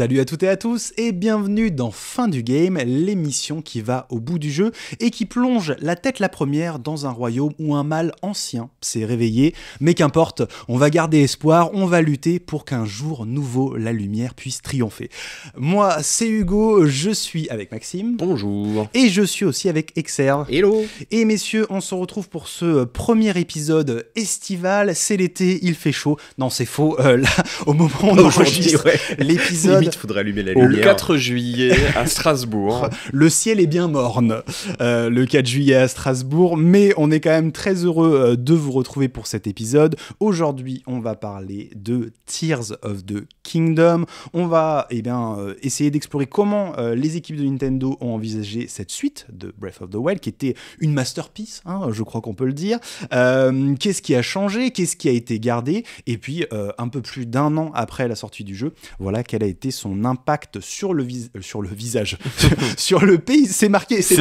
Salut à toutes et à tous et bienvenue dans Fin du Game, l'émission qui va au bout du jeu et qui plonge la tête la première dans un royaume où un mal ancien s'est réveillé. Mais qu'importe, on va garder espoir, on va lutter pour qu'un jour nouveau la lumière puisse triompher. Moi, c'est Hugo, je suis avec Maxime. Bonjour. Et je suis aussi avec Exer, Hello. Et messieurs, on se retrouve pour ce euh, premier épisode estival. C'est l'été, il fait chaud. Non, c'est faux. Euh, là, au moment où on enregistre l'épisode il faudrait allumer la lumière. Le 4 juillet à Strasbourg. le ciel est bien morne euh, le 4 juillet à Strasbourg, mais on est quand même très heureux euh, de vous retrouver pour cet épisode. Aujourd'hui, on va parler de Tears of the Kingdom. On va et eh bien, euh, essayer d'explorer comment les équipes de Nintendo ont envisagé cette suite de Breath of the Wild, qui était une masterpiece, hein, je crois qu'on peut le dire. qu'est-ce qui a changé Qu'est-ce qui a été gardé Et puis, un peu plus d'un an après la sortie du jeu, voilà quelle a été son impact sur le, euh, sur le visage, sur le pays. C'est marqué, c'est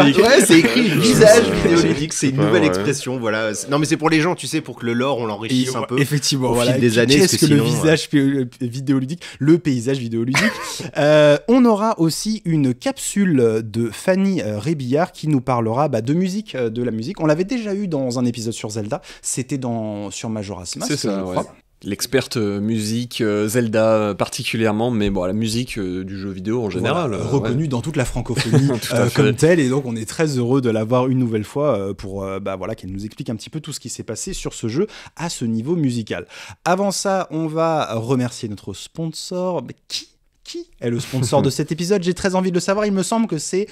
écrit visage vidéoludique, c'est une nouvelle expression. Voilà. Non, mais c'est pour les gens, tu sais, pour que le lore, on l'enrichisse un peu. Effectivement, au des années. Qu'est-ce que, le visage euh, euh, vidéoludique Le paysage vidéoludique. on aura aussi une capsule de Fanny Rébillard qui nous parlera bah, de musique, de la musique. On l'avait déjà eu dans un épisode sur Zelda. C'était dans sur Majora's Mask. C'est ça, l'experte euh, musique euh, Zelda euh, particulièrement, mais bon, la musique du jeu vidéo en général. reconnue dans toute la francophonie comme telle, et donc on est très heureux de l'avoir une nouvelle fois pour bah, voilà, qu'elle nous explique un petit peu tout ce qui s'est passé sur ce jeu à ce niveau musical. Avant ça, on va remercier notre sponsor, qui qui est le sponsor de cet épisode J'ai très envie de le savoir. Il me semble que c'est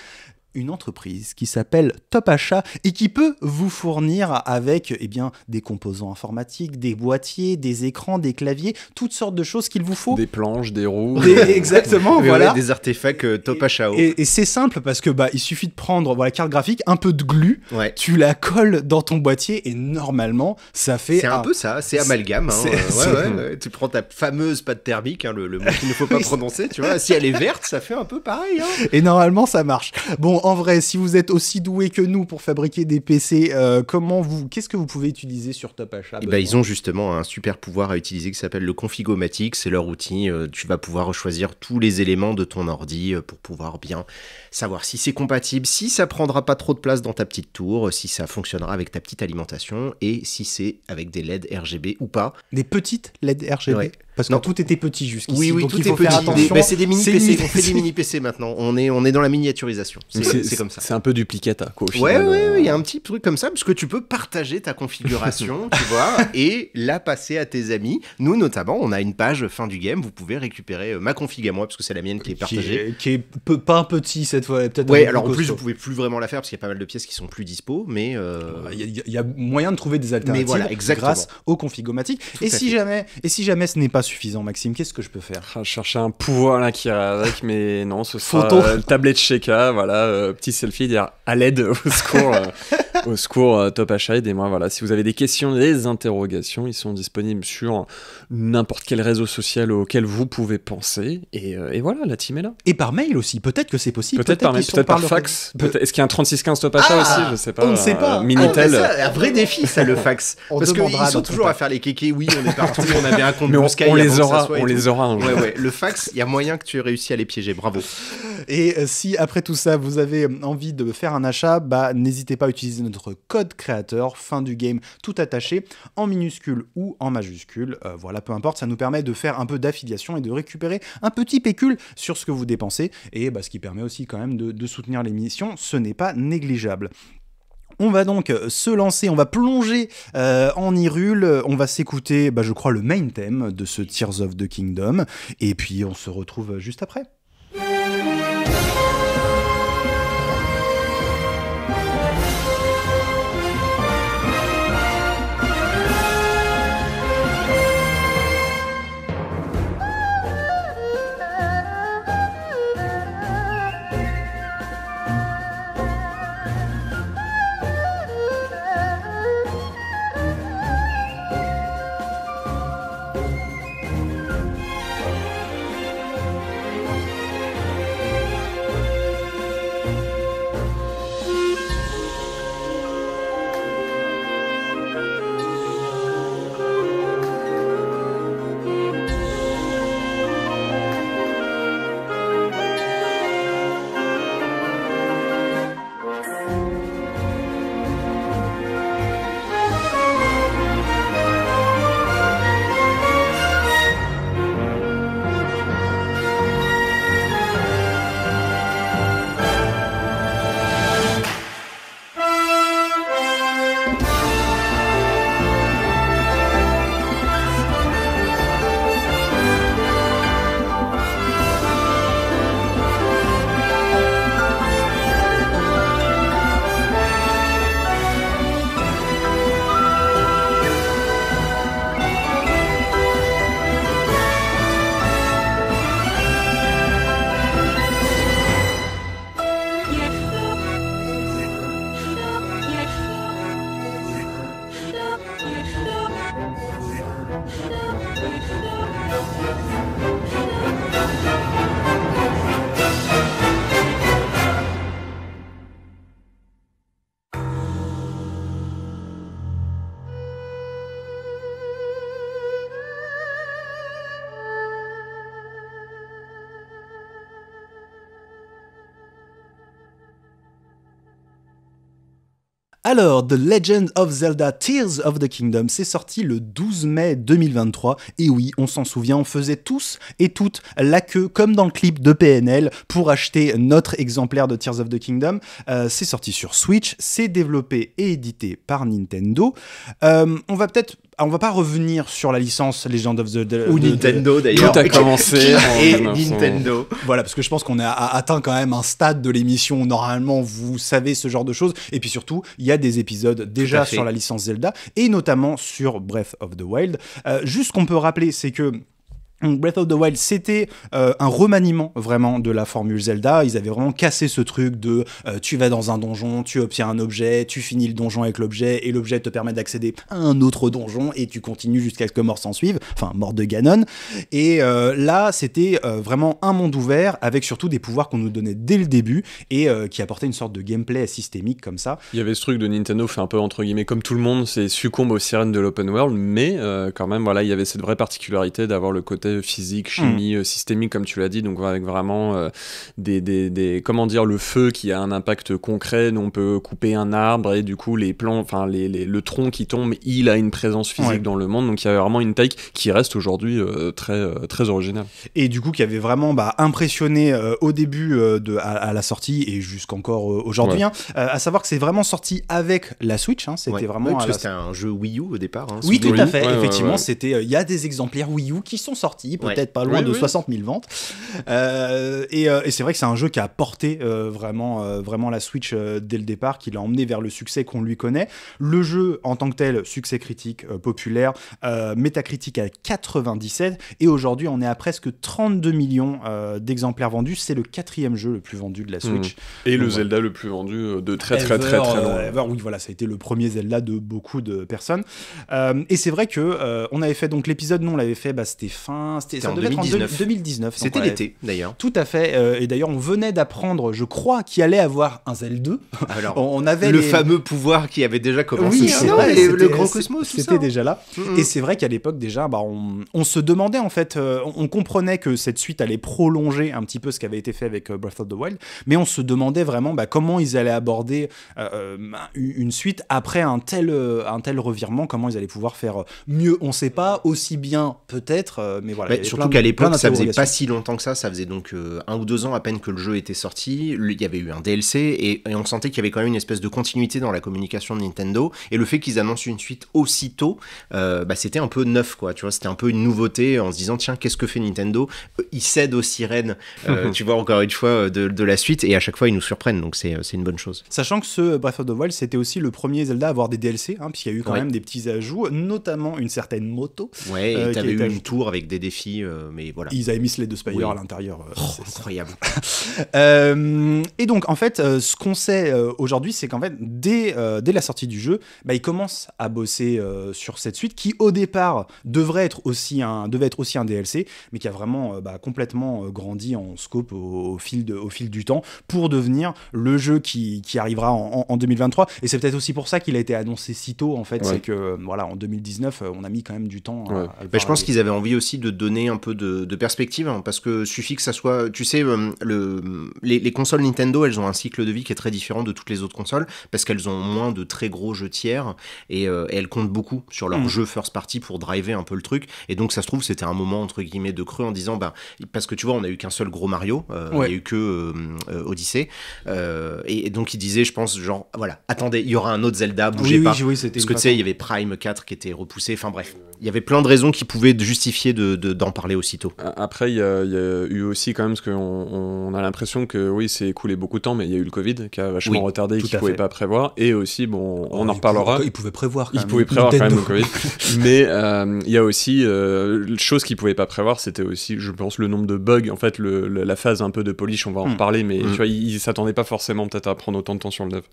une entreprise qui s'appelle Top Achat et qui peut vous fournir avec eh bien, des composants informatiques, des boîtiers, des écrans, des claviers, toutes sortes de choses qu'il vous faut. Des planches, des roues. Des, exactement, voilà. Des artefacts euh, Top Achat. Et, c'est simple parce que bah, il suffit de prendre la carte graphique, un peu de glue, tu la colles dans ton boîtier et normalement ça fait. C'est un, peu ça, c'est amalgame. Hein. ouais, tu prends ta fameuse pâte thermique, hein, le, mot qu'il ne faut pas prononcer, tu vois. Si elle est verte, ça fait un peu pareil. Hein. Et normalement ça marche. Bon, en vrai, si vous êtes aussi doué que nous pour fabriquer des PC, euh, comment vous, qu'est-ce que vous pouvez utiliser sur Top eh ben, Ils ont justement un super pouvoir à utiliser qui s'appelle le Configomatic. C'est leur outil. Euh, tu vas pouvoir choisir tous les éléments de ton ordi euh, pour pouvoir bien savoir si c'est compatible, si ça prendra pas trop de place dans ta petite tour, si ça fonctionnera avec ta petite alimentation et si c'est avec des LED RGB ou pas. Des petites LED RGB. Parce que tout était petit jusqu'ici. Oui, donc tout il faut est faire petit. Attention. Mais c'est des mini PC. On fait des mini PC maintenant. On est, on est dans la miniaturisation. C'est comme ça. C'est un peu duplicata, hein, quoi. Euh, il y a un petit truc comme ça, parce que tu peux partager ta configuration, tu vois, et la passer à tes amis. Nous, notamment, on a une page fin du game. Vous pouvez récupérer euh, ma config à moi, parce que c'est la mienne qui est partagée. Qui est, pas petit cette fois. Peut-être. Ouais, alors en plus, vous pouvez plus vraiment la faire parce qu'il y a pas mal de pièces qui sont plus dispo, mais euh, ah, il, y a, moyen de trouver des alternatives grâce au configomatiques. et si jamais, et si jamais ce n'est pas suffisant, Maxime. Qu'est-ce que je peux faire ah, Je cherchais un pouvoir là qui avec, mais non, ce sera Photo. Euh, tablette chez voilà, euh, petit selfie, dire à l'aide, au secours, euh, au secours, Top Achat, et moi Voilà, si vous avez des questions, des interrogations, ils sont disponibles sur n'importe quel réseau social auquel vous pouvez penser. Et, voilà, la team est là. Et par mail aussi, peut-être que c'est possible. Peut-être par, mail, peut par, par fax. Est-ce qu'il y a un 3615 Top Achat ah, aussi Je sais pas. On ne sait pas. Minitel. Ah, un vrai défi, ça, le fax. Parce qu'ils sont toujours à faire les kékés. Oui, on est parti, on avait un compte mais les aura, on les aura. Le fax, il y a moyen que tu aies réussi à les piéger. Bravo. Et euh, si après tout ça, vous avez euh, envie de faire un achat, bah n'hésitez pas à utiliser notre code créateur fin du game tout attaché en minuscule ou en majuscule. Euh, voilà, peu importe, ça nous permet de faire un peu d'affiliation et de récupérer un petit pécule sur ce que vous dépensez et bah, ce qui permet aussi quand même de, de soutenir l'émission. Ce n'est pas négligeable. On va donc euh, se lancer, on va plonger euh, en Irule, on va s'écouter, bah, je crois, le main thème de ce Tears of the Kingdom, et puis on se retrouve euh, juste après. Alors, The Legend of Zelda Tears of the Kingdom, c'est sorti le 12 mai 2023. Et oui, on s'en souvient, on faisait tous et toutes la queue, comme dans le clip de PNL, pour acheter notre exemplaire de Tears of the Kingdom. Euh, c'est sorti sur Switch, c'est développé et édité par Nintendo. Euh, on va peut-être ah, on va pas revenir sur la licence Legend of the ou Nintendo d'ailleurs. Tout a commencé et hein, Nintendo. Voilà parce que je pense qu'on a, atteint quand même un stade de l'émission normalement vous savez ce genre de choses et puis surtout il y a des épisodes déjà sur la licence Zelda et notamment sur Breath of the Wild. Euh, juste qu'on peut rappeler c'est que Breath of the Wild, c'était euh, un remaniement vraiment de la formule Zelda. Ils avaient vraiment cassé ce truc de euh, tu vas dans un donjon, tu obtiens un objet, tu finis le donjon avec l'objet et l'objet te permet d'accéder à un autre donjon et tu continues jusqu'à ce que mort s'en suive, enfin mort de Ganon. Et euh, là, c'était vraiment un monde ouvert avec surtout des pouvoirs qu'on nous donnait dès le début et qui apportaient une sorte de gameplay systémique comme ça. Il y avait ce truc de Nintendo fait un peu entre guillemets comme tout le monde, c'est succombe aux sirènes de l'open world, mais quand même voilà, il y avait cette vraie particularité d'avoir le côté euh, physique, hmm. chimie, euh, systémique, comme tu l'as dit, donc avec vraiment euh, des, des, des, Comment dire, le feu qui a un impact concret, on peut couper un arbre et du coup, les plans, enfin, les, le tronc qui tombe, il a une présence physique dans le monde, donc il y a vraiment une take qui reste aujourd'hui très, très originale. Et du coup, qui avait vraiment bah, impressionné au début de, à, la sortie et jusqu'encore aujourd'hui. Hein. à savoir que c'est vraiment sorti avec la Switch. Hein. c'était vraiment. Ouais, c'était un jeu Wii U au départ. Hein. oui, tout à fait. effectivement, c'était. Il y a des exemplaires Wii U qui sont sortis peut-être pas loin de 60 000 ventes. Euh, euh, et, c'est vrai que c'est un jeu qui a porté euh, vraiment, vraiment la Switch dès le départ, qui l'a emmené vers le succès qu'on lui connaît. Le jeu en tant que tel, succès critique populaire, métacritique à 97, et aujourd'hui on est à presque 32 millions d'exemplaires vendus. C'est le quatrième jeu le plus vendu de la hmm. Switch. Et le Zelda le plus vendu de très très très très, longtemps oui, voilà, ça a été le premier Zelda de beaucoup de personnes. et c'est vrai que on avait fait donc l'épisode, nous on l'avait fait, bah, c'était fin Hein, c'était en 2019. 2019. C'était l'été d'ailleurs. Tout à fait. Euh, et d'ailleurs, on venait d'apprendre, je crois, qu'il allait avoir un Zelda 2 Alors, on avait le fameux pouvoir qui avait déjà commencé. Ah le grand cosmos. C'était déjà là. Mm, mm. Et c'est vrai qu'à l'époque déjà, bah, on, se demandait en fait, euh, on comprenait que cette suite allait prolonger un petit peu ce qui avait été fait avec euh, Breath of the Wild, mais on se demandait vraiment bah, comment ils allaient aborder une suite après un tel, un tel revirement, comment ils allaient pouvoir faire mieux, on sait pas, aussi bien peut-être, mais bah, surtout qu'à l'époque, ça faisait pas si longtemps que ça. Ça faisait donc euh, un ou deux ans à peine que le jeu était sorti. Il y avait eu un DLC et, on sentait qu'il y avait quand même une espèce de continuité dans la communication de Nintendo. Et le fait qu'ils annoncent une suite aussitôt, euh, bah, c'était un peu neuf, quoi. Tu vois, c'était un peu une nouveauté en se disant tiens, qu'est-ce que fait Nintendo euh, Ils cèdent aux sirènes, tu vois, encore une fois, de, la suite. Et à chaque fois, ils nous surprennent. Donc c'est une bonne chose. Sachant que ce Breath of the Wild, c'était aussi le premier Zelda à avoir des DLC, hein, puisqu'il y a eu quand même des petits ajouts, notamment une certaine moto. Ouais, et t'avais eu une tour avec des DLC euh, mais voilà. Ils avaient mis les deux Spire à l'intérieur. Euh, oh, incroyable. Euh, et donc, en fait, ce qu'on sait aujourd'hui, c'est qu'en fait, dès, dès la sortie du jeu, bah, ils commencent à bosser sur cette suite qui, au départ, devrait être aussi un, devait être aussi un DLC, mais qui a vraiment bah, complètement grandi en scope au, fil de, au fil du temps pour devenir le jeu qui, qui arrivera en, 2023. Et c'est peut-être aussi pour ça qu'il a été annoncé si tôt, en fait. C'est que, voilà, en 2019, on a mis quand même du temps. je pense qu'ils avaient envie aussi de donner un peu de, perspective, hein, parce que suffit que ça soit, tu sais, euh, le, les, consoles Nintendo, elles ont un cycle de vie qui est très différent de toutes les autres consoles, parce qu'elles ont moins de très gros jeux tiers, et, euh, elles comptent beaucoup sur leur mm. jeux first party pour driver un peu le truc, et donc ça se trouve, c'était un moment, entre guillemets, de creux en disant, bah, parce que tu vois, on a eu qu'un seul gros Mario, euh, il n'y a eu que Odyssey, et, donc il disait, je pense, genre, voilà, attendez, il y aura un autre Zelda, bougez pas, parce que tu sais, il y avait Prime 4 qui était repoussé, enfin bref, il y avait plein de raisons qui pouvaient justifier de d'en parler aussitôt. Après, il y, a eu aussi quand même, ce qu'on on a l'impression que oui, c'est écoulé beaucoup de temps, mais il y a eu le Covid qui a vachement retardé et qui ne pouvait pas prévoir. Et aussi, bon, on oh, en reparlera. il pouvait prévoir quand même. prévoir quand même le Covid. mais euh, il y a aussi, euh, chose qu'ils ne pouvaient pas prévoir, c'était aussi, je pense, le nombre de bugs. En fait, la phase un peu de polish, on va en hmm. reparler, mais hmm. tu vois, ils ne s'attendaient pas forcément peut-être à prendre autant de temps sur le dev.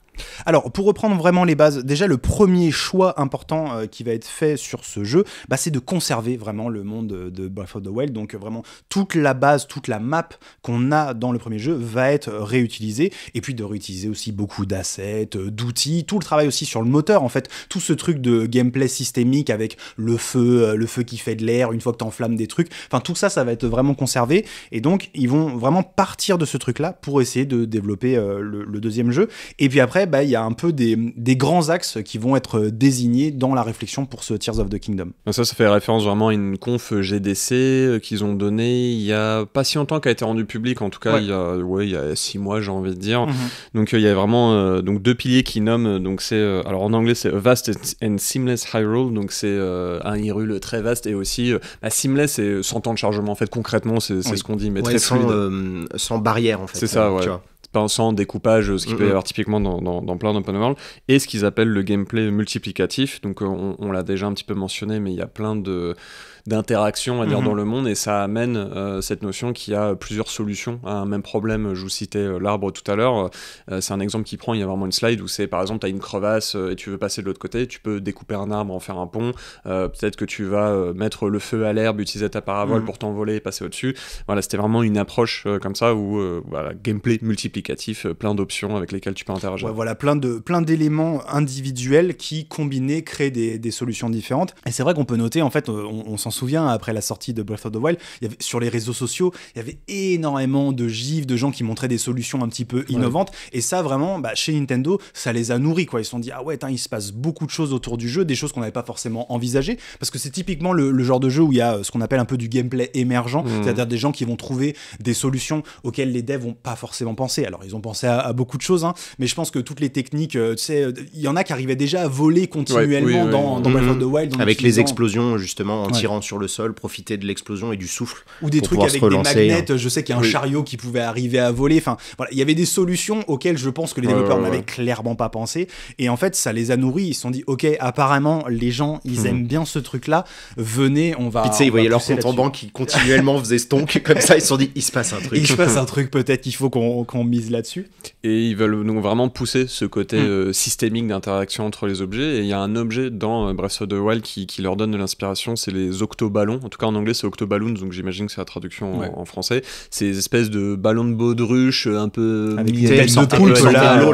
Alors, pour reprendre vraiment les bases, déjà, le premier choix important euh, qui va être fait sur ce jeu, bah, c'est de conserver vraiment le monde euh, de Breath of the Wild. Donc vraiment, toute la base, toute la map qu'on a dans le premier jeu va être réutilisée. Et puis de réutiliser aussi beaucoup d'assets, euh, d'outils, tout le travail aussi sur le moteur, en fait. Tout ce truc de gameplay systémique avec le feu, euh, le feu qui fait de l'air, une fois que tu enflammes des trucs. Enfin, tout ça, ça va être vraiment conservé. Et donc, ils vont vraiment partir de ce truc-là pour essayer de développer euh, le, deuxième jeu. Et puis après, bah, il y a un peu des, des, grands axes qui vont être désignés dans la réflexion pour ce Tears of the Kingdom. Ça, ça fait référence vraiment à une conf GD d'essai euh, qu'ils ont donné il y a pas si longtemps qu'a été rendu public, en tout cas il, y a, 6 six mois j'ai envie de dire. Mhm. Donc euh, il y a vraiment euh, donc deux piliers qui nomment. Donc c'est alors en anglais c'est a vast and seamless Hyrule, donc c'est un Hyrule très vaste et aussi la bah, seamless c'est sans temps de chargement en fait concrètement c'est ce qu'on dit mais très sans, sans barrière en fait. C'est ça, ouais. sans découpage, ce qui peut y avoir typiquement dans, plein d'open world, et ce qu'ils appellent le gameplay multiplicatif. Donc on l'a déjà un petit peu mentionné, mais il y a plein de d'interaction à dire mhm. dans le monde et ça amène euh, cette notion qu'il y a plusieurs solutions à un même problème. Je vous citais euh, l'arbre tout à l'heure, euh, c'est un exemple qui prend, il y a vraiment une slide où c'est par exemple tu as une crevasse et tu veux passer de l'autre côté, tu peux découper un arbre, en faire un pont, peut-être que tu vas mettre le feu à l'herbe, utiliser ta parabole mhm. pour t'envoler et passer au-dessus. Voilà, c'était vraiment une approche comme ça où voilà, gameplay multiplicatif, plein d'options avec lesquelles tu peux interagir. voilà, plein de plein d'éléments individuels qui combinés créent des, des solutions différentes. Et c'est vrai qu'on peut noter en fait on s'en souviens, après la sortie de Breath of the Wild, sur les réseaux sociaux, il y avait énormément de gifs de gens qui montraient des solutions un petit peu innovantes. Et ça, vraiment, bah, chez Nintendo, ça les a nourris. Quoi. Ils se sont dit, ah ouais, il se passe beaucoup de choses autour du jeu, des choses qu'on n'avait pas forcément envisagées. Parce que c'est typiquement le, genre de jeu où il y a euh, ce qu'on appelle un peu du gameplay émergent, mmh. c'est-à-dire des gens qui vont trouver des solutions auxquelles les devs n'ont pas forcément pensé. Alors, ils ont pensé à, beaucoup de choses, hein, mais je pense que toutes les techniques, euh, tu sais, euh, il y en a qui arrivaient déjà à voler continuellement dans, Breath of mmh. the Wild. Avec les explosions, justement, en tirant sur le sol, profiter de l'explosion et du souffle. Ou des trucs avec des hein. magnets, je sais qu'il y a un chariot qui pouvait arriver à voler. Enfin, voilà, il y avait des solutions auxquelles je pense que les développeurs n'avaient clairement pas pensé. Et en fait, ça les a nourris. Ils se sont dit, ok, apparemment, les gens, ils mhm. aiment bien ce truc-là. Venez, on va. Puis tu sais, ils voyaient leur compte en banque qui continuellement faisait stonk. Comme ça, ils se sont dit, il se passe un truc. Il se passe un truc, peut-être qu'il faut qu'on mise là-dessus. Et ils veulent donc vraiment pousser ce côté mm. euh, systémique d'interaction entre les objets. Et il y a un objet dans euh, Breath of the Wild qui, qui leur donne de l'inspiration, c'est les octoballon, En tout cas, en anglais, c'est octoballoons, donc j'imagine que c'est la traduction en, français. Ces espèces de ballons de baudruche euh, un peu elles de Elles de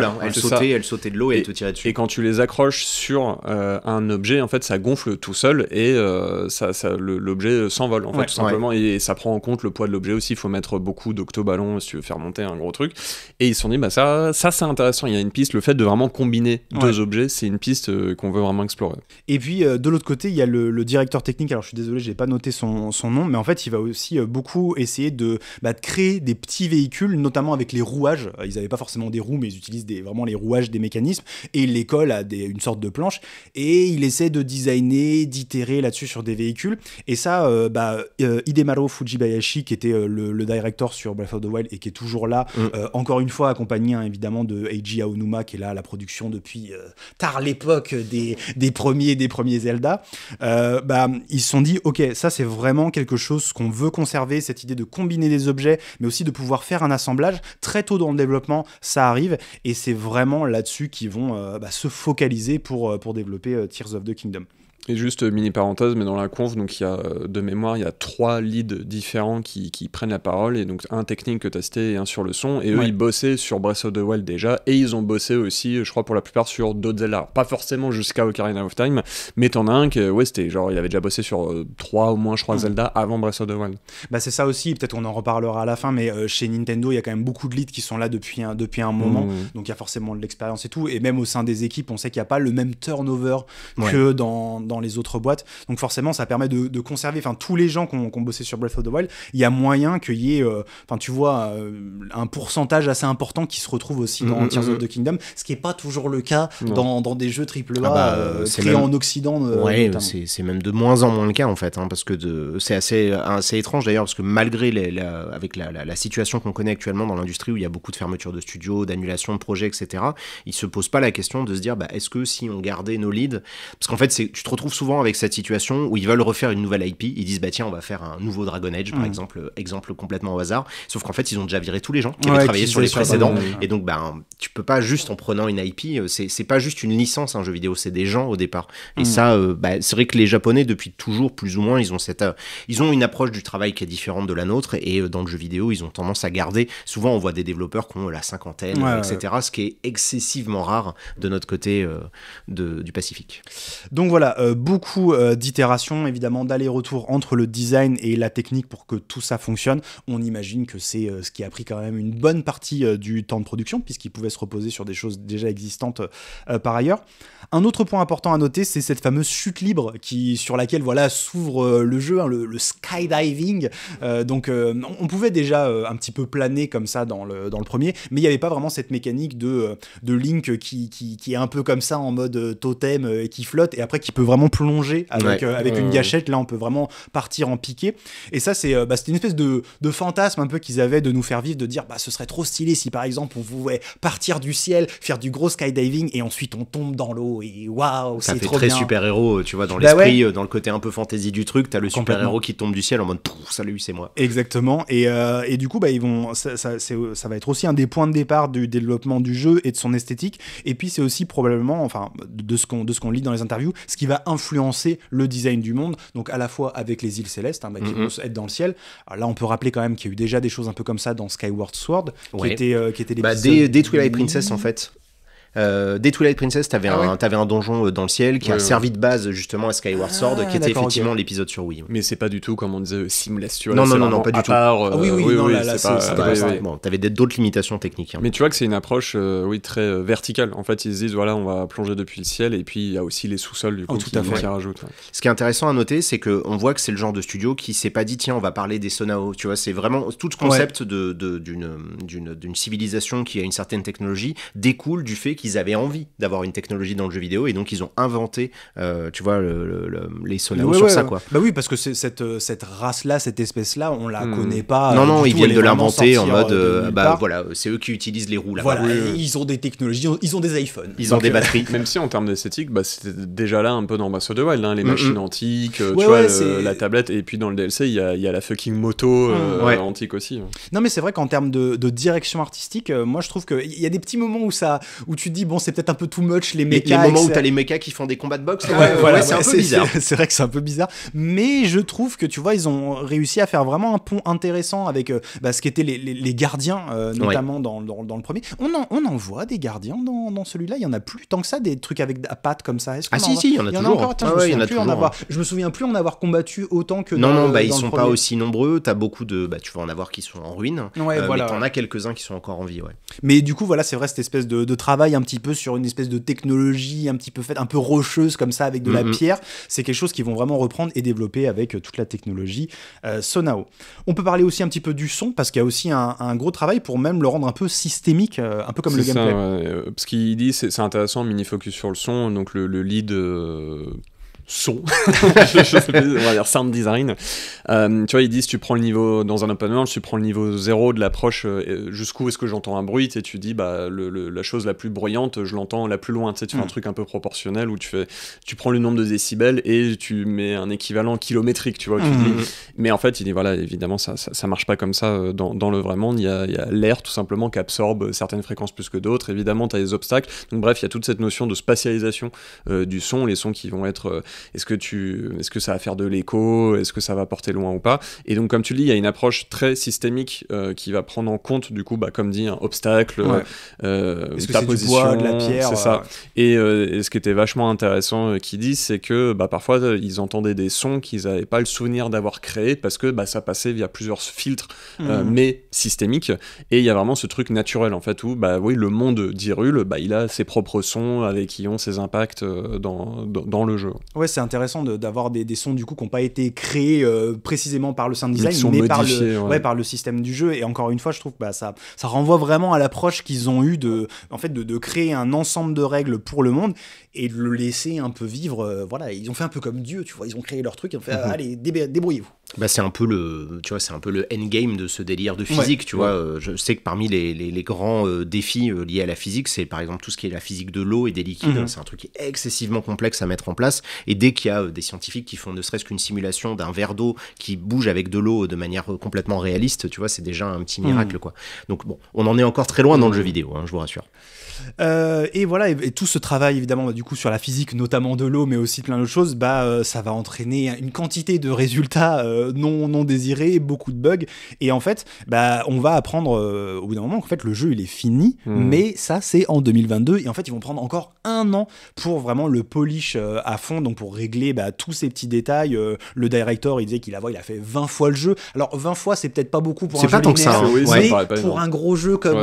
l'eau et, te tiraient dessus. Et quand tu les accroches sur euh, un objet, en fait, ça gonfle tout seul et euh, ça, l'objet s'envole, en fait, tout simplement. Et, ça prend en compte le poids de l'objet aussi. Il faut mettre beaucoup d'octoballons si tu veux faire monter un gros truc. Et ils se sont dit, bah ça, ça c'est intéressant. Il y a une piste, le fait de vraiment combiner deux objets, c'est une piste qu'on veut vraiment explorer. Et puis, de l'autre côté, il y a le, le directeur technique. Alors, je suis désolé désolé, j'ai pas noté son, nom, mais en fait, il va aussi euh, beaucoup essayer bah, de, créer des petits véhicules, notamment avec les rouages. Euh, ils n'avaient pas forcément des roues, mais ils utilisent des, vraiment les rouages des mécanismes et l'école les colle à une sorte de planche. Et il essaie de designer, d'itérer là-dessus sur des véhicules. Et ça, euh, bah, Hidemaro Fujibayashi, qui était le, le, director sur Breath of the Wild et qui est toujours là, mm. encore une fois accompagné hein, évidemment de Eiji Aonuma, qui est là à la production depuis tard l'époque des, des premiers des premiers Zelda. bah, ils se sont dit ok, ça c'est vraiment quelque chose qu'on veut conserver, cette idée de combiner des objets, mais aussi de pouvoir faire un assemblage. Très tôt dans le développement, ça arrive, et c'est vraiment là-dessus qu'ils vont euh, bah, se focaliser pour, euh, pour développer euh, Tears of the Kingdom. Et juste euh, mini parenthèse, mais dans la conf, donc il y a euh, de mémoire, il y a trois leads différents qui, prennent la parole, et donc un technique que tu as cité et un sur le son, et eux ils bossaient sur Breath of the Wild déjà, et ils ont bossé aussi, euh, je crois pour la plupart, sur d'autres Zelda. Pas forcément jusqu'à Ocarina of Time, mais t'en as un que, ouais, c'était genre, il avait déjà bossé sur trois au moins, je crois, mm. Zelda avant Breath of the Wild. Bah c'est ça aussi, peut-être on en reparlera à la fin, mais chez Nintendo, il y a quand même beaucoup de leads qui sont là depuis un, depuis un moment, mm. donc il y a forcément de l'expérience et tout, et même au sein des équipes, on sait qu'il n'y a pas le même turnover que dans dans les autres boîtes. Donc forcément, ça permet de, conserver, enfin, tous les gens qui ont bossé sur Breath of the Wild, il y a moyen qu'il y ait, euh, enfin, tu vois, euh, un pourcentage assez important qui se retrouve aussi dans mmh, of mm. the Kingdom, ce qui n'est pas toujours le cas dans, des jeux AAA A ah bah, euh, créés en Occident. ouais, c'est même de moins en moins le cas, en fait, hein, parce que de... c'est assez, assez étrange d'ailleurs, parce que malgré les, la, avec la, situation qu'on connaît actuellement dans l'industrie où il y a beaucoup de fermetures de studios, d'annulations de projets, etc., Il se pose pas la question de se dire bah, est-ce que si on gardait nos leads, parce qu'en fait, tu te retrouves retrouve souvent avec cette situation où ils veulent refaire une nouvelle IP, ils disent bah tiens on va faire un nouveau Dragon Age par mm. exemple, euh, exemple complètement au hasard, sauf qu'en fait ils ont déjà viré tous les gens qui avaient travaillé sur les précédents et donc bah tu peux pas juste en prenant une IP, euh, c'est pas juste une licence un jeu vidéo, c'est des gens au départ et mm. ça euh, ben, c'est vrai que les japonais depuis toujours plus ou moins ils ont cette ils ont une approche du travail qui est différente de la nôtre et dans le jeu vidéo ils ont tendance à garder souvent on voit des développeurs qui ont la cinquantaine etc ce qui est excessivement rare de notre côté de, du Pacifique. Donc voilà, euh, beaucoup euh, d'itérations, évidemment, d'aller-retour entre le design et la technique pour que tout ça fonctionne. On imagine que c'est euh, ce qui a pris quand même une bonne partie du temps de production, puisqu'il pouvait se reposer sur des choses déjà existantes par ailleurs. Un autre point important à noter, c'est cette fameuse chute libre qui, sur laquelle voilà, s'ouvre le jeu, hein, le, skydiving. donc on pouvait déjà un petit peu planer comme ça dans le, dans le premier, mais il n'y avait pas vraiment cette mécanique de, de Link qui, qui, qui, est un peu comme ça en mode totem et qui flotte et après qui peut vraiment plonger avec, euh, avec une gâchette. Là, on peut vraiment partir en piqué. Et ça, c'est euh, bah, une espèce de, de, fantasme un peu qu'ils avaient de nous faire vivre, de dire bah, ce serait trop stylé si par exemple on pouvait partir du ciel, faire du gros skydiving et ensuite on tombe dans l'eau et waouh, c'est trop très super héros, tu vois, dans bah l'esprit, euh, dans le côté un peu fantasy du truc, t'as le super héros qui tombe du ciel en mode salut, c'est moi. Exactement. Et, et, du coup, bah, ils vont, ça, ça, va être aussi un des points de départ du développement du jeu et de son esthétique. Et puis c'est aussi probablement, enfin, de ce qu'on qu'on lit dans les interviews, ce qui va influencer le design du monde, donc à la fois avec les îles célestes, hein, bah, qui mm-hmm. être dans le ciel. là, on peut rappeler quand même qu'il y a eu déjà des choses un peu comme ça dans Skyward Sword, qui, était, euh, qui était des, bah, euh, mm. en fait. Euh, des Twilight Princess, t'avais ah un, avais un donjon euh, dans le ciel qui a servi de base justement à Skyward Sword, ah, qui était effectivement l'épisode sur Wii. Mais c'est pas du tout comme on disait simulation. Non, non, non, non, pas du tout. Part, euh, ah oui, oui, oui, c'est bon, t'avais d'autres limitations techniques. Hein. Mais tu vois que c'est une approche, oui, très verticale. En fait, ils se disent voilà, on va plonger depuis le ciel, et puis il y a aussi les sous-sols du oh, coup tout qui, à rajoutent. Ce qui est intéressant à noter, c'est que on voit que c'est le genre de studio qui s'est pas dit tiens, on va parler des Sonao. Tu vois, c'est vraiment tout ce concept d'une civilisation qui a une certaine technologie découle du fait qu'ils avaient envie d'avoir une technologie dans le jeu vidéo et donc ils ont inventé, euh, tu vois, les sonos sur ça, quoi. Bah oui, parce que cette, euh, cette race-là, cette espèce-là, on la hmm. connaît pas. Non, euh, non, ils viennent de l'inventer en mode, bah voilà, c'est eux qui utilisent les roues là. Voilà, ils ont des technologies, ils ont des iPhones. Ils ont des batteries. Même si en termes d'esthétique, bah, c'était déjà là un peu dans Breath of the Wild, hein, les machines antiques, tu vois, la tablette, et puis dans le DLC, il y a, y a, la fucking moto mm. antique aussi. Hein. Non, mais c'est vrai qu'en termes de, direction artistique, moi je trouve il y a des petits moments où ça, où tu dit bon, c'est peut-être un peu too much les mechas Les, les moments où t'as les mechas qui font des combats de boxe. ouais, voilà, c'est un peu bizarre. C'est vrai que c'est un peu bizarre. Mais je trouve que, tu vois, ils ont réussi à faire vraiment un pont intéressant avec euh, bah, ce qu'étaient les, les, gardiens, euh, notamment dans, dans, le premier. On en, on en voit des gardiens dans, dans celui-là. Il y en a plus tant que ça, des trucs avec des pattes comme ça. Ah, si, si, il y en a toujours. Je me souviens plus en avoir combattu autant que. Non, non, bah, ils sont pas aussi nombreux. T'as beaucoup de. Bah, tu vas en avoir qui sont en ruine. Euh, mais t'en as quelques-uns qui sont encore en vie, ouais. Mais du coup, voilà, c'est vrai, cette espèce de travail un petit peu sur une espèce de technologie un petit peu faite, un peu rocheuse comme ça avec de la mhm. pierre. C'est quelque chose qu'ils vont vraiment reprendre et développer avec euh, toute la technologie euh, Sonao. On peut parler aussi un petit peu du son parce qu'il y a aussi un, gros travail pour même le rendre un peu systémique, euh, un peu comme le gameplay. Ça, Ce qu'il dit, c'est intéressant, mini focus sur le son. Donc le, le lead son, on va dire sound design. Euh, tu vois, ils disent tu prends le niveau dans un open world, tu prends le niveau zéro de l'approche euh, jusqu'où est-ce que j'entends un bruit et tu dis bah la chose la plus bruyante, je l'entends la plus loin. Tu sais, tu fais un mm. truc un peu proportionnel où tu fais, tu prends le nombre de décibels et tu mets un équivalent kilométrique, tu vois. Mm. Mais en fait, il dit voilà, évidemment ça, ça, marche pas comme ça euh, dans, dans, le vrai monde. Il y a, l'air tout simplement qui absorbe certaines fréquences plus que d'autres. Évidemment, tu as des obstacles. Donc bref, il y a toute cette notion de spatialisation du son, les sons qui vont être est-ce que, tu, est -ce que ça va faire de l'écho Est-ce que ça va porter loin ou pas Et donc, comme tu le dis, il y a une approche très systémique euh, qui va prendre en compte, du coup, bah, comme dit, un obstacle, euh, euh, est position, de la pierre. C'est ça. Et, ce qui était vachement intéressant qu'ils disent, c'est que bah, parfois, ils entendaient des sons qu'ils n'avaient pas le souvenir d'avoir créés parce que bah, ça passait via plusieurs filtres, mmh. mais systémiques. Et il y a vraiment ce truc naturel, en fait, où, bah oui, le monde d'Irule, bah, il a ses propres sons avec qui ont ses impacts dans, dans, dans le jeu. Ouais, c'est intéressant d'avoir des, sons du coup qui n'ont pas été créés euh, précisément par le sound design, mais, par, le, système du jeu. Et encore une fois, je trouve que bah, ça, ça renvoie vraiment à l'approche qu'ils ont eue de, en fait, de, créer un ensemble de règles pour le monde et de le laisser un peu vivre. Euh, voilà, ils ont fait un peu comme Dieu, tu vois, ils ont créé leur truc, ils ont fait, mm-hmm. euh, allez, débrouillez-vous. Bah, c'est un peu le tu vois c'est un peu le endgame de ce délire de physique tu vois euh, je sais que parmi les, les, grands euh, défis euh, liés à la physique c'est par exemple tout ce qui est la physique de l'eau et des liquides mhm. c'est un truc qui est excessivement complexe à mettre en place et dès qu'il y a des scientifiques qui font ne serait-ce qu'une simulation d'un verre d'eau qui bouge avec de l'eau de manière complètement réaliste tu vois c'est déjà un petit miracle mhm. quoi donc bon on en est encore très loin dans le jeu mhm. vidéo hein, je vous rassure euh, et voilà, et, tout ce travail évidemment bah, du coup sur la physique, notamment de l'eau, mais aussi plein d'autres choses, bah euh, ça va entraîner une quantité de résultats euh, non non désirés, beaucoup de bugs, et en fait, bah on va apprendre au bout d'un moment qu'en fait le jeu il est fini, hmm. mais ça c'est en 2022 et en fait ils vont prendre encore un an pour vraiment le polish à fond, donc pour régler bah, tous ces petits détails. le director il disait qu'il a, il a fait 20 fois le jeu, alors 20 fois c'est peut-être pas beaucoup pour un pour un gros jeu comme,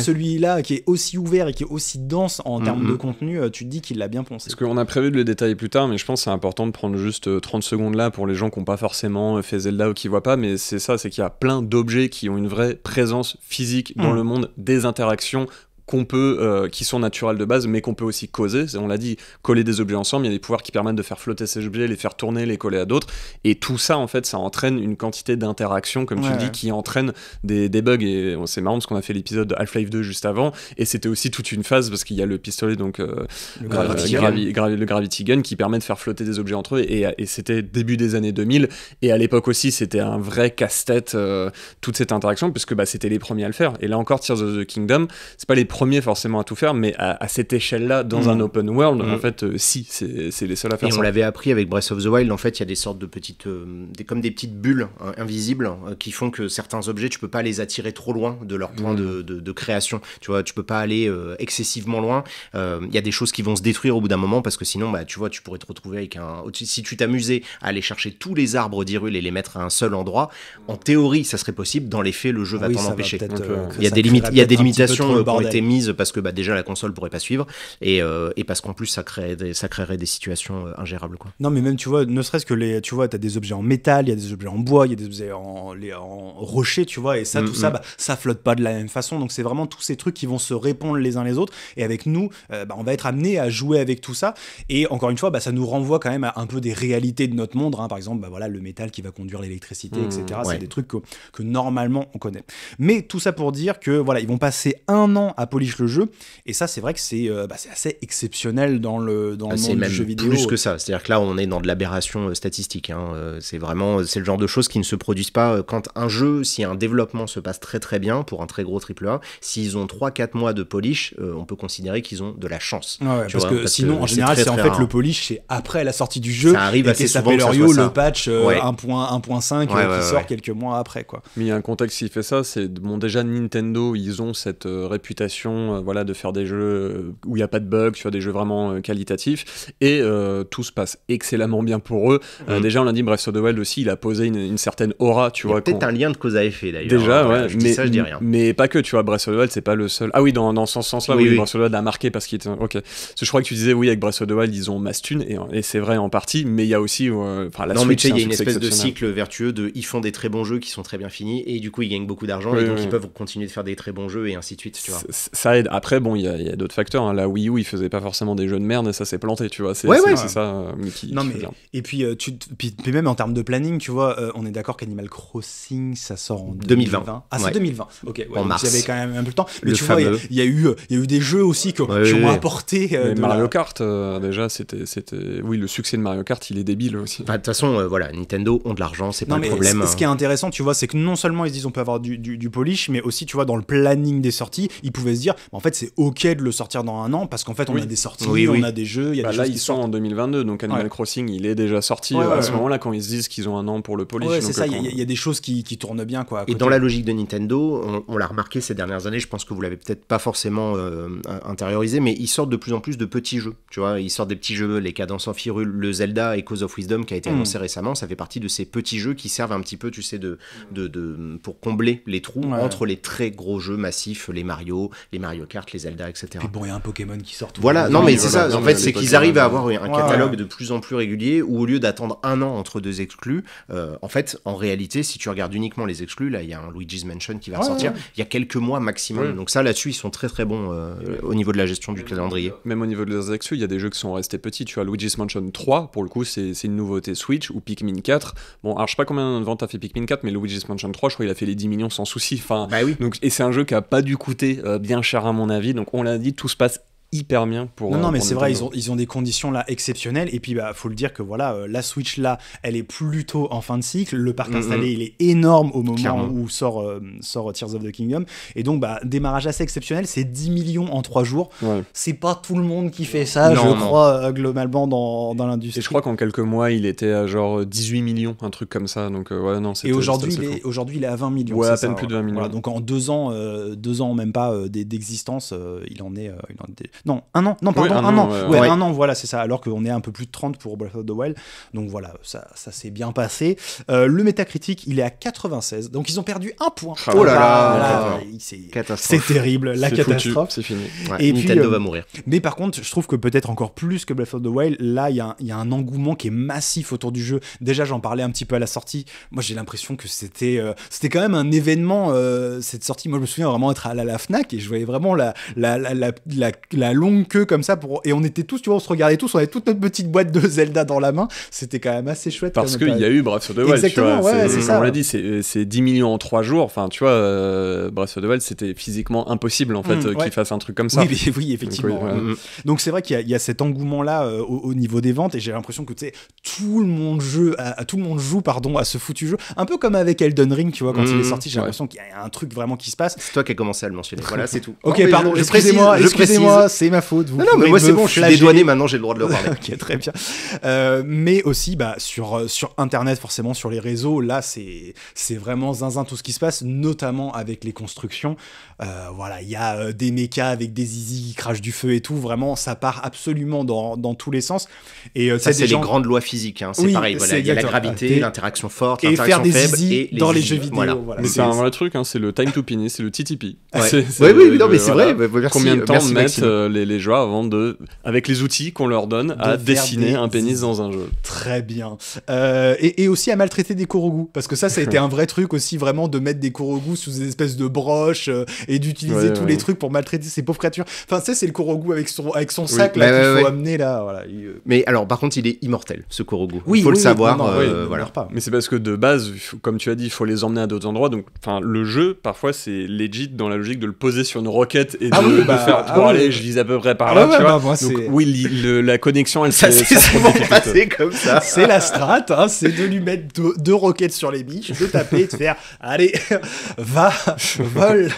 celui-là qui est aussi ouvert et qui est aussi dense en mhm. termes de contenu, euh, tu te dis qu'il l'a bien pensé. Parce qu'on a prévu de le détailler plus tard, mais je pense que c'est important de prendre juste 30 euh, secondes là pour les gens qui n'ont pas forcément fait Zelda ou qui ne voient pas, mais c'est ça, c'est qu'il y a plein d'objets qui ont une vraie présence physique dans mm. le monde, des interactions qu'on peut, euh, qui sont naturels de base, mais qu'on peut aussi causer. On l'a dit, coller des objets ensemble, il y a des pouvoirs qui permettent de faire flotter ces objets, les faire tourner, les coller à d'autres. Et tout ça, en fait, ça entraîne une quantité d'interactions, comme tu dis, qui entraîne des, bugs. Et euh, c'est marrant parce qu'on a fait l'épisode de Half-Life 2 juste avant, et c'était aussi toute une phase parce qu'il y a le pistolet, donc euh, le, gravity Gun, qui permet de faire flotter des objets entre eux. Et, c'était début des années 2000. Et à l'époque aussi, c'était un vrai casse-tête, toute cette interaction, puisque bah, c'était les premiers à le faire. Et là encore, Tears of the Kingdom, c'est pas les premiers forcément à tout faire, mais à, cette échelle-là, dans un mm. open world, en mm. fait, euh, si, c'est les seuls à faire on l'avait appris avec Breath of the Wild, en fait, il y a des sortes de petites, euh, des, comme des petites bulles hein, invisibles euh, qui font que certains objets, tu peux pas les attirer trop loin de leur point mm. de, création. Tu vois, tu peux pas aller excessivement loin. Il y a des choses qui vont se détruire au bout d'un moment parce que sinon, bah, tu vois, tu pourrais te retrouver avec un. Si tu t'amusais à aller chercher tous les arbres d'Irul et les mettre à un seul endroit, en théorie, ça serait possible. Dans les faits, le jeu va t'en empêcher. il y a des limites, il y a des limitations qui ont été mise parce que bah, déjà la console pourrait pas suivre et, euh, parce qu'en plus ça, crée des, créerait des situations euh, ingérables. Quoi. Non, mais même, tu vois, ne serait-ce que les. Tu vois, tu as des objets en métal, il y a des objets en bois, il y a des objets en, en rocher, tu vois, et ça, mm, tout ça, mm. bah, ça flotte pas de la même façon. Donc, c'est vraiment tous ces trucs qui vont se répondre les uns les autres. Et avec nous, euh, bah, on va être amené à jouer avec tout ça. Et encore une fois, bah, ça nous renvoie quand même à un peu des réalités de notre monde. Hein. Par exemple, voilà, le métal qui va conduire l'électricité, etc. Mm, c'est des trucs que, normalement on connaît. Mais tout ça pour dire que voilà, ils vont passer un an à le jeu. Et ça, c'est vrai que c'est euh, bah, assez exceptionnel dans le, dans ah, le monde du jeu vidéo. plus que ça. C'est-à-dire que là, on est dans de l'aberration euh, statistique. Hein. Euh, c'est vraiment c'est le genre de choses qui ne se produisent pas quand un jeu, si un développement se passe très très bien pour un très gros triple A s'ils ont 3-4 mois de polish, on peut considérer qu'ils ont de la chance. parce que sinon, en général, c'est en fait le polish, c'est après la sortie du jeu. arrive à s'appeler le patch euh, 1.1.5 qui sort quelques mois après. Quoi. Mais il y a un contexte qui fait ça, c'est bon, déjà Nintendo, ils ont cette réputation euh, voilà, de faire des jeux euh, où il n'y a pas de bugs, tu vois, des jeux vraiment euh, qualitatifs. Et tout se passe excellemment bien pour eux. Mhm. déjà, on l'a dit, Breath of the Wild aussi, il a posé une, certaine aura. Tu vois, peut-être un lien de cause à effet d'ailleurs. Déjà, je mais, je dis rien. mais pas que, tu vois, Breath of the Wild, c'est pas le seul. Ah oui, dans, dans ce sens-là, oui, of the Wild a marqué parce qu'il était. Ok. je crois que tu disais, oui, avec Breath of the Wild, ils ont Mastune, et, c'est vrai en partie, mais il y a aussi. Enfin, la non, Switch, il y a une espèce de cycle vertueux de ils font des très bons jeux qui sont très bien finis, et du coup, ils gagnent beaucoup d'argent, et donc ils peuvent continuer de faire des très bons jeux, et ainsi de suite, tu vois ça aide. Après, bon, il y a, d'autres facteurs. Hein. La Wii U, il faisait pas forcément des jeux de merde et ça s'est planté, tu vois. C'est ouais, ouais. ça. Euh, et puis, euh, tu, même en termes de planning, tu vois, euh, on est d'accord qu'Animal Crossing, ça sort en 2020. Ah, c'est 2020. Ok, en mars. Il y avait quand même un peu de temps. Mais tu vois, il y, a eu, il y a eu des jeux aussi qui ont apporté. Mario Kart, déjà, c'était, c'était. Oui, le succès de Mario Kart, il est débile aussi. De toute façon, voilà, Nintendo ont de l'argent, c'est pas un problème. Ce hein. qui est intéressant, tu vois, c'est que non seulement ils disent on peut avoir du, du polish, mais aussi, tu vois, dans le planning des sorties, ils pouvaient dire en fait, c'est ok de le sortir dans un an parce qu'en fait, on a des sorties, on a des jeux. Y a bah des là, ils sont en 2022, donc Animal Crossing, il est déjà sorti euh, à ce moment-là quand ils se disent qu'ils ont un an pour le polish. c'est ça. Euh, il y, a des choses qui, tournent bien, quoi. Et dans la logique de Nintendo, on, l'a remarqué ces dernières années. Je pense que vous l'avez peut-être pas forcément euh, intériorisé, mais ils sortent de plus en plus de petits jeux. Tu vois, ils sortent des petits jeux, les Cadences en Firule, le Zelda et Cause of Wisdom qui a été hmm. annoncé récemment. Ça fait partie de ces petits jeux qui servent un petit peu, tu sais, de, de, de pour combler les trous entre les très gros jeux massifs, les Mario, les Mario Kart, les Zelda, etc. Puis bon, il y a un Pokémon qui sort tout Voilà, non, mais c'est ça. En fait, c'est qu'ils arrivent à euh, avoir un catalogue de plus en plus régulier où au lieu d'attendre un an entre deux exclus, euh, en fait, en réalité, si tu regardes uniquement les exclus, là, il y a un Luigi's Mansion qui va sortir. Il y a quelques mois maximum. Donc ça, là-dessus, ils sont très très bons euh, au niveau de la gestion du calendrier. Même au niveau des exclus, il y a des jeux qui sont restés petits. Tu as Luigi's Mansion 3, pour le coup, c'est une nouveauté Switch ou Pikmin 4. Bon, alors je sais pas combien de ventes a fait Pikmin 4, mais Luigi's Mansion 3, je crois, il a fait les 10 millions sans souci. Enfin, bah donc, et c'est un jeu qui a pas dû coûter bien cher à mon avis. Donc on l'a dit, tout se passe hyper bien pour. Non, non, euh, mais c'est vrai, ils ont, ils ont des conditions là exceptionnelles. Et puis, bah, faut le dire que voilà, euh, la Switch là, elle est plutôt en fin de cycle. Le parc mm, installé, mm. il est énorme au moment où sort, euh, sort Tears of the Kingdom. Et donc, bah, démarrage assez exceptionnel. C'est 10 millions en 3 jours. C'est pas tout le monde qui fait ça, je crois, globalement dans, dans l'industrie. Et je crois qu'en quelques mois, il était à genre 18 millions, un truc comme ça. Donc, ouais, non, Et aujourd'hui, il, est, il est à 20 millions. Ouais, à peine plus de 20 millions. donc, en 2 ans, deux ans, même pas d'existence, il en est. il en est non, un an. Non, pardon, un, an. Ouais, un an, voilà, c'est ça. Alors qu'on est un peu plus de 30 pour Breath of the Wild. Donc voilà, ça, ça s'est bien passé. Euh, le métacritique, il est à 96. Donc ils ont perdu un point. Ah oh là là, C'est terrible, la catastrophe. C'est fini. Et Nintendo euh, va mourir. Mais par contre, je trouve que peut-être encore plus que Breath of the Wild, là, il y, a un engouement qui est massif autour du jeu. Déjà, j'en parlais un petit peu à la sortie. Moi, j'ai l'impression que c'était euh, quand même un événement, cette sortie. Moi, je me souviens vraiment être à la, la FNAC et je voyais vraiment la, la, la longue queue comme ça pour et on était tous, tu vois, on se regardait tous, on avait toute notre petite boîte de Zelda dans la main. C'était quand même assez chouette. Parce qu'il y a eu Breath of the Wild. tu vois, On l'a dit, c'est 10 millions en 3 jours. Enfin, tu vois, euh, Breath of the Wild, c'était physiquement impossible en fait mm, euh, qu'il fasse un truc comme ça. Oui, oui effectivement. Mm. Donc, c'est vrai qu'il y, y, a cet engouement là euh, au, niveau des ventes et j'ai l'impression que tu sais, tout le monde joue à, tout le monde joue pardon à ce foutu jeu. Un peu comme avec Elden Ring, tu vois, quand mm, il est sorti, j'ai l'impression qu'il y a un truc vraiment qui se passe. C'est toi qui as commencé à le mentionner. Voilà, c'est tout. ok, pardon. Excusez-moi. Excusez-moi c'est ma faute. Vous non, mais moi c'est bon, je suis dédouané maintenant, j'ai le droit de le parler. ok, très bien. Euh, mais aussi, bah, sur, euh, sur Internet, forcément, sur les réseaux, là, c'est, vraiment zinzin tout ce qui se passe, notamment avec les constructions. Euh, voilà, il y a des mécas avec des zizi qui crachent du feu et tout. Vraiment, ça part absolument dans, tous les sens. Et ça, c'est les grandes lois physiques. Hein. C'est pareil, Il y a la gravité, l'interaction forte, l'interaction faible. Et faire des dans les jeux vidéo. c'est un vrai truc, hein, c'est le time to pin, c'est le TTP. Oui, oui, non, mais c'est vrai. Combien de temps mettre les, joueurs avant de, avec les outils qu'on leur donne, à dessiner un pénis dans un jeu. Très bien. Euh, et, aussi à maltraiter des korogus, parce que ça, ça a été un vrai truc aussi, vraiment, de mettre des korogus sous des espèces de broches euh, et d'utiliser tous les trucs pour maltraiter ces pauvres créatures. Enfin, ça, c'est le korogu avec son, avec son sac qu'il faut amener là. Voilà. Euh. Mais alors, par contre, il est immortel, ce korogu. Oui, il faut le savoir. voilà. pas. Mais c'est parce que de base, comme tu as dit, il faut les emmener à d'autres endroits. Donc, enfin, le jeu, parfois, c'est legit dans la logique de le poser sur une roquette et ah de, oui, bah, faire. Ah à peu près par ah là, tu bah, vois. Donc, oui, la connexion, elle s'est comme ça. C'est la strat, hein, c'est de lui mettre deux, roquettes sur les biches, de taper et de faire, allez, va, vole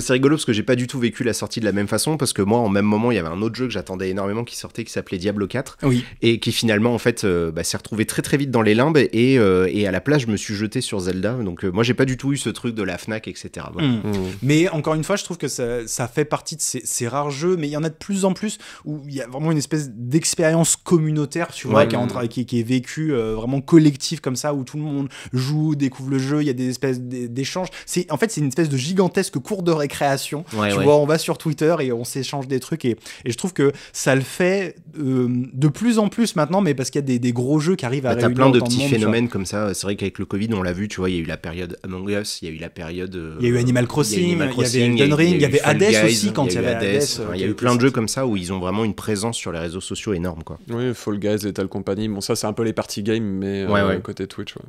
c'est rigolo parce que j'ai pas du tout vécu la sortie de la même façon parce que moi, en même moment, il y avait un autre jeu que j'attendais énormément qui sortait qui s'appelait Diablo 4 oui. et qui finalement, en fait, euh, bah, s'est retrouvé très très vite dans les limbes et, euh, et, à la place, je me suis jeté sur Zelda. Donc, euh, moi, j'ai pas du tout eu ce truc de la Fnac, etc. Mm. Mm. Mais encore une fois, je trouve que ça, fait partie de ces, rares jeux, mais il y en a de plus en plus où il y a vraiment une espèce d'expérience communautaire, tu vois, qui, est vécue vraiment collective comme ça où tout le monde joue, découvre le jeu, il y a des espèces d'échanges. C'est en fait, c'est une espèce de gigantesque cours de création tu vois, on va sur Twitter et on s'échange des trucs. Et, et, je trouve que ça le fait euh, de plus en plus maintenant, mais parce qu'il y a des, gros jeux qui arrivent à bah, réunir. T'as plein de petits phénomènes comme ça. C'est vrai qu'avec le Covid, on l'a vu, tu vois, il y a eu la période Among Us, il y a eu la période. Euh, il y a eu Animal Crossing, il y avait Elden il y avait Hades aussi quand il y avait Hades. Il y a euh, eu plein de jeux comme ça où ils ont vraiment une présence sur les réseaux sociaux énorme. Quoi. Oui, Fall Guys, Lethal Company. Bon, ça, c'est un peu les party games, mais côté Twitch. Ouais.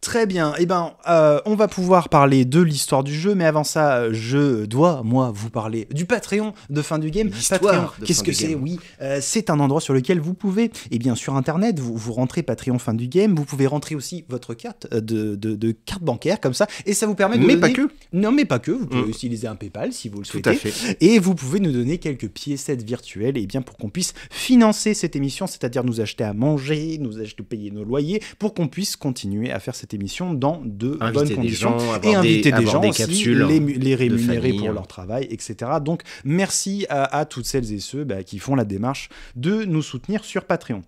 Très bien. Eh ben, euh, on va pouvoir parler de l'histoire du jeu, mais avant ça, je dois, moi, vous parler du Patreon de fin du game. Patreon, qu'est-ce que c'est Oui, euh, c'est un endroit sur lequel vous pouvez, eh bien, sur Internet, vous, vous rentrez Patreon fin du game, vous pouvez rentrer aussi votre carte euh, de, carte bancaire, comme ça, et ça vous permet de. Mais pas que Non, mais pas que. Vous pouvez mm. utiliser un PayPal si vous le souhaitez. Tout à fait. Et vous pouvez nous donner quelques piécettes virtuelles, eh bien, pour qu'on puisse financer cette émission, c'est-à-dire nous acheter à manger, nous acheter, payer nos loyers, pour qu'on puisse continuer à faire cette émission émission dans de bonnes conditions et inviter des, gens, des capsules, les, rémunérer pour hein. leur travail, etc. Donc merci à, toutes celles et ceux bah, qui font la démarche de nous soutenir sur Patreon.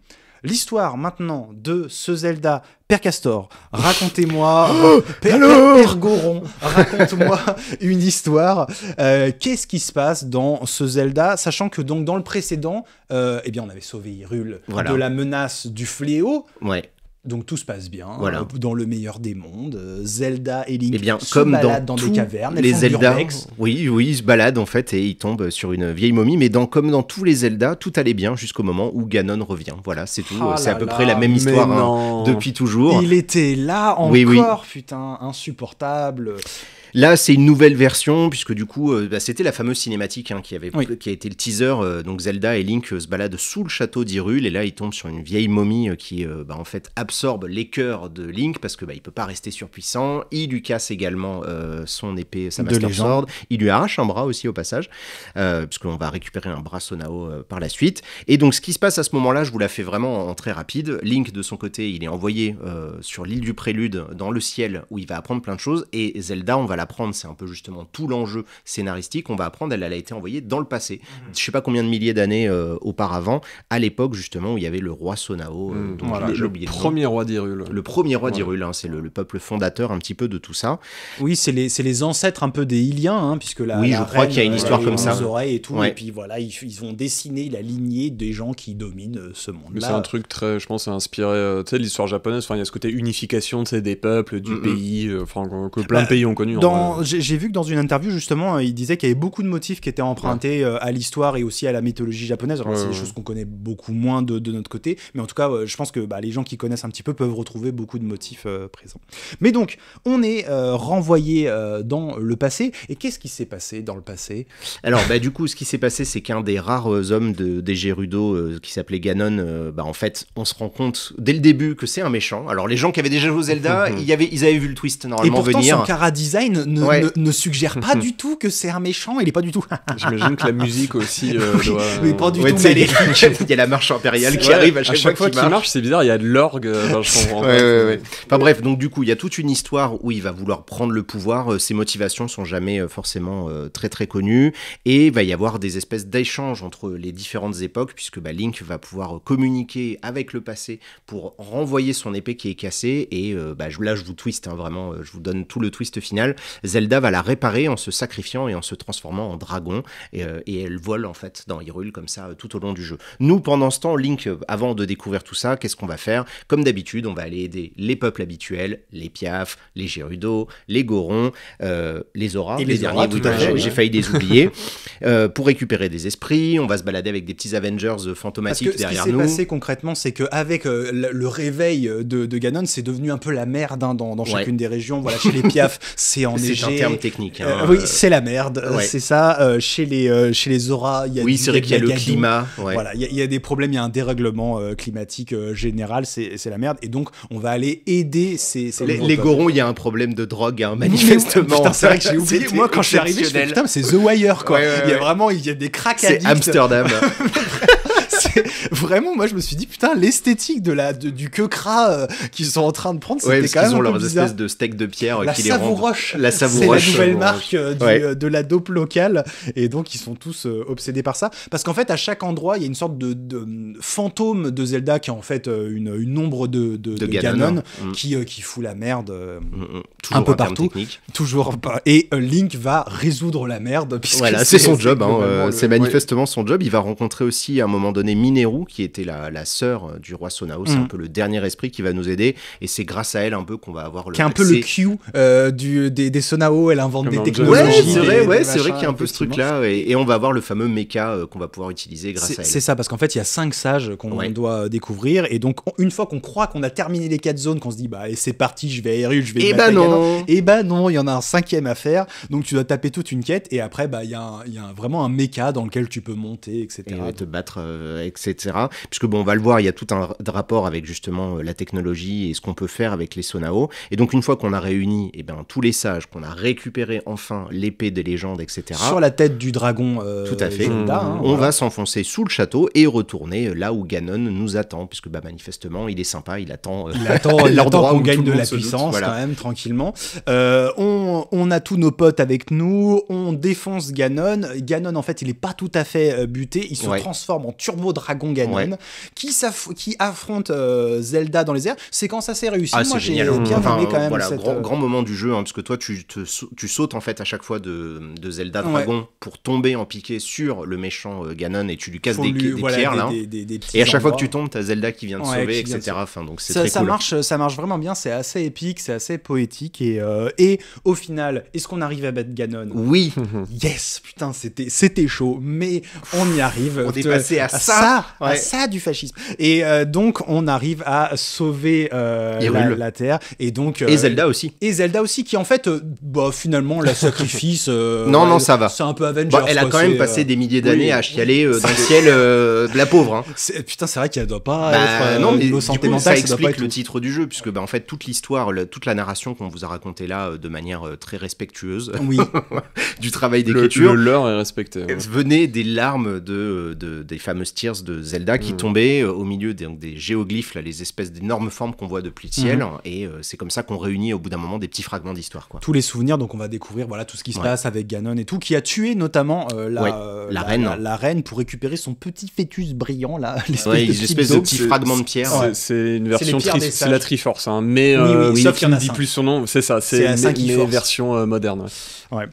L'histoire maintenant de ce Zelda Père Castor, racontez-moi, Père, Goron, raconte-moi une histoire. Euh, qu'est-ce qui se passe dans ce Zelda, sachant que donc dans le précédent, euh, eh bien on avait sauvé Hyrule de la menace du fléau. Ouais. Donc tout se passe bien, euh, dans le meilleur des mondes. Euh, Zelda et Link eh se baladent dans, des cavernes. Les Zelda, oui, oui, ils se baladent en fait et ils tombent sur une vieille momie. Mais dans, comme dans tous les Zelda, tout allait bien jusqu'au moment où Ganon revient. Voilà, c'est tout. Ah c'est à peu près la même histoire hein, depuis toujours. Il était là encore, putain, insupportable. Là, c'est une nouvelle version, puisque du coup, euh, bah, c'était la fameuse cinématique hein, qui, avait, qui a été le teaser. Euh, donc Zelda et Link euh, se baladent sous le château d'Hyrule, et là, ils tombent sur une vieille momie qui, bah, en fait, absorbe les cœurs de Link, parce que bah, il peut pas rester surpuissant. Il lui casse également son épée, sa Master Sword. Il lui arrache un bras aussi, au passage, puisqu'on va récupérer un bras Sonao par la suite. Et donc, ce qui se passe à ce moment-là, je vous la fais vraiment en, très rapide. Link, de son côté, il est envoyé sur l'île du Prélude, dans le ciel, où il va apprendre plein de choses, et Zelda, on va apprendre, c'est un peu justement tout l'enjeu scénaristique, on va apprendre, elle, elle a été envoyée dans le passé, mmh. je sais pas combien de milliers d'années euh, auparavant, à l'époque justement où il y avait le roi Sonao, le, premier roi d'Irule. Hein, le premier roi d'Irule, c'est le, peuple fondateur un petit peu de tout ça. Oui, c'est les, les, ancêtres un peu des Iliens, hein, puisque là, Oui, je crois qu'il y a une euh, histoire comme ça. Oreilles et tout, et puis voilà, ils, ils, ont dessiné la lignée des gens qui dominent euh, ce monde. là, c'est un truc très, je pense, inspiré, tu sais, l'histoire japonaise, enfin, il y a ce côté unification, des peuples, du pays, enfin, que bah, plein de pays ont connu j'ai vu que dans une interview justement, il disait qu'il y avait beaucoup de motifs qui étaient empruntés euh, à l'histoire et aussi à la mythologie japonaise. Alors c'est des choses qu'on connaît beaucoup moins de, notre côté, mais en tout cas, je pense que bah, les gens qui connaissent un petit peu peuvent retrouver beaucoup de motifs euh, présents. Mais donc, on est euh, renvoyé dans le passé. Et qu'est-ce qui s'est passé dans le passé Alors, bah, du coup, ce qui s'est passé, c'est qu'un des rares hommes de, des Gerudo qui s'appelait Ganon, bah, en fait, on se rend compte dès le début que c'est un méchant. Alors, les gens qui avaient déjà joué Zelda, y avait, ils avaient vu le twist normalement venir. Et pourtant, venir. son cara design ne, ne, suggère pas du tout que c'est un méchant, il est pas du tout. J'imagine que la musique aussi euh, Mais pas du tout. Il y a la marche impériale qui arrive à chaque, fois, qu'il marche. c'est bizarre, il y a de l'orgue. Euh, enfin bref, donc du coup, il y a toute une histoire où il va vouloir prendre le pouvoir. Euh, ses motivations sont jamais forcément très très connues et il va y avoir des espèces d'échanges entre les différentes époques puisque bah, Link va pouvoir communiquer avec le passé pour renvoyer son épée qui est cassée et bah, là je vous twist hein, vraiment, je vous donne tout le twist final. Zelda va la réparer en se sacrifiant et en se transformant en dragon, et, euh, elle vole en fait dans Hyrule comme ça euh, tout au long du jeu. Nous, pendant ce temps, Link, euh, avant de découvrir tout ça, qu'est-ce qu'on va faire Comme d'habitude, on va aller aider les peuples habituels, les Piaf, les Gerudo, les Gorons, les Auras, et les, derniers, tout à fait, j'ai failli les oublier, pour récupérer des esprits, on va se balader avec des petits Avengers fantomatiques derrière nous. Ce qui s'est passé concrètement, c'est qu'avec le réveil de, Ganon, c'est devenu un peu la merde hein, dans, dans chacune des régions. Voilà, chez les Piaf, c'est en c'est un terme technique. Hein. Euh, oui, c'est la merde. Euh, c'est ça. Euh, chez les chez les auras, il y a oui, c'est vrai qu'il y a le climat. Voilà, il y, a des problèmes, il y a un dérèglement climatique général. C'est la merde. Et donc, on va aller aider ces, ces les, gorons. Il y a un problème de drogue, hein, manifestement. c'est vrai que j'ai oublié. Moi, quand je suis arrivé, je putain, c'est The Wire quoi. Il y a vraiment, il y a des cracks. C'est Amsterdam. vraiment, moi, je me suis dit, putain, l'esthétique de la, du quecra euh, qu'ils sont en train de prendre, c'était quand même. Ils ont leur espèce de steak de pierre euh, la qui les rendent. La savouroche. C'est la nouvelle euh, marque de la dope locale. Et donc, ils sont tous obsédés par ça. Parce qu'en fait, à chaque endroit, il y a une sorte de, fantôme de Zelda qui est en fait une, une ombre de, de, Ganon, mm. qui, qui fout la merde mm, mm, un peu partout. Toujours. Et Link va résoudre la merde. c'est son job. Hein, c'est manifestement son job. Il va rencontrer aussi à un moment donné Mineru, qui était la, la sœur euh, du roi Sonao. C'est un mm. peu le dernier esprit qui va nous aider. Et c'est grâce à elle un peu qu'on va avoir le. Qui est un peu le Q euh, du, des, des, Sonao. Elle invente des technologies. c'est vrai, ouais, c'est vrai qu'il y a un peu ce truc-là. Et, on va avoir le fameux mecha euh, qu'on va pouvoir utiliser grâce à elle. C'est ça, parce qu'en fait, il y a cinq sages qu'on doit découvrir. Et donc, une fois qu'on croit qu'on a terminé les quatre zones, qu'on se dit, bah, c'est parti, je vais à je vais. Et eh ben bah non Et eh bah ben non, il y en a un cinquième à faire. Donc, tu dois taper toute une quête. Et après, bah, il y a, y a vraiment un mecha dans lequel tu peux monter, etc. Et te battre avec etc. Puisque bon, on va le voir, il y a tout un rapport avec justement euh, la technologie et ce qu'on peut faire avec les Sonao. Et donc une fois qu'on a réuni eh ben, tous les sages, qu'on a récupéré enfin l'épée des légendes, etc. Sur la tête du dragon. Euh, tout à fait. Hein, on va s'enfoncer sous le château et retourner euh, là où Ganon nous attend, puisque bah, manifestement il est sympa, il attend. il attend l'endroit où on gagne de la puissance quand même tranquillement. on, a tous nos potes avec nous, on défonce Ganon. Ganon en fait il est pas tout à fait buté, il se transforme en turbo dragon Ganon, qui, affronte euh, Zelda dans les airs. C'est quand ça s'est réussi. Ah, Moi, j'ai bien quand même. Euh, grand, moment du jeu, hein, parce que toi, tu, sautes en fait à chaque fois de, Zelda dragon pour tomber en piqué sur le méchant euh, Ganon et tu lui casses des, pierres. et à chaque fois que tu tombes, t'as Zelda qui vient te sauver, etc. Enfin, donc ça, marche, ça marche vraiment bien. C'est assez épique, c'est assez poétique et, au final, est-ce qu'on arrive à battre Ganon Oui. yes, putain, c'était chaud, mais on y arrive. On est passé à ça, ça, à ça du fascisme. Et euh, donc, on arrive à sauver euh, la, Terre. Et donc. Euh, et Zelda aussi. Et Zelda aussi, qui en fait, bah, finalement, la sacrifice. non, non, ça va. C'est un peu Avengers. Bah, elle a quand même passé des milliers d'années à chialer dans le ciel de la pauvre. Hein. Putain, c'est vrai qu'elle doit pas. Bah, non, mais ça, explique le titre du jeu, puisque bah, en fait, toute l'histoire, toute la narration qu'on vous a raconté là de manière très respectueuse oui. du travail d'écriture. Le, leur est respecté. Venait des larmes de, de, des fameuses Tears de Zelda qui mm. tombait euh, au milieu des, géoglyphes, là, les espèces d'énormes formes qu'on voit depuis le mm-hmm. ciel. Et euh, c'est comme ça qu'on réunit au bout d'un moment des petits fragments d'histoire. Tous les souvenirs, donc on va découvrir voilà tout ce qui se passe avec Ganon et tout, qui a tué notamment euh, la, reine. La, reine pour récupérer son petit fœtus brillant, là, l'espèce de, petits fragments de pierre. C'est une version, c'est la Triforce, hein, mais oui, sauf qu'il ne dit plus son nom, c'est ça, c'est une, version moderne. Ouais.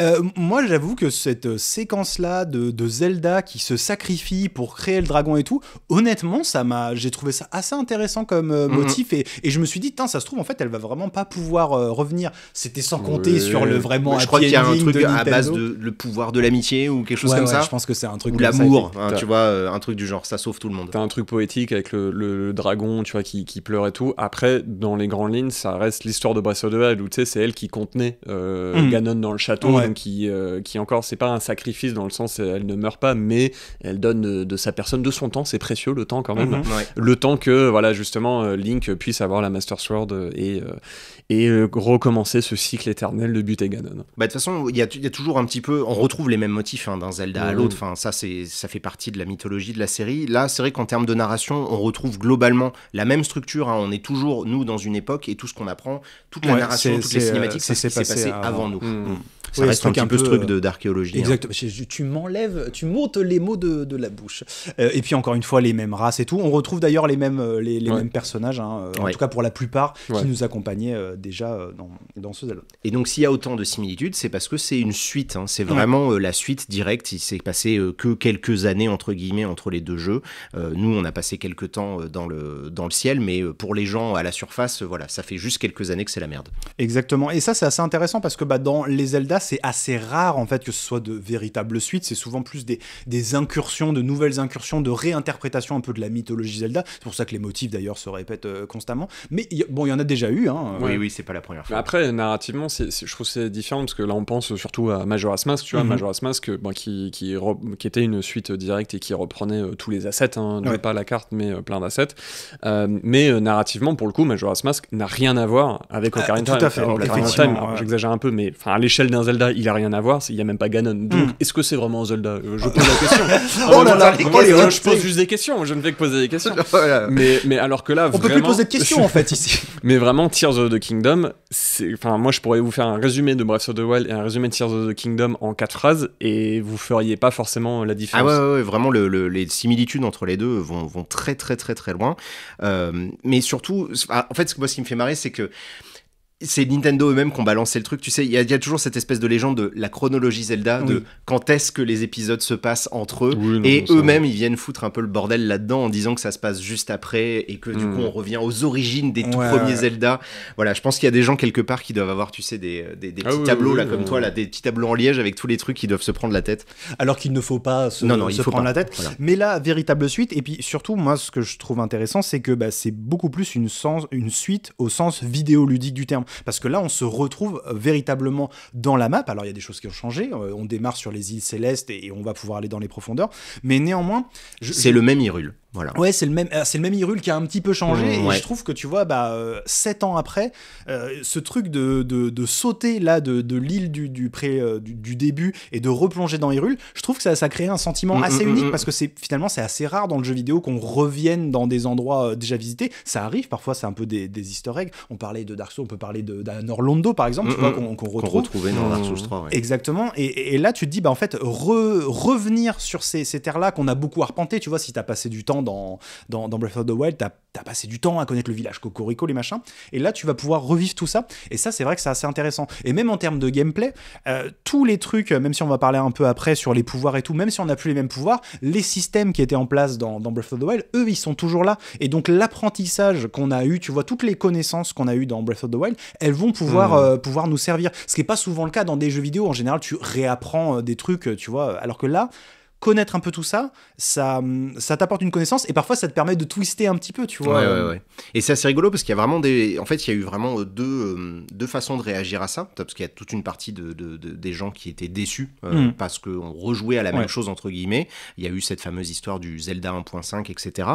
Euh, moi, j'avoue que cette euh, séquence-là de, Zelda qui se sacrifie pour créer le dragon et tout, honnêtement, ça m'a, j'ai trouvé ça assez intéressant comme euh, mhm. motif et, je me suis dit, tiens, ça se trouve en fait, elle va vraiment pas pouvoir revenir. C'était sans compter sur le vraiment. je crois qu'il y a un truc à base de le pouvoir de l'amitié ou quelque chose comme ça. Je pense que c'est un truc. de l'amour, hein, tu vois, un truc du genre, ça sauve tout le monde. T'as un truc poétique avec le, dragon, tu vois, qui, qui, pleure et tout. Après, dans les grandes lignes, ça reste l'histoire de Breath of the où tu sais, c'est elle qui contenait mm. Ganon dans le château, qui, euh, qui encore, c'est pas un sacrifice dans le sens, elle ne meurt pas, mais elle donne euh, de, sa personne, de son temps, c'est précieux le temps quand même, mhm. le temps que voilà justement euh, Link puisse avoir la Master Sword et et euh, recommencer ce cycle éternel de but et Ganon. Bah, de toute façon, il y, a toujours un petit peu, on retrouve les mêmes motifs hein, d'un Zelda à mmh. l'autre, enfin, ça, ça fait partie de la mythologie de la série. Là, c'est vrai qu'en termes de narration, on retrouve globalement la même structure, hein. on est toujours, nous, dans une époque, et tout ce qu'on apprend, toute la narration, toutes les euh, cinématiques, c'est ce qui s'est passé, avant nous. Mmh. Mmh. Ça reste un, petit peu ce truc euh, d'archéologie. Hein. Exactement, tu m'enlèves, tu montes les mots de, de la bouche. et puis encore une fois, les mêmes races et tout. On retrouve d'ailleurs les mêmes, les, mêmes personnages, hein. en tout cas pour la plupart, qui nous accompagnaient. Euh, déjà euh, dans, ce Zelda Et donc s'il y a autant de similitudes, c'est parce que c'est une suite, hein. c'est vraiment euh, la suite directe, il s'est passé que quelques années entre guillemets entre les deux jeux. nous, on a passé quelques temps dans le, dans le ciel, mais pour les gens à la surface, voilà, ça fait juste quelques années que c'est la merde. Exactement, et ça c'est assez intéressant parce que bah, dans les Zelda, c'est assez rare en fait que ce soit de véritables suites, c'est souvent plus des, des incursions, de nouvelles incursions, de réinterprétation un peu de la mythologie Zelda. C'est pour ça que les motifs d'ailleurs se répètent constamment. Mais bon, il y en a déjà eu. Hein. oui, oui, oui, c'est pas la première fois. Après, narrativement, c'est je trouve c'est différent parce que là, on pense surtout à Majora's Mask, tu vois, mhm. Majora's Mask, euh, ben, qui, qui, était une suite directe et qui reprenait euh, tous les assets, hein, pas la carte, mais euh, plein d'assets. mais narrativement, pour le coup, Majora's Mask n'a rien à voir avec ah, Ocarina Tout à fait. J'exagère un peu, mais à l'échelle d'un Zelda, il a rien à voir. Il n'y a même pas Ganon. Donc, hmm. est-ce que c'est vraiment Zelda Je pose la question. je pose juste des questions. Je ne fais que poser des questions. Mais alors que là, on peut plus poser de questions en fait ici. Mais vraiment, Tears of the King Kingdom, enfin, moi je pourrais vous faire un résumé de Breath of the Wild et un résumé de Tears of the Kingdom en quatre phrases et vous feriez pas forcément la ah différence. Ah ouais, ouais, vraiment les similitudes entre les deux vont, très très très très loin. Euh, mais surtout, ah, en fait, moi ce qui me fait marrer, c'est que c'est Nintendo eux-mêmes qui ont balancé le truc. Tu sais, il y, a toujours cette espèce de légende de la chronologie Zelda, de quand est-ce que les épisodes se passent entre eux. et eux-mêmes, ils viennent foutre un peu le bordel là-dedans en disant que ça se passe juste après et que du hmm. coup, on revient aux origines des tout premiers Zelda. Voilà, je pense qu'il y a des gens quelque part qui doivent avoir, tu sais, des, des, ah petits tableaux là, comme toi, là, des petits tableaux en liège avec tous les trucs qui doivent se prendre la tête. Alors qu'il ne faut pas se, non, non, il faut prendre la tête. Mais là, véritable suite. Et puis surtout, moi, ce que je trouve intéressant, c'est que bah, c'est beaucoup plus une, sens, une suite au sens vidéoludique du terme. Parce que là, on se retrouve euh, véritablement dans la map. Alors, il y a des choses qui ont changé. Euh, on démarre sur les îles célestes et, on va pouvoir aller dans les profondeurs. Mais néanmoins. C'est le même Hyrule. Voilà. Ouais, c'est le même, euh, c'est le même Hyrule qui a un petit peu changé. Mmh, et je trouve que tu vois, bah, euh, sept ans après, euh, ce truc de, de, de, sauter là de, de l'île du du, pré, du, du, début et de replonger dans Hyrule, je trouve que ça, ça crée un sentiment mmh, assez mmh, unique parce que c'est finalement c'est assez rare dans le jeu vidéo qu'on revienne dans des endroits déjà visités. Ça arrive parfois, c'est un peu des, des Easter eggs. On parlait de Dark Souls, on peut parler d'un Orlando par exemple, tu vois qu'on qu'on retrouve. Qu'on dans Dark Souls 3. Exactement. Et, et, là, tu te dis, bah en fait, revenir sur ces, ces terres là qu'on a beaucoup arpentées, tu vois, si t'as passé du temps dans, dans, Breath of the Wild, t'as as passé du temps à connaître le village Cocorico, les machins. Et là, tu vas pouvoir revivre tout ça. Et ça, c'est vrai que c'est assez intéressant. Et même en termes de gameplay, euh, tous les trucs, euh, même si on va parler un peu après sur les pouvoirs et tout, même si on n'a plus les mêmes pouvoirs, les systèmes qui étaient en place dans, Breath of the Wild, eux, ils sont toujours là. Et donc, l'apprentissage qu'on a eu, tu vois, toutes les connaissances qu'on a eues dans Breath of the Wild, elles vont pouvoir, mmh. euh, pouvoir nous servir. Ce qui n'est pas souvent le cas dans des jeux vidéo. En général, tu réapprends des trucs, tu vois. Alors que là, connaître un peu tout ça, ça, ça t'apporte une connaissance et parfois ça te permet de twister un petit peu, tu vois. Ouais, ouais, ouais. Et c'est assez rigolo parce qu'il y a vraiment des. En fait, il y a eu vraiment euh, deux, euh, deux façons de réagir à ça. Parce qu'il y a toute une partie de, des gens qui étaient déçus euh, mm. parce qu'on rejouait à la même chose, entre guillemets. Il y a eu cette fameuse histoire du Zelda 1.5, etc.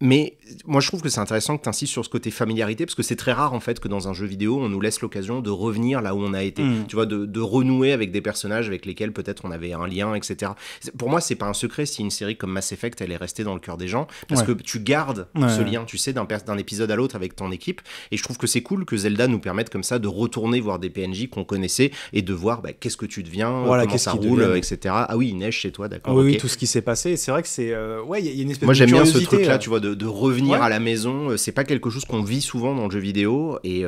mais moi, je trouve que c'est intéressant que tu insistes sur ce côté familiarité parce que c'est très rare, en fait, que dans un jeu vidéo, on nous laisse l'occasion de revenir là où on a été. Mm. Tu vois, de, de renouer avec des personnages avec lesquels peut-être on avait un lien, etc. Pour moi, c'est pas un secret si une série comme Mass Effect, elle est restée dans le cœur des gens, parce que tu gardes ce lien, tu sais, d'un, épisode à l'autre avec ton équipe. Et je trouve que c'est cool que Zelda nous permette comme ça de retourner voir des PNJ qu'on connaissait et de voir bah, qu'est-ce que tu deviens, comment ça roule, etc. Ah oui, il neige chez toi, d'accord. oui, tout ce qui s'est passé. C'est vrai que c'est. Euh, ouais, il y, a une espèce Moi, j'aime bien ce truc-là, euh. tu vois, de, revenir à la maison. Euh, c'est pas quelque chose qu'on vit souvent dans le jeu vidéo. Et,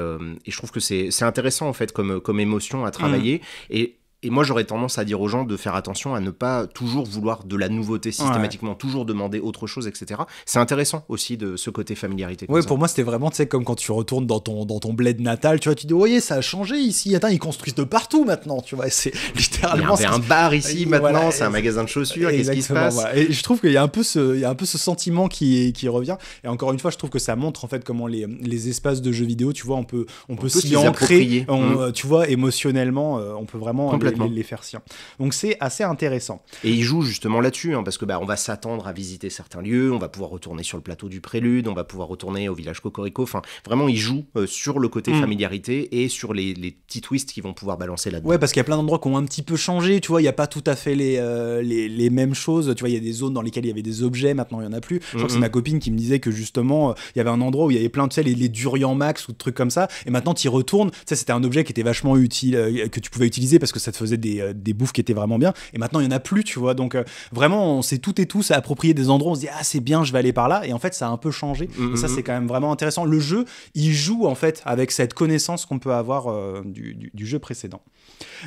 je trouve que c'est, intéressant, en fait, comme, comme émotion à travailler. Mm. Et et moi, j'aurais tendance à dire aux gens de faire attention à ne pas toujours vouloir de la nouveauté systématiquement, toujours demander autre chose, etc. C'est intéressant aussi de ce côté familiarité. Ouais, pour moi, c'était vraiment, tu sais, comme quand tu retournes dans ton, dans ton bled natal, tu vois, tu dis, voyez, oh, ça a changé ici. Attends, ils construisent de partout maintenant, tu vois. C'est littéralement. Il y un bar ici maintenant, c'est un magasin de chaussures, qu'est-ce qui se passe Et je trouve qu'il y a un peu ce, y a un peu ce sentiment qui, qui revient. Et encore une fois, je trouve que ça montre en fait comment les, les espaces de jeux vidéo, tu vois, on peut, on, peut, s'y ancrer, mm. euh, tu vois, émotionnellement, euh, on peut vraiment les, faire sien Donc c'est assez intéressant. Et il joue justement là-dessus, hein, parce que bah, on va s'attendre à visiter certains lieux, on va pouvoir retourner sur le plateau du Prélude, on va pouvoir retourner au village Cocorico. Enfin, vraiment, il joue euh, sur le côté mm. familiarité et sur les, les petits twists qu'ils vont pouvoir balancer là-dedans. Ouais, parce qu'il y a plein d'endroits qui ont un petit peu changé. Tu vois, il n'y a pas tout à fait euh, les, les, mêmes choses. Tu vois, il y a des zones dans lesquelles il y avait des objets, maintenant il n'y en a plus. Je crois que c'est mm-hmm. ma copine qui me disait que justement, euh, il y avait un endroit où il y avait plein de tu et les, les max ou de trucs comme ça. Et maintenant, tu y retournes. ça c'était un objet qui était vachement utile, que tu pouvais utiliser parce que ça te faisait des, euh, des bouffes qui étaient vraiment bien. Et maintenant, il n'y en a plus, tu vois. Donc, euh, vraiment, on s'est tout et tous approprié des endroits. On se dit, ah, c'est bien, je vais aller par là. Et en fait, ça a un peu changé. Et ça, mm-hmm. c'est quand même vraiment intéressant. Le jeu, il joue, en fait, avec cette connaissance qu'on peut avoir euh, du jeu précédent.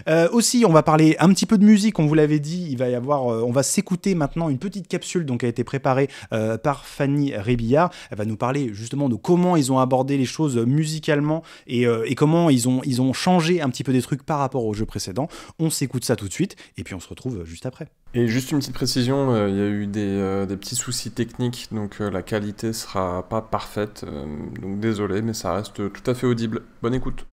Euh, aussi, on va parler un petit peu de musique. On vous l'avait dit, il va y avoir, euh, on va s'écouter maintenant une petite capsule donc, qui a été préparée euh, par Fanny Rébillard. Elle va nous parler justement de comment ils ont abordé les choses musicalement et, comment ils ont, ils ont changé un petit peu des trucs par rapport au jeu précédent. On s'écoute ça tout de suite et puis on se retrouve juste après. Et juste une petite précision, il y a eu des, des, petits soucis techniques, donc la qualité sera pas parfaite, donc désolé, mais ça reste tout à fait audible. Bonne écoute.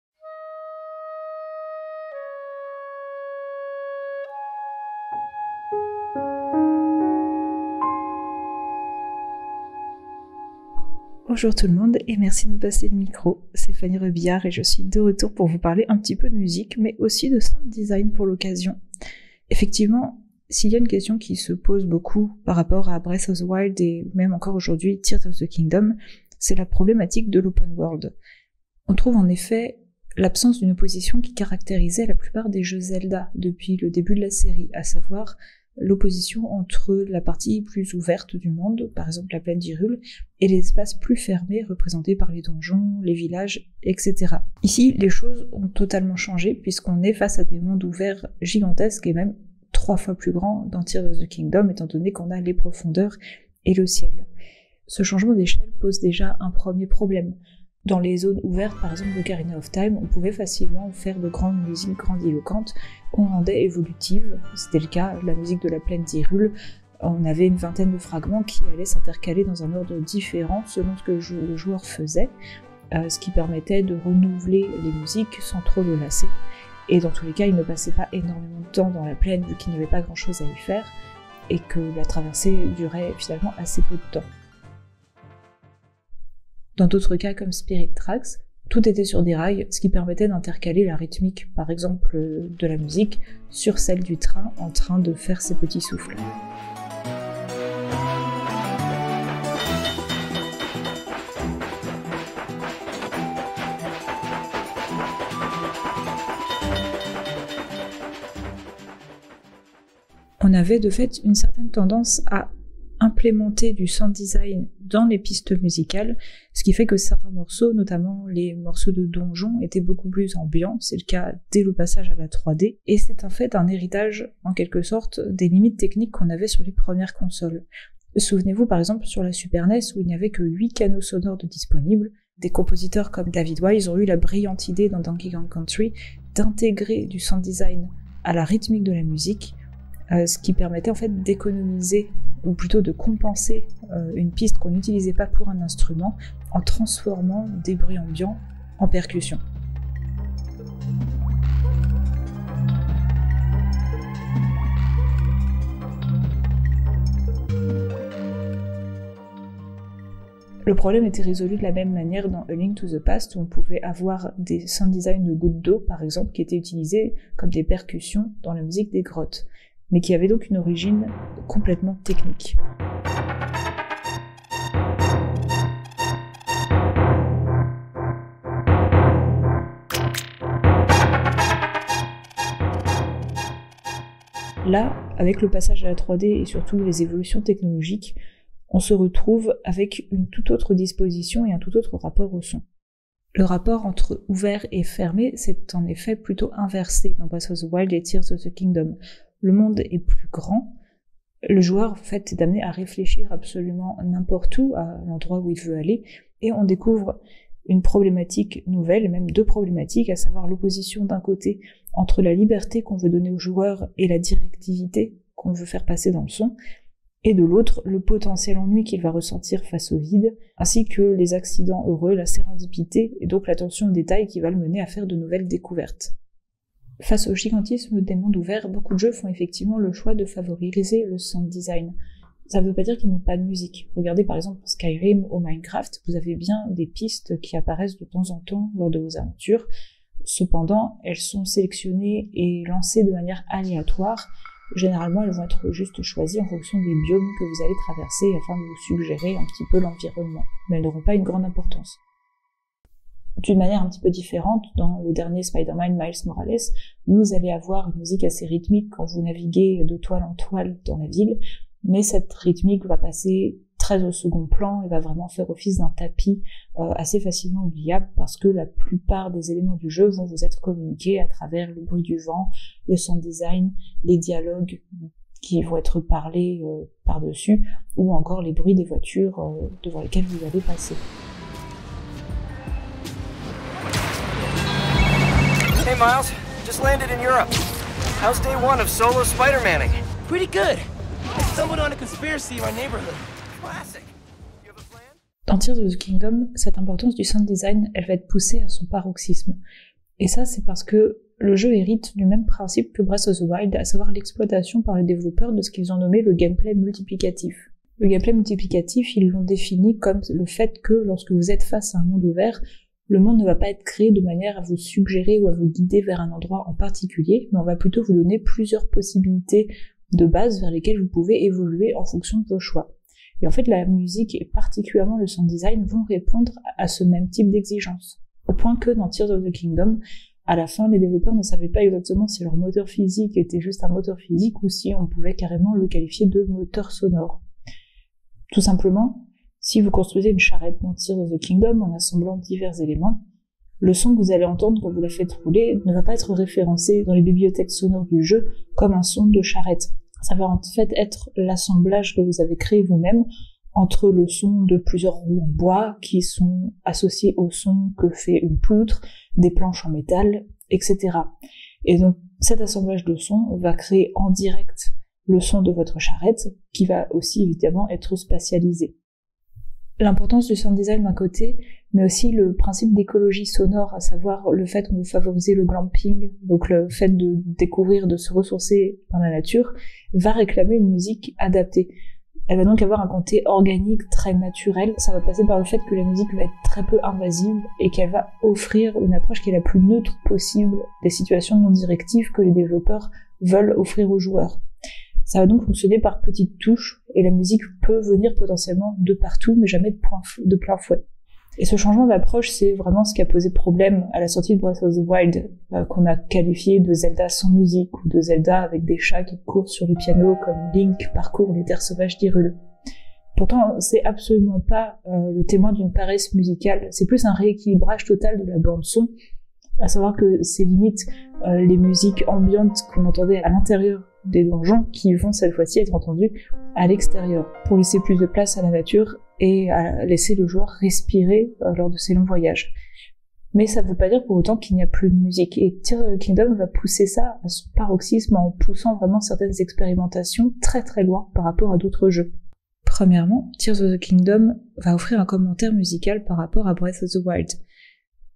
Bonjour tout le monde et merci de me passer le micro. C'est Fanny Rebillard et je suis de retour pour vous parler un petit peu de musique, mais aussi de sound design pour l'occasion. Effectivement, s'il y a une question qui se pose beaucoup par rapport à Breath of the Wild et même encore aujourd'hui Tears of the Kingdom, c'est la problématique de l'open world. On trouve en effet l'absence d'une opposition qui caractérisait la plupart des jeux Zelda depuis le début de la série, à savoir l'opposition entre la partie plus ouverte du monde, par exemple la plaine d'Irule, et les espaces plus fermés représentés par les donjons, les villages, etc. Ici, les choses ont totalement changé puisqu'on est face à des mondes ouverts gigantesques et même trois fois plus grands dans Tears of the Kingdom étant donné qu'on a les profondeurs et le ciel. Ce changement d'échelle pose déjà un premier problème dans les zones ouvertes, par exemple de Carina of Time, on pouvait facilement faire de grandes musiques grandiloquentes qu'on rendait évolutives. C'était le cas, de la musique de la plaine d'Irule, on avait une vingtaine de fragments qui allaient s'intercaler dans un ordre différent selon ce que le joueur faisait, euh, ce qui permettait de renouveler les musiques sans trop le lasser. Et dans tous les cas, il ne passait pas énormément de temps dans la plaine vu qu'il n'y avait pas grand chose à y faire et que la traversée durait finalement assez peu de temps. Dans d'autres cas, comme Spirit Tracks, tout était sur des rails, ce qui permettait d'intercaler la rythmique, par exemple, de la musique sur celle du train en train de faire ses petits souffles. on avait de fait une certaine tendance à implémenter du sound design dans les pistes musicales, ce qui fait que certains morceaux, notamment les morceaux de donjon, étaient beaucoup plus ambiants, c'est le cas dès le passage à la 3D, et c'est en fait un héritage, en quelque sorte, des limites techniques qu'on avait sur les premières consoles. Souvenez-vous par exemple sur la Super NES où il n'y avait que 8 canaux sonores de disponibles, des compositeurs comme David Wise ont eu la brillante idée dans Donkey Kong Country d'intégrer du sound design à la rythmique de la musique euh, ce qui permettait en fait d'économiser ou plutôt de compenser euh, une piste qu'on n'utilisait pas pour un instrument en transformant des bruits ambiants en percussions. Le problème était résolu de la même manière dans A Link to the Past, où on pouvait avoir des sound design de gouttes d'eau, par exemple, qui étaient utilisés comme des percussions dans la musique des grottes mais qui avait donc une origine complètement technique. Là, avec le passage à la 3D et surtout les évolutions technologiques, on se retrouve avec une toute autre disposition et un tout autre rapport au son. Le rapport entre ouvert et fermé s'est en effet plutôt inversé dans Breath of the Wild et Tears of the Kingdom le monde est plus grand, le joueur, fait, est amené à réfléchir absolument n'importe où, à l'endroit où il veut aller, et on découvre une problématique nouvelle, même deux problématiques, à savoir l'opposition d'un côté entre la liberté qu'on veut donner au joueur et la directivité qu'on veut faire passer dans le son, et de l'autre, le potentiel ennui qu'il va ressentir face au vide, ainsi que les accidents heureux, la sérendipité, et donc l'attention au détail qui va le mener à faire de nouvelles découvertes. Face au gigantisme des mondes ouverts, beaucoup de jeux font effectivement le choix de favoriser le sound design. Ça ne veut pas dire qu'ils n'ont pas de musique. Regardez par exemple Skyrim ou Minecraft, vous avez bien des pistes qui apparaissent de temps en temps lors de vos aventures. Cependant, elles sont sélectionnées et lancées de manière aléatoire. Généralement, elles vont être juste choisies en fonction des biomes que vous allez traverser afin de vous suggérer un petit peu l'environnement. Mais elles n'auront pas une grande importance d'une manière un petit peu différente dans le dernier Spider-Man Miles Morales. Vous allez avoir une musique assez rythmique quand vous naviguez de toile en toile dans la ville, mais cette rythmique va passer très au second plan et va vraiment faire office d'un tapis euh, assez facilement oubliable parce que la plupart des éléments du jeu vont vous être communiqués à travers le bruit du vent, le sound design, les dialogues qui vont être parlés euh, par-dessus ou encore les bruits des voitures euh, devant lesquelles vous allez passer. Dans Tears of the Kingdom, cette importance du sound design, elle va être poussée à son paroxysme. Et ça, c'est parce que le jeu hérite du même principe que Breath of the Wild, à savoir l'exploitation par les développeurs de ce qu'ils ont nommé le gameplay multiplicatif. Le gameplay multiplicatif, ils l'ont défini comme le fait que lorsque vous êtes face à un monde ouvert, le monde ne va pas être créé de manière à vous suggérer ou à vous guider vers un endroit en particulier, mais on va plutôt vous donner plusieurs possibilités de base vers lesquelles vous pouvez évoluer en fonction de vos choix. Et en fait, la musique et particulièrement le sound design vont répondre à ce même type d'exigence. Au point que dans Tears of the Kingdom, à la fin, les développeurs ne savaient pas exactement si leur moteur physique était juste un moteur physique ou si on pouvait carrément le qualifier de moteur sonore. Tout simplement si vous construisez une charrette dans Tears of the Kingdom en assemblant divers éléments, le son que vous allez entendre quand vous la faites rouler ne va pas être référencé dans les bibliothèques sonores du jeu comme un son de charrette. Ça va en fait être l'assemblage que vous avez créé vous-même entre le son de plusieurs roues en bois qui sont associées au son que fait une poutre, des planches en métal, etc. Et donc cet assemblage de sons va créer en direct le son de votre charrette qui va aussi évidemment être spatialisé l'importance du sound design d'un côté, mais aussi le principe d'écologie sonore, à savoir le fait qu'on veut favoriser le glamping, donc le fait de découvrir, de se ressourcer dans la nature, va réclamer une musique adaptée. Elle va donc avoir un côté organique, très naturel. Ça va passer par le fait que la musique va être très peu invasive et qu'elle va offrir une approche qui est la plus neutre possible des situations non directives que les développeurs veulent offrir aux joueurs. Ça va donc fonctionner par petites touches et la musique peut venir potentiellement de partout, mais jamais de, point de plein fouet. Et ce changement d'approche, c'est vraiment ce qui a posé problème à la sortie de Breath of the Wild, euh, qu'on a qualifié de Zelda sans musique ou de Zelda avec des chats qui courent sur les pianos comme Link parcourt les terres sauvages d'Hyrule. Pourtant, c'est absolument pas euh, le témoin d'une paresse musicale, c'est plus un rééquilibrage total de la bande son, à savoir que c'est limite euh, les musiques ambiantes qu'on entendait à l'intérieur des donjons qui vont cette fois-ci être entendus à l'extérieur pour laisser plus de place à la nature et à laisser le joueur respirer euh, lors de ses longs voyages. Mais ça ne veut pas dire pour autant qu'il n'y a plus de musique. Et Tears of the Kingdom va pousser ça à son paroxysme en poussant vraiment certaines expérimentations très très loin par rapport à d'autres jeux. Premièrement, Tears of the Kingdom va offrir un commentaire musical par rapport à Breath of the Wild,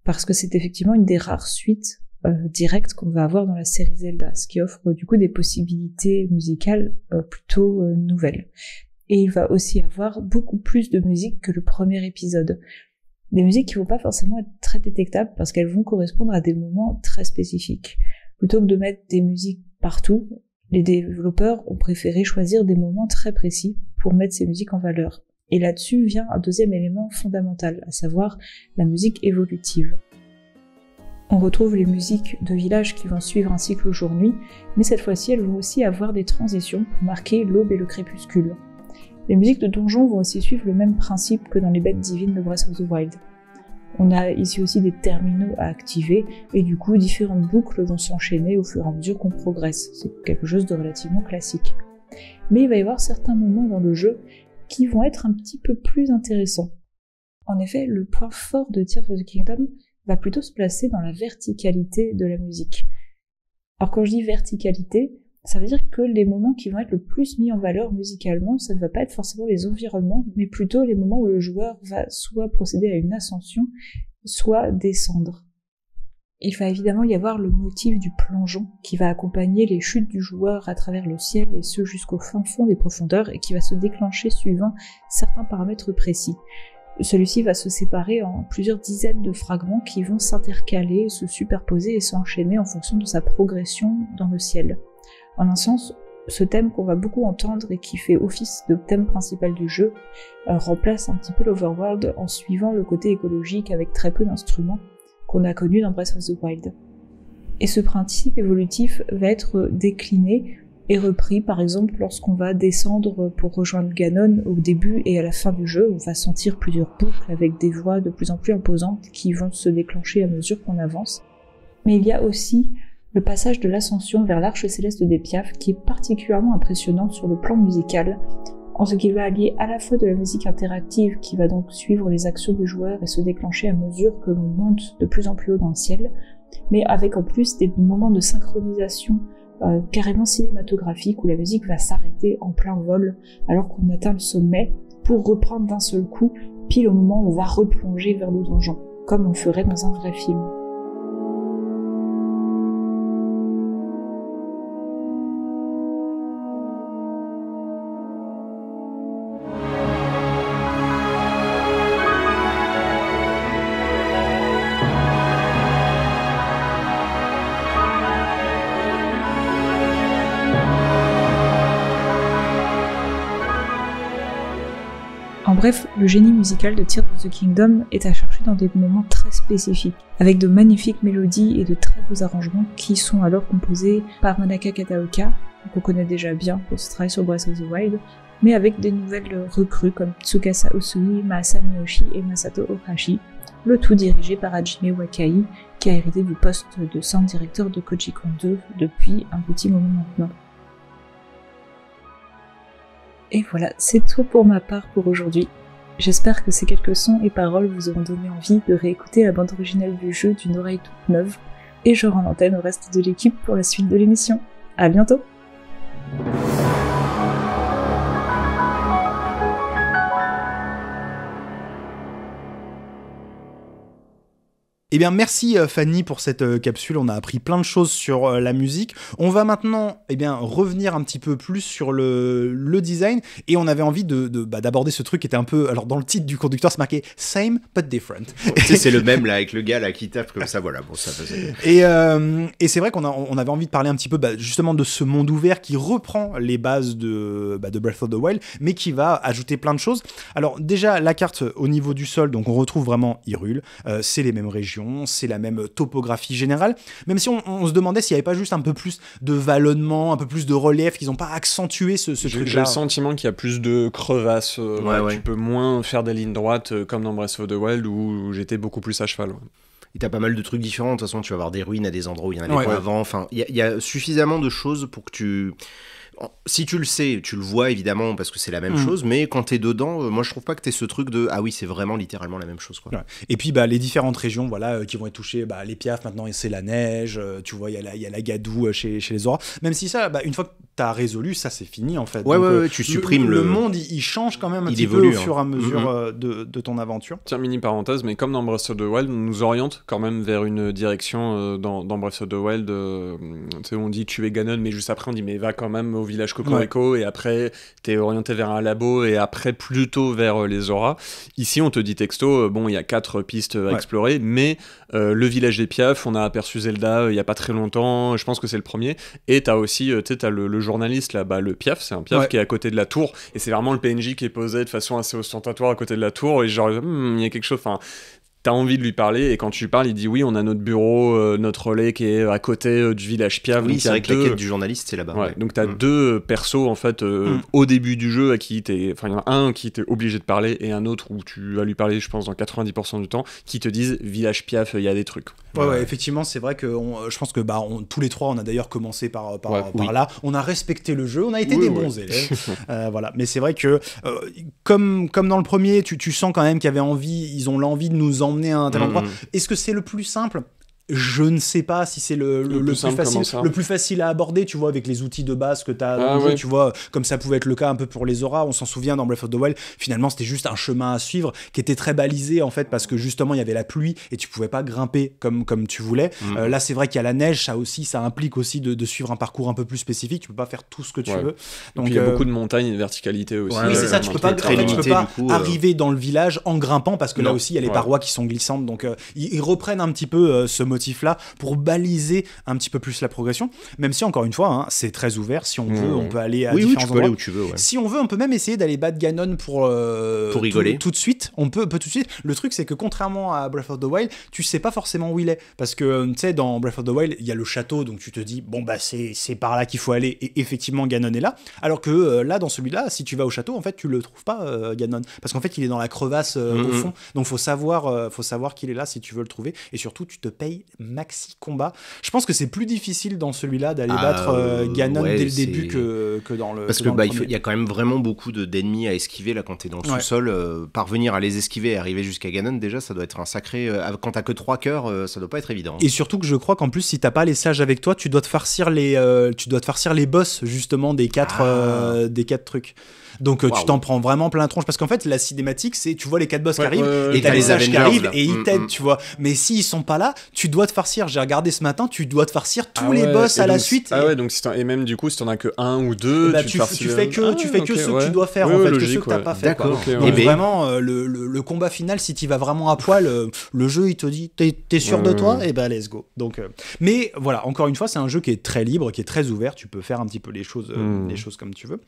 parce que c'est effectivement une des rares suites euh, direct qu'on va avoir dans la série Zelda, ce qui offre euh, du coup des possibilités musicales euh, plutôt nouvelles. Et il va aussi avoir beaucoup plus de musique que le premier épisode. Des musiques qui vont pas forcément être très détectables parce qu'elles vont correspondre à des moments très spécifiques. Plutôt que de mettre des musiques partout, les développeurs ont préféré choisir des moments très précis pour mettre ces musiques en valeur. Et là-dessus vient un deuxième élément fondamental, à savoir la musique évolutive. On retrouve les musiques de village qui vont suivre un cycle jour-nuit, mais cette fois-ci elles vont aussi avoir des transitions pour marquer l'aube et le crépuscule. Les musiques de donjon vont aussi suivre le même principe que dans les bêtes divines de Breath of the Wild. On a ici aussi des terminaux à activer et du coup différentes boucles vont s'enchaîner au fur et à mesure qu'on progresse. C'est quelque chose de relativement classique. Mais il va y avoir certains moments dans le jeu qui vont être un petit peu plus intéressants. En effet, le point fort de Tears of the Kingdom, va plutôt se placer dans la verticalité de la musique. Alors quand je dis verticalité, ça veut dire que les moments qui vont être le plus mis en valeur musicalement, ça ne va pas être forcément les environnements, mais plutôt les moments où le joueur va soit procéder à une ascension, soit descendre. Il va évidemment y avoir le motif du plongeon qui va accompagner les chutes du joueur à travers le ciel et ce jusqu'au fin fond des profondeurs et qui va se déclencher suivant certains paramètres précis. Celui-ci va se séparer en plusieurs dizaines de fragments qui vont s'intercaler, se superposer et s'enchaîner en fonction de sa progression dans le ciel. En un sens, ce thème qu'on va beaucoup entendre et qui fait office de thème principal du jeu euh, remplace un petit peu l'Overworld en suivant le côté écologique avec très peu d'instruments qu'on a connus dans Breath of the Wild. Et ce principe évolutif va être décliné est repris par exemple lorsqu'on va descendre pour rejoindre Ganon au début et à la fin du jeu, on va sentir plusieurs boucles avec des voix de plus en plus imposantes qui vont se déclencher à mesure qu'on avance. Mais il y a aussi le passage de l'ascension vers l'arche céleste des Piaf qui est particulièrement impressionnant sur le plan musical, en ce qui va allier à la fois de la musique interactive qui va donc suivre les actions du joueur et se déclencher à mesure que l'on monte de plus en plus haut dans le ciel, mais avec en plus des moments de synchronisation euh, carrément cinématographique où la musique va s'arrêter en plein vol alors qu'on atteint le sommet pour reprendre d'un seul coup pile au moment où on va replonger vers le donjon, comme on ferait dans un vrai film. Bref, le génie musical de Tears of the Kingdom est à chercher dans des moments très spécifiques, avec de magnifiques mélodies et de très beaux arrangements qui sont alors composés par Manaka Kataoka, qu'on connaît déjà bien pour ce travail sur Breath of the Wild, mais avec des nouvelles recrues comme Tsukasa Osui, Masa Miyoshi et Masato Ohashi, le tout dirigé par Hajime Wakai, qui a hérité du poste de sound directeur de Koji 2 depuis un petit moment maintenant. Et voilà, c'est tout pour ma part pour aujourd'hui. J'espère que ces quelques sons et paroles vous auront donné envie de réécouter la bande originale du jeu d'une oreille toute neuve, et je rends l'antenne au reste de l'équipe pour la suite de l'émission. À bientôt! Eh bien, merci euh, Fanny pour cette euh, capsule. On a appris plein de choses sur euh, la musique. On va maintenant, eh bien, revenir un petit peu plus sur le, design. Et on avait envie de, bah, d'aborder ce truc qui était un peu. Alors, dans le titre du conducteur, c'est marqué Same but different. c'est, c'est le même là avec le gars là qui tape comme ça. Voilà, bon, ça. Et, c'est vrai qu'on on avait envie de parler un petit peu bah, justement de ce monde ouvert qui reprend les bases de, bah, de Breath of the Wild, mais qui va ajouter plein de choses. Alors, déjà, la carte au niveau du sol, donc on retrouve vraiment Hyrule. c'est les mêmes régions c'est la même topographie générale, même si on, se demandait s'il n'y avait pas juste un peu plus de vallonnement, un peu plus de relief, qu'ils n'ont pas accentué ce, truc-là. J'ai le sentiment qu'il y a plus de crevasses, euh, tu peux moins faire des lignes droites euh, comme dans Breath of the Wild où j'étais beaucoup plus à cheval. il Et t'as pas mal de trucs différents. De toute façon, tu vas avoir des ruines à des endroits où il y en avait pas avant. Enfin, il y, a suffisamment de choses pour que tu si tu le sais, tu le vois évidemment parce que c'est la même hmm. chose, mais quand tu es dedans, euh, moi je trouve pas que tu es ce truc de ah oui, c'est vraiment littéralement la même chose. Quoi. Et puis bah, les différentes régions voilà, euh, qui vont être touchées, bah, les piafs maintenant c'est la neige, euh, tu vois, il y, a la gadoue chez, chez les auras. Même si ça, bah, une fois que tu as résolu, ça c'est fini en fait. Ouais, ouais, tu supprimes le, monde, il, change quand même un petit peu au hein. fur et à mm, mesure mm. de, ton aventure. Tiens, mini parenthèse, mais comme dans Breath of the Wild, on nous oriente quand même vers une direction dans, dans, Breath of the Wild. on dit tu es Ganon, mais juste après on dit mais va quand même au village Cocorico et après t'es orienté vers un labo et après plutôt vers euh, les auras. Ici, on te dit texto, euh, bon, il y a quatre pistes euh, à explorer, mais le village des Piaf, on a aperçu Zelda il n'y a pas très longtemps, je pense que c'est le premier. Et t'as aussi, tu sais, le, le, journaliste là-bas, le Piaf, c'est un Piaf qui est à côté de la tour et c'est vraiment le PNJ qui est posé de façon assez ostentatoire à côté de la tour et genre, hmm, il y a quelque chose, enfin, t'as envie de lui parler et quand tu lui parles il dit oui on a notre bureau euh, notre relais qui est euh, à côté euh, du village Piave oui c'est avec la du journaliste c'est là-bas ouais, donc t'as as mm. deux persos en fait mm. au début du jeu à qui t'es enfin y en a un qui t'es obligé de parler et un autre où tu vas lui parler je pense dans 90% du temps qui te disent village Piaf il y a des trucs ouais, ouais effectivement c'est vrai que je pense que bah tous les trois on a d'ailleurs commencé par, par, là on a respecté le jeu on a été des bons élèves voilà mais c'est vrai que comme comme dans le premier tu, tu sens quand même qu'ils envie ils ont l'envie de nous en Mm-hmm. Est-ce que c'est le plus simple je ne sais pas si c'est le, le, plus, facile, le plus facile à aborder, tu vois, avec les outils de base que tu as ah tu vois, comme ça pouvait être le cas un peu pour les auras, on s'en souvient dans Breath of the Wild, finalement c'était juste un chemin à suivre qui était très balisé en fait, parce que justement il y avait la pluie et tu pouvais pas grimper comme, comme tu voulais. Mm. Euh, là c'est vrai qu'il y a la neige, ça aussi, ça implique aussi de, suivre un parcours un peu plus spécifique, tu peux pas faire tout ce que tu veux. Donc, il y a euh, beaucoup de montagnes et de verticalité aussi. oui, c'est ça, euh, tu peux pas, tu peux pas arriver dans le village en grimpant, parce que là aussi il y a les parois qui sont glissantes, donc ils, ils, reprennent un petit peu ce motif-là pour baliser un petit peu plus la progression. Même si, encore une fois, hein, c'est très ouvert. Si on mmh. veut, on peut aller à différents où tu veux. Si on veut, on peut même essayer d'aller battre Ganon pour, euh, pour rigoler. Tout, de suite. On peut, peut tout de suite. Le truc, c'est que contrairement à Breath of the Wild, tu sais pas forcément où il est. Parce que, euh, tu sais, dans Breath of the Wild, il y a le château, donc tu te dis, bon, bah, c'est par là qu'il faut aller. Et effectivement, Ganon est là. Alors que euh, là, dans celui-là, si tu vas au château, en fait, tu le trouves pas, Ganon. Parce qu'en fait, il est dans la crevasse au mmh. fond. Donc, faut savoir, faut savoir qu'il est là si tu veux le trouver. Et surtout, tu te payes maxi combat. Je pense que c'est plus difficile dans celui-là d'aller ah, battre euh, euh, Ganon dès le début que, dans le. Parce que, bah, il y a quand même vraiment beaucoup d'ennemis à esquiver là quand t'es dans le sous-sol. Euh, parvenir à les esquiver et arriver jusqu'à Ganon, déjà, ça doit être un sacré. quand t'as que trois cœurs, ça doit pas être évident. Et surtout que je crois qu'en plus, si t'as pas les sages avec toi, tu dois te farcir les, tu dois te farcir les boss justement des 4 ah. des quatre trucs. Donc tu t'en prends vraiment plein la tronche parce qu'en fait la cinématique c'est tu vois les quatre boss qui arrivent et t'as les sages qui arrivent et ils mm, t'aident, mm. tu vois. Mais s'ils sont pas là, tu dois te farcir. J'ai regardé ce matin, tu dois te farcir tous ah les boss à la suite. Ah et... ouais, donc et même du coup, si t'en as que un ou deux, eh ben, tu, tu, fais que, ah tu fais que ce que tu dois faire, en fait, que que pas fait. et eh ben. vraiment, euh, le, le, combat final, si t'y vas vraiment à poil, euh, le jeu il te dit t'es es sûr de toi, hmm. et eh ben bah, let's go. Donc, euh, mais voilà, encore une fois, c'est un jeu qui est très libre, qui est très ouvert. Tu peux faire un petit peu les choses, hmm. les choses comme tu veux.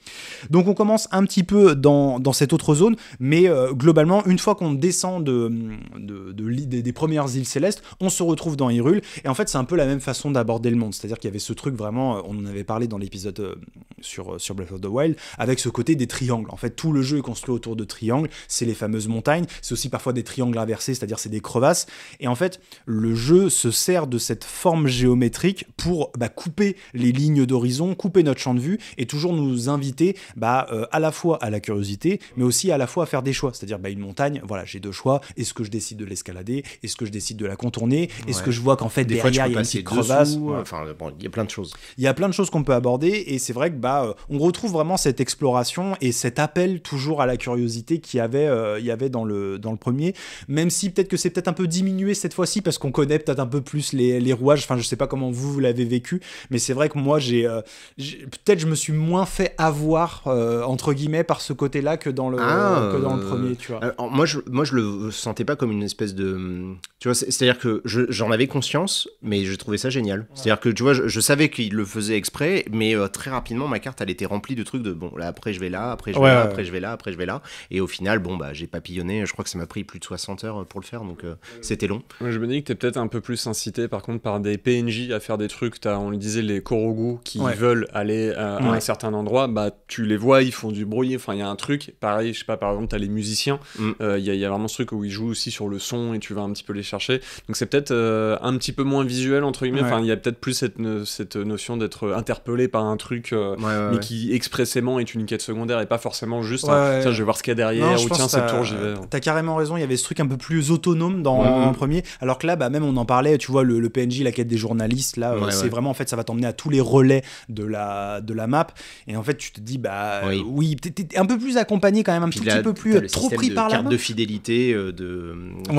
Donc on commence un petit peu dans, dans cette autre zone, mais globalement, une fois qu'on descend de, de, des premières îles célestes, on se retrouve dans Hyrule. Et en fait, c'est un peu la même façon d'aborder le monde. C'est-à-dire qu'il y avait ce truc vraiment, euh, on en avait parlé dans l'épisode euh, sur, euh, sur Breath of the Wild, avec ce côté des triangles. En fait, tout le jeu est construit autour de triangles. C'est les fameuses montagnes. C'est aussi parfois des triangles inversés, c'est-à-dire c'est des crevasses. Et en fait, le jeu se sert de cette forme géométrique pour bah, couper les lignes d'horizon, couper notre champ de vue et toujours nous inviter bah, à la fois à la curiosité, mais aussi à la fois à faire des choix. C'est-à-dire bah, une montagne, voilà, j'ai deux choix. Est-ce que je décide de l'escalader Est-ce que je décide de la contourner est que je vois qu'en fait, des derrière, il y a une petite crevasse. Enfin, il y a plein de choses. Il y a plein de choses qu'on peut aborder, et c'est vrai que bah, euh, on retrouve vraiment cette exploration et cet appel toujours à la curiosité qu'il y avait, euh, il y avait dans, le, dans le premier, même si peut-être que c'est peut-être un peu diminué cette fois-ci, parce qu'on connaît peut-être un peu plus les, les, rouages, enfin, je sais pas comment vous, vous l'avez vécu, mais c'est vrai que moi, j'ai euh, peut-être je me suis moins fait avoir, entre guillemets, par ce côté-là que dans le, ah, dans le premier, tu vois. moi, je, moi, je le sentais pas comme une espèce de... Tu vois, c'est-à-dire que j'en avait conscience, mais je trouvais ça génial. C'est-à-dire que tu vois, je, savais qu'il le faisait exprès, mais euh, très rapidement, ma carte, elle était remplie de trucs de bon, là, après je vais là, après je vais là, après je vais là, après je vais là. Et au final, bon, bah, j'ai papillonné. Je crois que ça m'a pris plus de 60 heures euh, pour le faire, donc euh, c'était long. je me dis que t'es peut-être un peu plus incité, par contre, par des PNJ à faire des trucs. As, on le disait, les Korogu qui veulent aller à, un certain endroit, bah, tu les vois, ils font du bruit. Enfin, il y a un truc. Pareil, je sais pas, par exemple, t'as les musiciens. Mm. Il y, a vraiment ce truc où ils jouent aussi sur le son et tu vas un petit peu les chercher. Donc c'est peut-être euh, un petit peu moins visuel entre guillemets. Enfin, il y a peut-être plus cette, cette notion d'être euh, interpellé par un truc, euh, mais qui expressément est une quête secondaire et pas forcément juste. je vais voir ce qu'il y a derrière. ou tiens, cette tour, j'y vais. T'as carrément raison. Il y avait ce truc un peu plus autonome dans le premier. Alors que là, bah, même on en parlait. Tu vois, le, PNJ, la quête des journalistes, là, c'est vraiment en fait, ça va t'emmener à tous les relais de la de la map. Et en fait, tu te dis, bah oui, t'es un peu plus accompagné quand même, un petit peu plus trop pris par la carte de fidélité de,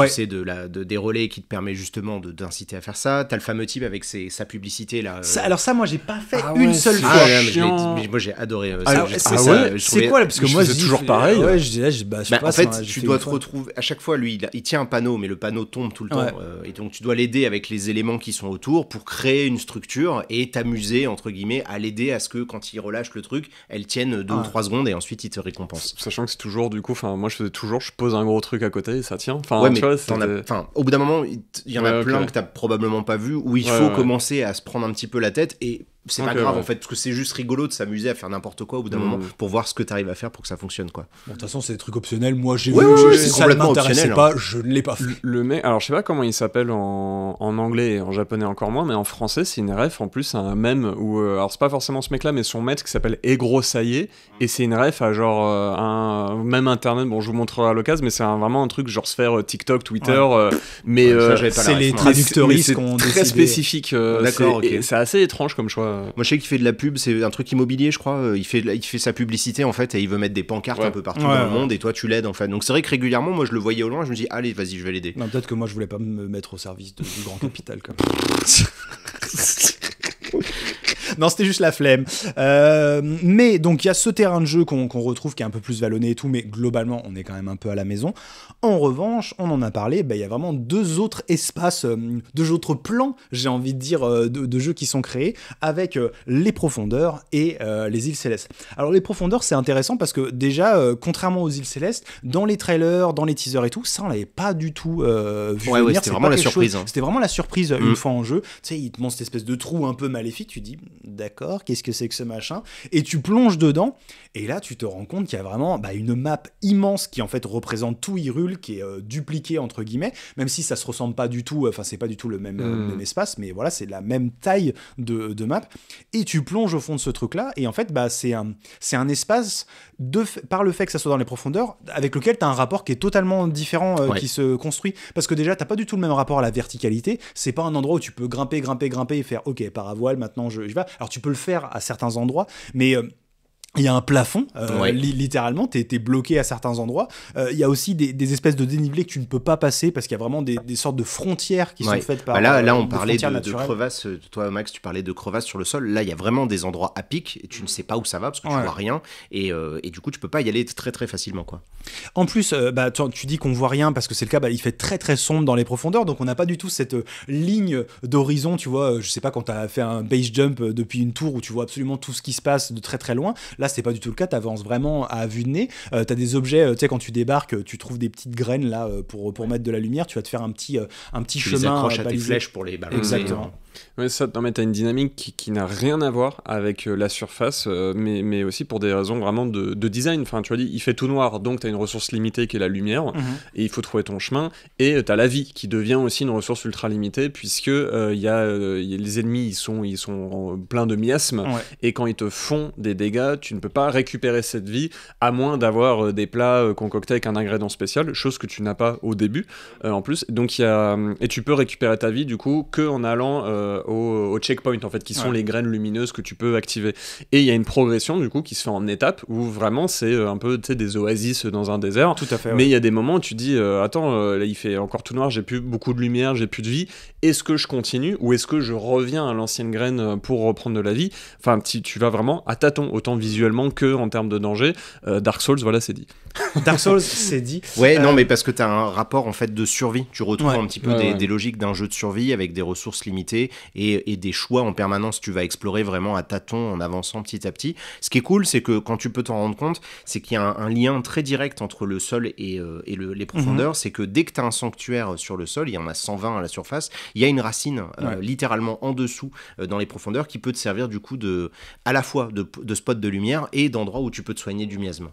c'est de la de, des relais qui te permet justement de d'inciter à faire ça. T'as le fameux type avec sa publicité là. Euh, alors ça, moi, j'ai pas fait ah une seule fois. Ah moi, j'ai adoré. Euh, ah c'est quoi là Parce que moi, c'est toujours pareil. en fait, tu dois te retrouver. À chaque fois, lui, il, tient un panneau, mais le panneau tombe tout le temps. Euh, et donc, tu dois l'aider avec les éléments qui sont autour pour créer une structure et t'amuser entre guillemets à l'aider à ce que quand il relâche le truc, elle tienne deux ou trois secondes et ensuite il te récompense. Sachant que c'est toujours du coup, enfin, moi, je faisais toujours, je pose un gros truc à côté et ça tient. Enfin, Enfin, au bout d'un moment, il y en a plein que t'as probablement pas vu, où il faut commencer à se prendre un petit peu la tête et c'est pas grave en fait parce que c'est juste rigolo de s'amuser à faire n'importe quoi au bout d'un hmm. moment pour voir ce que tu arrives à faire pour que ça fonctionne quoi. de toute façon c'est des trucs optionnels. Moi j'ai vu ça pas, je ne l'ai pas fait. Le, alors je sais pas comment il s'appelle en, en, anglais et en japonais encore moins, mais en français c'est une ref en plus un même où euh, alors c'est pas forcément ce mec là mais son maître qui s'appelle Egro et c'est une ref à genre euh, un même internet. Bon je vous montrerai à l'occasion mais c'est vraiment un truc genre se faire euh, TikTok, Twitter, mais c'est les traducteurs qui très spécifique. D'accord. C'est assez étrange comme choix. Moi, je sais qu'il fait de la pub, c'est un truc immobilier, je crois. Euh, il fait, il fait sa publicité, en fait, et il veut mettre des pancartes un peu partout dans le monde, et toi, tu l'aides, en fait. Donc, c'est vrai que régulièrement, moi, je le voyais au loin, je me dis, allez, vas-y, je vais l'aider. peut-être que moi, je voulais pas me mettre au service de, du grand capital, ça. non, c'était juste la flemme. Euh, mais donc, il y a ce terrain de jeu qu'on retrouve qui est un peu plus vallonné et tout, mais globalement, on est quand même un peu à la maison. En revanche, on en a parlé, bah, il y a vraiment deux autres espaces, euh, deux autres plans, j'ai envie de dire, euh, de, jeux qui sont créés avec les profondeurs et les îles célestes. Alors, les profondeurs, c'est intéressant parce que déjà, contrairement aux îles célestes, dans les trailers, dans les teasers et tout, ça, on l'avait pas du tout vu ouais, hein. c'était vraiment, la surprise. C'était vraiment la surprise une mm. fois en jeu. Tu sais, il te montre cette espèce de trou un peu maléfique, tu dis d'accord, qu'est-ce que c'est que ce machin Et tu plonges dedans, et là tu te rends compte qu'il y a vraiment bah, une map immense qui en fait représente tout Hyrule, qui est euh, dupliqué », dupliquée entre guillemets, même si ça se ressemble pas du tout, enfin c'est pas du tout le même, euh, hmm. espace, mais voilà, c'est la même taille de, map, et tu plonges au fond de ce truc-là, et en fait bah, c'est un, espace, de, par le fait que ça soit dans les profondeurs, avec lequel tu as un rapport qui est totalement différent, euh, qui se construit, parce que déjà t'as pas du tout le même rapport à la verticalité, c'est pas un endroit où tu peux grimper, grimper, grimper et faire ok, paravoile, maintenant je, je vais. Alors tu peux le faire à certains endroits, mais... Euh, il y a un plafond, euh, littéralement, tu es, bloqué à certains endroits. Euh, il y a aussi des, espèces de dénivelés que tu ne peux pas passer parce qu'il y a vraiment des, sortes de frontières qui sont faites bah par. là, là, euh, on parlait de, crevasses. Toi, Max, tu parlais de crevasses sur le sol. Là, il y a vraiment des endroits à pic et tu ne sais pas où ça va parce que tu vois rien. Et, et, du coup, tu peux pas y aller très très facilement. quoi. En plus, bah, tu, dis qu'on voit rien parce que c'est le cas, bah, il fait très très sombre dans les profondeurs. Donc, on n'a pas du tout cette ligne d'horizon. Tu vois, je sais pas, quand tu as fait un base jump depuis une tour où tu vois absolument tout ce qui se passe de très très loin. Là, c'est pas du tout le cas, tu vraiment à vue de nez. Euh, t'as des objets, euh, tu sais, quand tu débarques, tu trouves des petites graines là euh, pour, pour mettre de la lumière, tu vas te faire un petit, un petit tu chemin. accroches à tes flèches pour les balancer. Exactement. Oui, ça, une dynamique qui, n'a rien à voir avec euh, la surface, euh, mais, mais, aussi pour des raisons vraiment de, de design. Enfin, tu dit il fait tout noir, donc tu as une ressource limitée qui est la lumière, mhm. et il faut trouver ton chemin. Et euh, tu as la vie qui devient aussi une ressource ultra limitée, puisque il a les ennemis, ils sont, ils sont pleins de miasmes, et quand ils te font des dégâts, tu ne peux pas récupérer cette vie, à moins d'avoir des plats concoctés avec un ingrédient spécial, chose que tu n'as pas au début, en plus. Donc, il y a. Et tu peux récupérer ta vie, du coup, que en allant euh, au checkpoint en fait, qui sont les graines lumineuses que tu peux activer. Et il y a une progression du coup qui se fait en étapes où vraiment c'est euh, un peu des oasis dans un désert. Tout à fait. Mais il y a des moments où tu dis euh, attends là il fait encore tout noir, j'ai plus beaucoup de lumière, j'ai plus de vie. Est-ce que je continue ou est-ce que je reviens à l'ancienne graine pour reprendre de la vie Enfin tu, tu vas vraiment à tâtons autant visuellement que en termes de danger. Dark Souls voilà c'est dit. Dark Souls c'est dit. Ouais non mais parce que tu as un rapport en fait de survie. Tu retrouves un petit peu des logiques d'un jeu de survie avec des ressources limitées et, des choix en permanence. Tu vas explorer vraiment à tâtons en avançant petit à petit. Ce qui est cool, c'est que quand tu peux t'en rendre compte, c'est qu'il y a un, lien très direct entre le sol et, euh, les profondeurs. Mhm. C'est que dès que tu as un sanctuaire sur le sol, il y en a 120 à la surface, il y a une racine euh, littéralement en dessous euh, dans les profondeurs qui peut te servir du coup à la fois de, de spot de lumière et d'endroit où tu peux te soigner du miasme.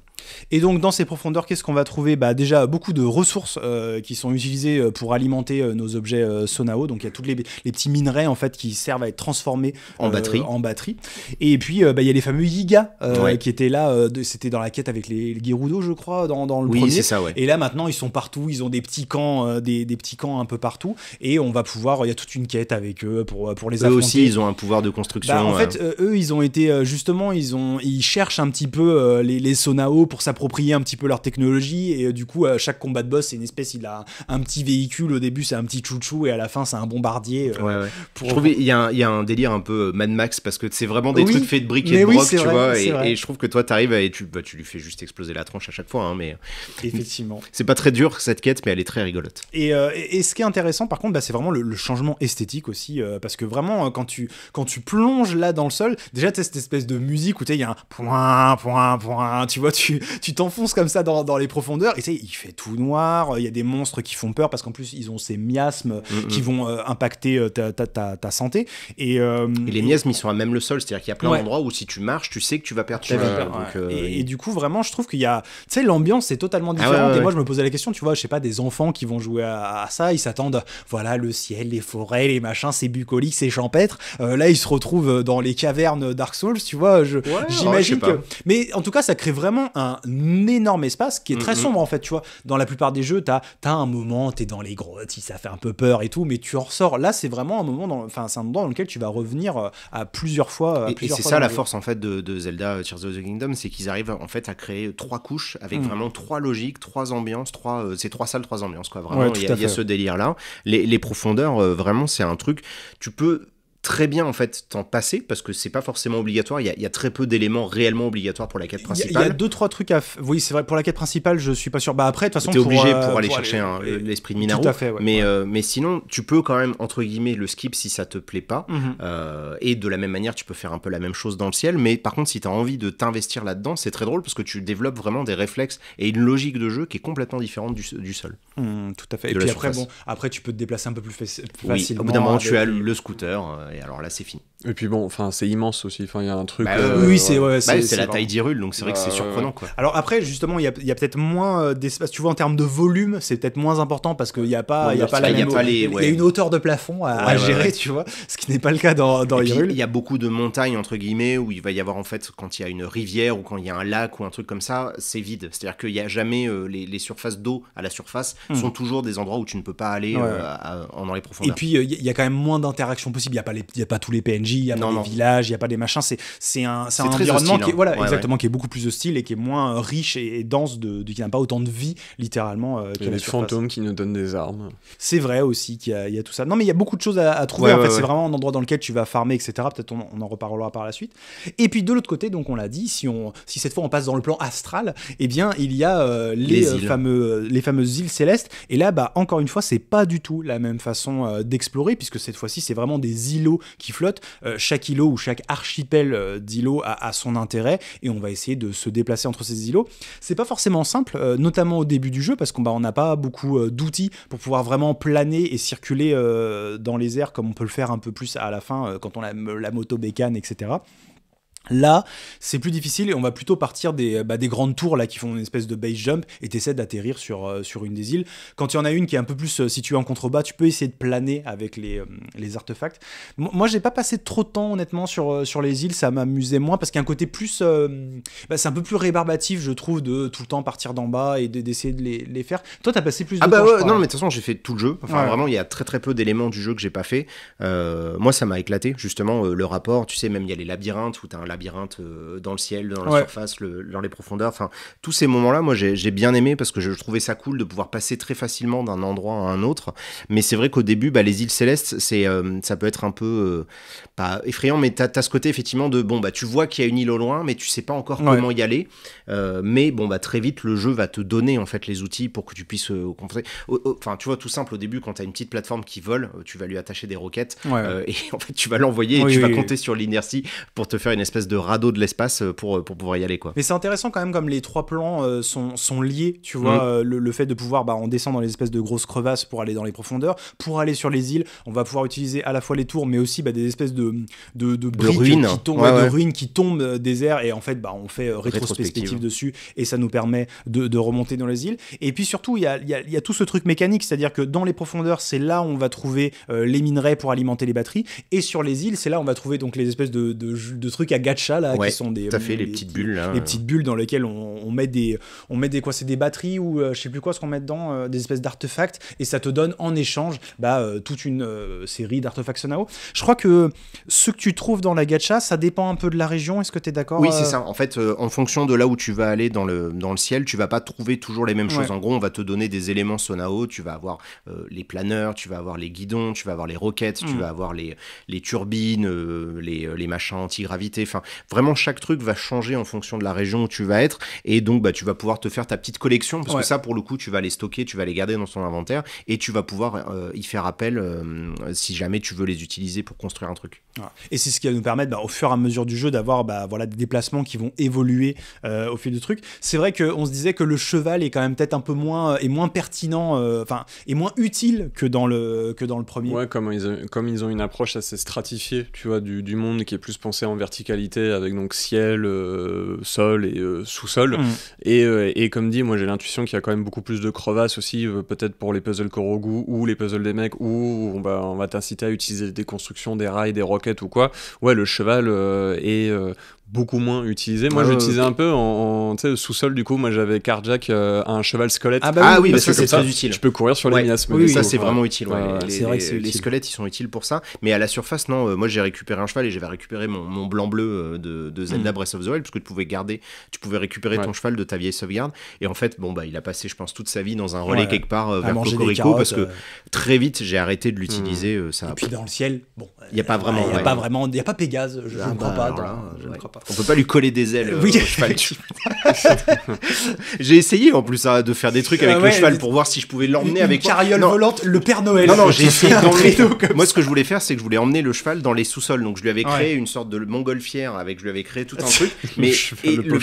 Et donc dans ces profondeurs, qu'est-ce qu'on va trouver bah, Déjà beaucoup de ressources euh, qui sont utilisées euh, pour alimenter euh, nos objets Sonao. Donc il y a tous les, les, petits minerais en fait qui servent à être transformés en batterie. En batterie. Et puis bah, il y a les fameux Yiga qui étaient là. C'était dans la quête avec les, les je crois, dans, dans le premier. Et là maintenant ils sont partout. Ils ont des petits camps, des, des, petits camps un peu partout. Et on va pouvoir. Il y a toute une quête avec eux pour pour les eux aussi ils ont un pouvoir de construction. Bah, en fait eux ils ont été justement ils ont ils cherchent un petit peu les, les Sonao pour s'approprier un petit peu leur technologie et euh, du coup euh, chaque combat de boss c'est une espèce il a un, petit véhicule au début c'est un petit chouchou et à la fin c'est un bombardier euh, ouais, ouais. Pour... je trouve il y, a un délire un peu Mad Max parce que c'est vraiment des trucs faits de briques et de brocs tu vois et, je trouve que toi tu arrives et tu, bah, tu lui fais juste exploser la tranche à chaque fois hein, mais effectivement c'est pas très dur cette quête mais elle est très rigolote et, ce qui est intéressant par contre bah, c'est vraiment le, changement esthétique aussi parce que vraiment quand tu quand tu plonges là dans le sol déjà tu as cette espèce de musique où tu il y a un point point point tu vois tu tu t'enfonces comme ça dans, dans, les profondeurs, et il fait tout noir, il y a des monstres qui font peur parce qu'en plus ils ont ces miasmes mm, mm. qui vont euh, impacter euh, ta, ta, ta, ta, santé. Euh, et, les miasmes, ils sont à même le sol, c'est-à-dire qu'il y a plein d'endroits où si tu marches, tu sais que tu vas perdre ta vie. Et, du coup, vraiment, je trouve qu'il y a, tu sais, l'ambiance est totalement ah différente. et moi, je me posais la question, tu vois, je sais pas, des enfants qui vont jouer à, ça, ils s'attendent, voilà, le ciel, les forêts, les machins, c'est bucolique, c'est champêtre. là, ils se retrouvent dans les cavernes Dark Souls, tu vois. J'imagine Mais en tout cas, ça crée vraiment un, un énorme espace qui est très mm, mm. sombre en fait, tu vois. Dans la plupart des jeux, t'as as un moment, t'es dans les grottes, ça fait un peu peur et tout, mais tu en ressors. Là, c'est vraiment un moment, enfin, c'est un moment dans lequel tu vas revenir euh, à plusieurs fois. et, c'est ça la force en fait de, Zelda euh, Tears of the Kingdom, c'est qu'ils arrivent en fait à créer trois couches avec mm. vraiment trois logiques, trois ambiances, trois, euh, c'est trois salles, trois ambiances quoi. Vraiment, il y, a ce délire là. Les, profondeurs, vraiment, c'est un truc. Tu peux très bien en fait t'en passer parce que c'est pas forcément obligatoire. Il y a, très peu d'éléments réellement obligatoires pour la quête principale. Il y, a deux trois trucs à. Oui, c'est vrai pour la quête principale, je suis pas sûr. Bah après, de toute façon, t'es obligé euh, pour, aller chercher euh, l'esprit de Tout à fait. mais euh, mais sinon, tu peux quand même entre guillemets le skip si ça te plaît pas. Mhm. et de la même manière, tu peux faire un peu la même chose dans le ciel. Mais par contre, si t'as envie de t'investir là-dedans, c'est très drôle parce que tu développes vraiment des réflexes et une logique de jeu qui est complètement différente du, sol mmh, tout à fait. Et puis après, bon, après tu peux te déplacer un peu plus facilement. au bout d'un moment, tu as le scooter alors là, c'est fini. Et puis bon, enfin, c'est immense aussi. Enfin, il y a un truc. oui, c'est ouais, la taille d'Irul, donc c'est vrai que c'est surprenant. Quoi. Alors après, justement, il y a, peut-être moins d'espace. Tu vois, en termes de volume, c'est peut-être moins important parce qu'il n'y a pas, il y a pas la Il y a une hauteur de plafond à, gérer, tu vois, ce qui n'est pas le cas dans, dans Irul. Il y a beaucoup de montagnes entre guillemets où il va y avoir en fait quand il y a une rivière ou quand il y a un lac ou un truc comme ça, c'est vide. C'est-à-dire qu'il n'y a jamais les, surfaces d'eau à la surface sont toujours des endroits où tu ne peux pas aller en dans les profondeurs. Et puis il y a quand même moins d'interactions possibles. Il y a pas les il n'y a pas tous les PNJ, il n'y a pas les villages, il n'y a pas des machins. C'est, c'est un, c'est un environnement qui, est, voilà, hein. exactement, qui est beaucoup plus hostile et qui est moins riche et, dense, de, qui n'a pas autant de vie, littéralement. Euh, il y a des fantômes qui nous donnent des armes. C'est vrai aussi qu'il y a, tout ça. Non, mais il y a beaucoup de choses à, trouver. en fait, c'est vraiment un endroit dans lequel tu vas farmer, etc. Peut-être on, en reparlera par la suite. Et puis de l'autre côté, donc on l'a dit, si, on, si cette fois on passe dans le plan astral, eh bien, il y a euh, les, euh, fameux, euh, les fameuses îles célestes. Et là, bah, encore une fois, c'est pas du tout la même façon d'explorer, puisque cette fois-ci, c'est vraiment des îlots qui flottent. Euh, chaque îlot ou chaque archipel euh, d'îlots a, son intérêt et on va essayer de se déplacer entre ces îlots. C'est pas forcément simple, euh, notamment au début du jeu parce qu'on bah, n'a pas beaucoup d'outils pour pouvoir vraiment planer et circuler dans les airs comme on peut le faire un peu plus à la fin quand on a la moto bécane, etc. Là, c'est plus difficile et on va plutôt partir des, euh, bah, des, grandes tours là qui font une espèce de base jump et essaies d'atterrir sur, euh, sur une des îles. Quand il y en a une qui est un peu plus euh, située en contrebas, tu peux essayer de planer avec les, les artefacts. moi, j'ai pas passé trop de temps honnêtement sur, sur les îles, ça m'amusait moins parce qu'il y a un côté plus. Bah, c'est un peu plus rébarbatif, je trouve, de tout le temps partir d'en bas et d'essayer de, les, les, faire. Toi, t'as passé plus ah de ah bah temps, non, mais de toute façon, j'ai fait tout le jeu. Enfin, vraiment, il y a très très peu d'éléments du jeu que j'ai pas fait. moi, ça m'a éclaté, justement, le rapport. Tu sais, même il y a les labyrinthes où t'as un labyrinthe euh, dans le ciel, dans la surface, dans les profondeurs. Enfin, tous ces moments-là, moi, j'ai, bien aimé parce que je trouvais ça cool de pouvoir passer très facilement d'un endroit à un autre. Mais c'est vrai qu'au début, bah, les îles célestes, c'est, euh, ça peut être un peu euh, pas effrayant, mais tu as ce côté effectivement de bon, bah, tu vois qu'il y a une île au loin, mais tu sais pas encore comment y aller. mais bon, bah, très vite, le jeu va te donner en fait les outils pour que tu puisses Enfin, tu vois, tout simple, au début, quand t'as une petite plateforme qui vole, tu vas lui attacher des roquettes et en fait, tu vas l'envoyer et tu vas compter sur l'inertie pour te faire une espèce de radeau de l'espace euh, pour, euh, pour pouvoir y aller. Quoi. Mais c'est intéressant quand même comme les trois plans euh, sont, sont, liés, tu vois, mm. le, fait de pouvoir, bah, on descend dans les espèces de grosses crevasses pour aller dans les profondeurs, pour aller sur les îles, on va pouvoir utiliser à la fois les tours, mais aussi bah, des espèces de, de, de, ruines. qui tombent, ruines qui tombent des airs, et en fait, bah, on fait rétrospective dessus, et ça nous permet de, remonter dans les îles. Et puis surtout, il y a, y a, tout ce truc mécanique, c'est-à-dire que dans les profondeurs, c'est là où on va trouver les minerais pour alimenter les batteries, et sur les îles, c'est là où on va trouver donc les espèces de, de, trucs à gâcher là, qui sont des. Tout fait, les, petites bulles. Hein. les petites bulles dans lesquelles on, met des, on met des quoi, c'est des batteries ou euh, je sais plus quoi ce qu'on met dedans, euh, des espèces d'artefacts et ça te donne en échange bah, euh, toute une série d'artefacts Sonao. Je crois que ce que tu trouves dans la gacha, ça dépend un peu de la région. Est-ce que tu es d'accord Oui, c'est ça. En fait, en fonction de là où tu vas aller dans le dans le ciel, tu vas pas trouver toujours les mêmes choses. En gros, on va te donner des éléments Sonao. Tu vas avoir les planeurs, tu vas avoir les guidons, tu vas avoir les roquettes, tu mm. vas avoir les les turbines, les les machins anti-gravité. Enfin, vraiment, chaque truc va changer en fonction de la région où tu vas être. Et donc, bah, tu vas pouvoir te faire ta petite collection. Parce que ça, pour le coup, tu vas les stocker, tu vas les garder dans ton inventaire. Et tu vas pouvoir euh, y faire appel euh, si jamais tu veux les utiliser pour construire un truc. Et c'est ce qui va nous permettre, bah, au fur et à mesure du jeu, d'avoir bah, voilà, des déplacements qui vont évoluer euh, au fil du truc. C'est vrai qu'on se disait que le cheval est quand même peut-être un peu moins, euh, est moins pertinent, euh, enfin, moins utile que dans le, que dans le premier. Ouais, comme ils, ont, comme ils ont une approche assez stratifiée, tu vois, du, du monde qui est plus pensé en verticalité, avec donc ciel, sol et sous-sol. Mmh. Et, et, comme dit, moi j'ai l'intuition qu'il y a quand même beaucoup plus de crevasses aussi, peut-être pour les puzzles Korogu ou les puzzles des mecs, où bah, on va t'inciter à utiliser des constructions, des rails, des rocs ou quoi, ouais, le cheval euh, est euh, beaucoup moins utilisé. Moi, j'utilisais un peu en, sous-sol, du coup. Moi, j'avais cardiac, euh, un cheval squelette. Ah, bah oui, ah parce que c'est très utile. Je peux courir sur les miasmes. ça, c'est vraiment utile. Ouais. les, vrai les, les squelettes, ils sont utiles pour ça. Mais à la surface, non. Euh, moi, j'ai récupéré un cheval et j'avais récupéré mon, blanc-bleu euh, de, de, Zelda mm. Breath of the Wild, parce que tu pouvais garder, tu pouvais récupérer ton cheval de ta vieille sauvegarde. Et en fait, bon, bah, il a passé, je pense, toute sa vie dans un relais quelque part vers Cocorico, parce que très vite, j'ai arrêté de l'utiliser. Mm. Et puis, dans le ciel, bon. Il n'y a pas vraiment. Il n'y a pas vraiment. Il n'y a pas Pégase. Je ne Je ne crois pas. On peut pas lui coller des ailes euh, euh, oui. j'ai essayé en plus hein, de faire des trucs ah avec le cheval pour voir si je pouvais l'emmener avec carriole volante, le Père Noël. Non non, j'ai essayé d'emmener. Moi, ce que je voulais faire, c'est que je voulais emmener le cheval dans les sous-sols. Donc, je lui avais créé une sorte de montgolfière avec, je lui avais créé tout un truc. Mais et le,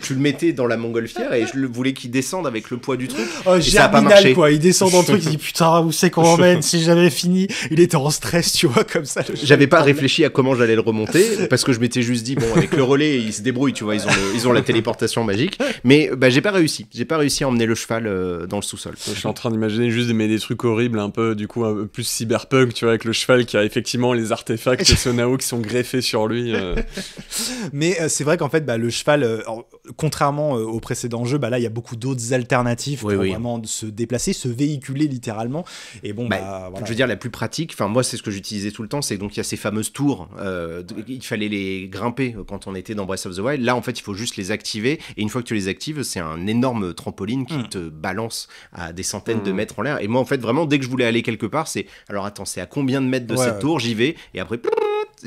tu le mettais dans la montgolfière et je voulais qu'il descende avec le poids du truc. Oh, et ça a Quoi. Il descend dans le truc, il dit putain où c'est qu'on emmène. si j'avais fini. Il était en stress, tu vois comme ça. J'avais pas réfléchi à comment j'allais le remonter parce que je m'étais juste dit bon avec le relais, ils se débrouillent, tu vois, ils ont, ils ont la téléportation magique. Mais bah, j'ai pas réussi. J'ai pas réussi à emmener le cheval euh, dans le sous-sol. Je suis en train d'imaginer juste mais des trucs horribles, un peu du coup un plus cyberpunk, tu vois, avec le cheval qui a effectivement les artefacts de Sonao qui sont greffés sur lui. Euh. Mais euh, c'est vrai qu'en fait, bah, le cheval, contrairement au précédent jeu, bah, là il y a beaucoup d'autres alternatives pour vraiment se déplacer, se véhiculer littéralement. Et bon, bah, bah, je veux dire la plus pratique. Enfin moi c'est ce que j'utilisais tout le temps, c'est donc il y a ces fameuses tours. il fallait les grimper quand on était dans Breath of the Wild. Là, en fait, il faut juste les activer. Et une fois que tu les actives, c'est un énorme trampoline qui hmm. te balance à des centaines de hmm. mètres en l'air. Et moi, en fait, vraiment, dès que je voulais aller quelque part, c'est alors attends, c'est à combien de mètres de cette tour J'y vais. Et après,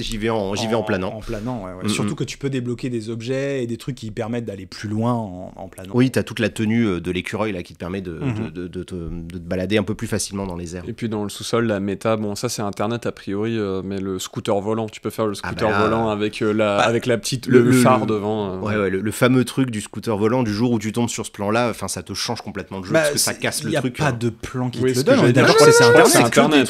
j'y vais en, j'y vais en, planant. En planant, mm, Surtout mm. que tu peux débloquer des objets et des trucs qui permettent d'aller plus loin en, planant. Oui, tu as toute la tenue euh, de l'écureuil là qui te permet mhm. de, te, balader un peu plus facilement dans les airs. Et puis dans le sous-sol, la méta, bon, ça c'est internet a priori, euh, mais le scooter volant, tu peux faire le ah scooter bah. volant avec, euh, la, bah, avec la petite, le, phare devant. ouais, ouais le, fameux truc du scooter volant, du jour où tu tombes sur ce plan-là, enfin ça te change complètement le jeu bah, parce que ça casse le truc. Il n'y a pas hein. de plan qui te le donne. D'abord, c'est internet.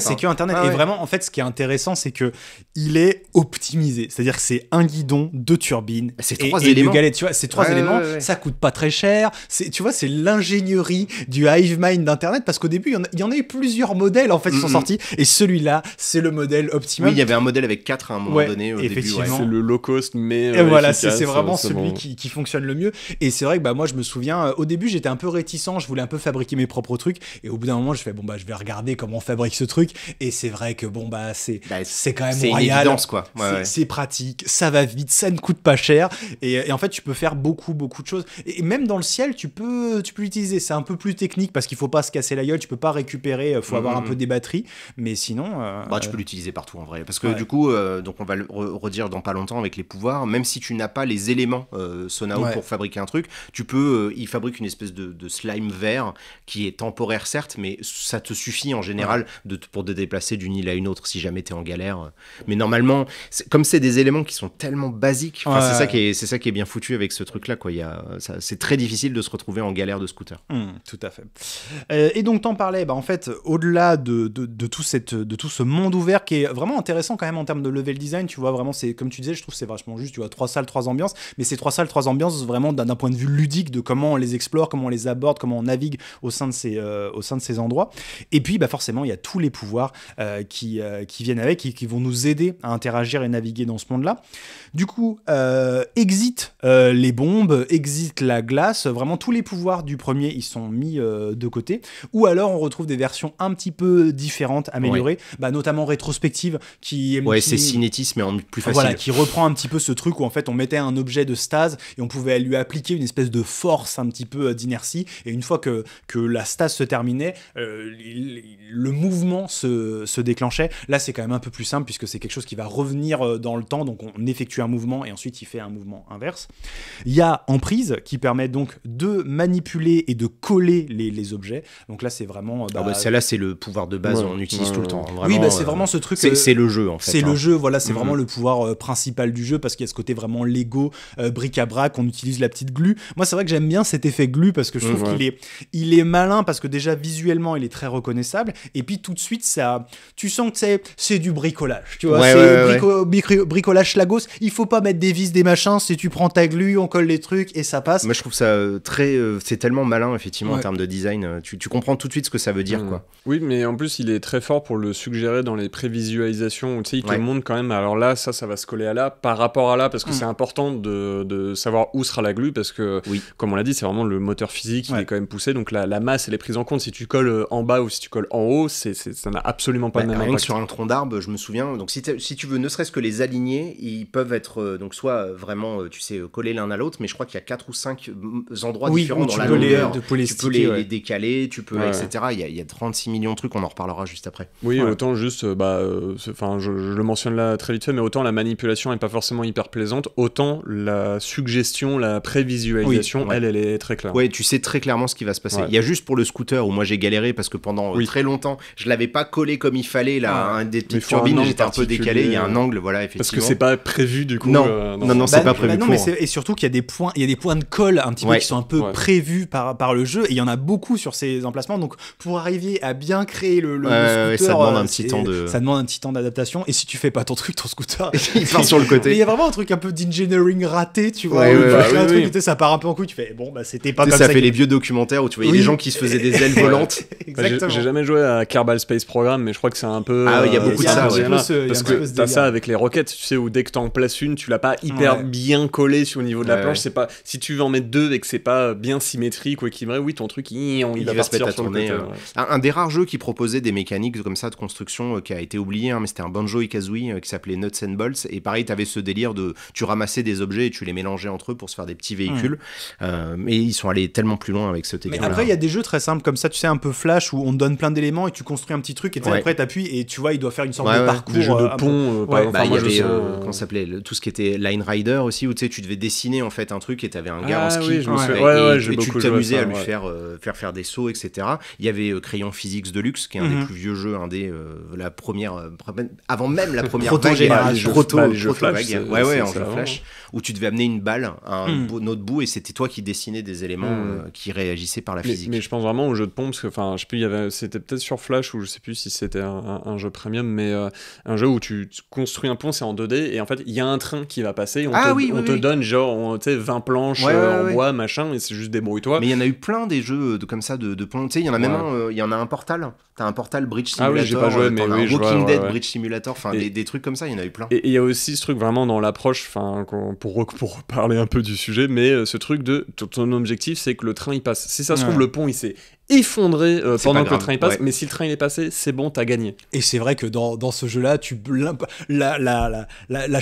C'est que internet. Et vraiment, en fait, ce qui est intéressant, c'est que il est optimisé. C'est-à-dire que c'est un guidon, deux turbines, bah, c'est trois et, éléments. tu vois, c'est trois éléments. ça coûte pas très cher. C'est, tu vois, c'est l'ingénierie du hive mind d'internet parce qu'au début, il y, en a eu plusieurs modèles en fait qui sont sortis et celui-là, c'est le modèle optimum. Oui, il y avait un modèle avec quatre hein, à un moment donné au effectivement. C'est le low cost mais et euh, voilà, c'est, vraiment euh, celui qui, fonctionne le mieux. Et c'est vrai que bah moi, je me souviens, euh, au début, j'étais un peu réticent. Je voulais un peu fabriquer mes propres trucs et au bout d'un moment, je fais bon bah je vais regarder comment on fabrique ce truc et c'est vrai que bon bah c'est bah, c'est quand même c'est pratique, ça va vite, ça ne coûte pas cher. Et, en fait, tu peux faire beaucoup, beaucoup de choses. Et même dans le ciel, tu peux, tu peux l'utiliser. C'est un peu plus technique parce qu'il faut pas se casser la gueule, tu peux pas récupérer, euh, faut avoir un mm, mm, peu mm. des batteries. Mais sinon. Euh, bah, tu peux l'utiliser partout en vrai. Parce que du coup, euh, donc on va le redire dans pas longtemps avec les pouvoirs, même si tu n'as pas les éléments Sonao pour fabriquer un truc, tu peux. il fabrique une espèce de, slime vert qui est temporaire, certes, mais ça te suffit en général de, pour te déplacer d'une île à une autre si jamais tu es en galère mais normalement, comme c'est des éléments qui sont tellement basiques, c'est ça qui est, c'est ça qui est bien foutu avec ce truc-là, quoi. Il y a, c'est très difficile de se retrouver en galère de scooter. Mmh, tout à fait. Euh, et donc t'en parlais, bah en fait, au-delà de, de, tout cette, de tout ce monde ouvert qui est vraiment intéressant quand même en termes de level design, tu vois vraiment, c'est comme tu disais, je trouve c'est vachement juste, tu vois trois salles, trois ambiances, mais ces trois salles, trois ambiances vraiment d'un point de vue ludique de comment on les explore, comment on les aborde, comment on navigue au sein de ces, euh, au sein de ces endroits. Et puis bah forcément, il y a tous les pouvoirs euh, qui, qui viennent avec, et qui vont nous aider à interagir et naviguer dans ce monde-là. Du coup, euh, exit euh, les bombes, exit la glace, vraiment tous les pouvoirs du premier, ils sont mis euh, de côté. Ou alors, on retrouve des versions un petit peu différentes, améliorées, bah, notamment rétrospective, qui... Ouais, c'est cinétisme, mais en plus facile. Voilà, qui reprend un petit peu ce truc où en fait, on mettait un objet de stase et on pouvait lui appliquer une espèce de force un petit peu d'inertie. Et une fois que, que la stase se terminait, le mouvement se, se déclenchait. Là, c'est quand même un peu plus simple puisque c'est quelque chose qui va revenir euh, dans le temps, donc on effectue un mouvement et ensuite il fait un mouvement inverse. Il y a emprise qui permet donc de manipuler et de coller les, objets. Donc là, c'est vraiment. Euh, ah bah, bah là c'est le pouvoir de base, on utilise tout le temps. Hein, oui, bah, c'est euh, vraiment ce truc. C'est le jeu en fait. C'est le hein. jeu, voilà, c'est mm-hmm. vraiment le pouvoir principal du jeu parce qu'il y a ce côté vraiment Lego, bric-à-brac, on utilise la petite glue. Moi, c'est vrai que j'aime bien cet effet glue parce que je trouve mm, qu'il est, il est malin parce que déjà visuellement, il est très reconnaissable et puis tout de suite, ça, tu sens que c'est du bricolage c'est bricolage lagos Il faut pas mettre des vis, des machins. Si tu prends ta glu, on colle les trucs et ça passe. Moi, je trouve ça euh, très. Euh, c'est tellement malin, effectivement, en termes de design. Euh, tu, comprends tout de suite ce que ça veut dire, mm. quoi. Oui, mais en plus, il est très fort pour le suggérer dans les prévisualisations. Tu sais, il te montre quand même. Alors là, ça, ça va se coller à là, par rapport à là, parce que mm. c'est important de, savoir où sera la glu, parce que, comme on l'a dit, c'est vraiment le moteur physique qui est quand même poussé. Donc la, masse, elle est prise en compte. Si tu colles en bas ou si tu colles en haut, ça n'a absolument pas de bah, même Sur un tronc d'arbre, je me souviens, donc si, tu veux, ne serait-ce que les aligner, ils peuvent être euh, donc soit euh, vraiment, euh, tu sais, collés l'un à l'autre, mais je crois qu'il y a quatre ou cinq endroits différents dans la longueur. tu peux, les, tu peux les, décaler, tu peux, etc. Il y, a, 36 millions de trucs, on en reparlera juste après. Oui, autant juste, bah, enfin, je, le mentionne là très vite fait, mais autant la manipulation n'est pas forcément hyper plaisante, autant la suggestion, la prévisualisation, elle, elle est très claire. oui tu sais très clairement ce qui va se passer. Il y a juste pour le scooter où moi j'ai galéré parce que pendant très longtemps, je l'avais pas collé comme il fallait là, un des petites turbines, j'étais un peu décalé, il y a un angle, voilà, effectivement. Parce que c'est pas prévu du coup. Non, euh, non, non, c'est bah, pas bah prévu. non, mais et surtout qu'il y a des points, il y a des points de colle un petit peu qui sont un peu prévus par, par le jeu, et il y en a beaucoup sur ces emplacements. Donc pour arriver à bien créer le, le, ça demande euh, un petit temps de, ça demande un petit temps d'adaptation. Et si tu fais pas ton truc, ton scooter, il part sur le côté. Il y a vraiment un truc un peu d'engineering raté, tu vois. un truc, tu sais, ça part un peu en couille. Tu fais bon, bah c'était pas. Ça fait les vieux documentaires où tu voyais des gens qui se faisaient des ailes volantes. Exactement. J'ai jamais joué à Kerbal Space Program, mais je crois que c'est un peu. Ah, il y a euh, beaucoup de ça parce que t'as ça avec les roquettes, tu sais, où dès que t'en places une, tu l'as pas hyper bien collée sur le niveau de la planche. C'est pas si tu veux en mettre deux et que c'est pas bien symétrique ou équilibré, oui, ton truc il, va partir sur tourner, euh, un, des rares jeux qui proposait des mécaniques comme ça de construction euh, qui a été oublié, hein, mais c'était un banjo et kazooie euh, qui s'appelait Nuts and Bolts. Et pareil, t'avais ce délire de tu ramassais des objets et tu les mélangeais entre eux pour se faire des petits véhicules. mais ils sont allés tellement plus loin avec ce délire. Mais après, il y a des jeux très simples comme ça, tu sais, un peu flash où on te donne plein d'éléments et tu construis un petit truc et après t'appuies et tu vois, il doit faire une sorte de parcours de pont. Euh, bah, il y avait, euh, comment s'appelait Tout ce qui était Line Rider aussi, où tu sais tu devais dessiner en fait un truc et tu t'avais un gars en ski. et, tu t'amusais à lui faire, euh, faire faire des sauts, etc. Il y avait Crayon Physics de luxe qui est un des mhm. plus vieux jeux, un des la première avant même la première proto génération proto ouais ouais en flash où tu devais amener une balle à hmm. un autre bout et c'était toi qui dessinais des éléments hmm. qui réagissaient par la physique mais je pense vraiment au jeu de pont parce que enfin je sais plus il y avait c'était peut-être sur flash ou je sais plus si c'était un, jeu premium mais un jeu tu, construis un pont, c'est en 2D, et en fait, il y a un train qui va passer, on ah te, donne genre, 20 planches euh, en bois, machin, et c'est juste débrouille-toi. Mais il y en a eu plein des jeux euh, de, comme ça de, de tu sais, il y en a même un, euh, il y en a un portal, t'as un portal Bridge Simulator, ah j'ai pas joué, mais un Walking Dead Bridge Simulator, enfin, des, trucs comme ça, il y en a eu plein. Et il y a aussi ce truc vraiment dans l'approche, pour, pour parler un peu du sujet, mais ce truc de ton objectif, c'est que le train il passe. Si ça se trouve, le pont il s'est effondré euh, pendant que le train passe, mais si le train il est passé, c'est bon, t'as gagné. Et c'est vrai que dans, dans ce jeu-là, tu la la la la, la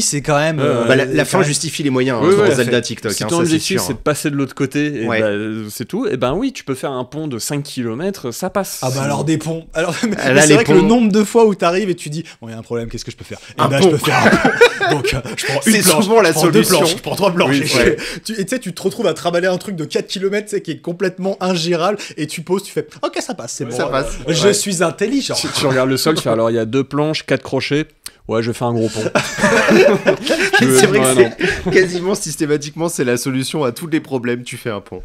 c'est quand même. Euh, bah, la, fin justifie les moyens dans hein, Zelda TikTok. Si hein, ton objectif c'est de passer de l'autre côté, bah, euh, c'est tout. Et ben oui, tu peux faire un pont de 5 km, ça passe. Ah bah alors des ponts. Alors ah c'est vrai que le nombre de fois où t'arrives et tu dis bon il y a un problème, qu'est-ce que je peux faire Et eh ben, je peux faire. Donc je souvent la solution je prends trois planches. Et tu sais, tu te retrouves à travailler un truc de 4 km, qui est complètement ingérable et tu poses, tu fais ok ça passe, c'est bon. Ça passe. Je suis intelligent. Tu, tu regardes le sol, tu fais alors il y a deux planches, quatre crochets, ouais, je fais un gros pont. c'est vrai quasiment systématiquement, c'est la solution à tous les problèmes, tu fais un pont.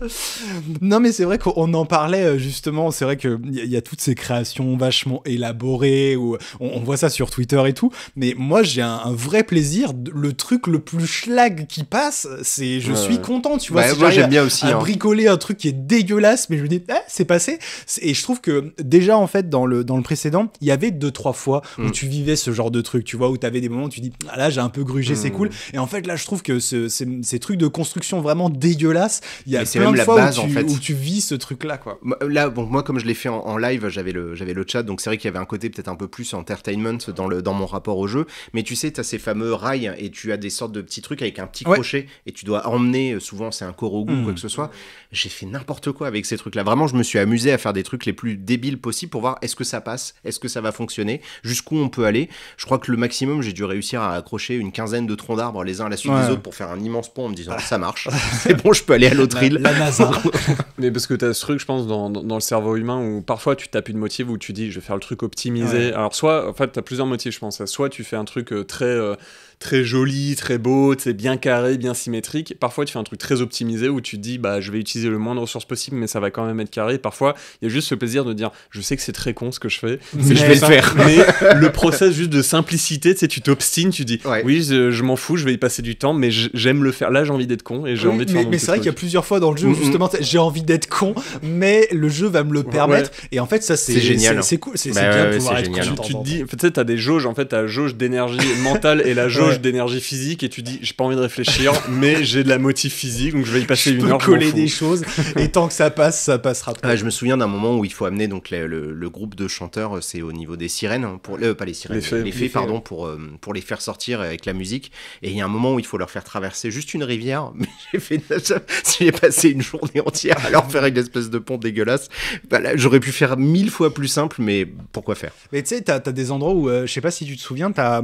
Non, mais c'est vrai qu'on en parlait euh, justement, c'est vrai qu'il y, y a toutes ces créations vachement élaborées, où on, voit ça sur Twitter et tout, mais moi j'ai un, vrai plaisir, le truc le plus schlag qui passe, c'est je suis content, tu vois. c'est bah, bien aussi. À hein. bricoler un truc qui est dégueulasse, mais je me dis, eh, c'est passé. Et je trouve que déjà en fait, dans le, dans le précédent, il y avait deux, trois fois où mm. tu vivais ce genre de truc, tu vois, où t'avais des moments où tu dis, ah, là, j'ai un peu grugé, c'est hmm. cool. Et en fait, là, je trouve que ces, trucs de construction vraiment dégueulasses, il y a plein de fois base, où, tu, en fait. tu, vis ce truc-là, quoi. Là, bon, moi, comme je l'ai fait en, live, j'avais le, j'avais le chat, donc c'est vrai qu'il y avait un côté peut-être un peu plus entertainment dans, le, dans mon rapport au jeu. Mais tu sais, tu as ces fameux rails et tu as des sortes de petits trucs avec un petit crochet et tu dois emmener, euh, souvent, c'est un corogo ou hmm. quoi que ce soit. J'ai fait n'importe quoi avec ces trucs-là. Vraiment, je me suis amusé à faire des trucs les plus débiles possibles pour voir est-ce que ça passe, est-ce que ça va fonctionner, jusqu'où on peut aller. Je crois que le maximum, j'ai dû réussir à accrocher une quinzaine de troncs d'arbres les uns à la suite des autres pour faire un immense pont en me disant ah. ça marche, c'est bon, je peux aller à l'autre île. La Mais parce que tu as ce truc, je pense, dans, le cerveau humain où parfois tu tapes une motive où tu dis je vais faire le truc optimisé. Alors, soit, en fait, tu as plusieurs motifs, je pense. Soit tu fais un truc euh, très. Euh, très joli, très beau, c'est bien carré, bien symétrique. Parfois, tu fais un truc très optimisé où tu te dis, bah, je vais utiliser le moins de ressources possible, mais ça va quand même être carré. Parfois, il y a juste ce plaisir de dire, je sais que c'est très con ce que je fais, mais je vais le faire. Mais le process juste de simplicité, tu sais, tu t'obstines, tu dis, oui, je, m'en fous, je vais y passer du temps, mais j'aime le faire. Là, j'ai envie d'être con et j'ai envie de Mais, mais c'est vrai qu'il y a plusieurs fois dans le jeu, mm-hmm. justement, j'ai envie d'être con, mais le jeu va me le permettre. Et en fait, ça, c'est génial. C'est cool, c'est bah bien de pouvoir être Tu, te dis, tu sais, t'as des jauges, en fait, t'as jauge d'énergie mentale et la jauge d'énergie physique et tu dis j'ai pas envie de réfléchir, mais j'ai de la motif physique, donc je vais y passer je une peux heure. coller des choses et tant que ça passe, ça passera. je me souviens d'un moment où il faut amener donc le, groupe de chanteurs, euh, c'est au niveau des sirènes hein, pour euh, pas les sirènes, les fées, pardon pour euh, pour les faire sortir avec la musique. Et il y a un moment où il faut leur faire traverser juste une rivière. Mais j'ai fait j'ai passé une journée entière à leur faire une espèce de pont dégueulasse. Bah j'aurais pu faire mille fois plus simple, mais pourquoi faire Mais tu sais, t'as as des endroits où je sais pas si tu te souviens, tu as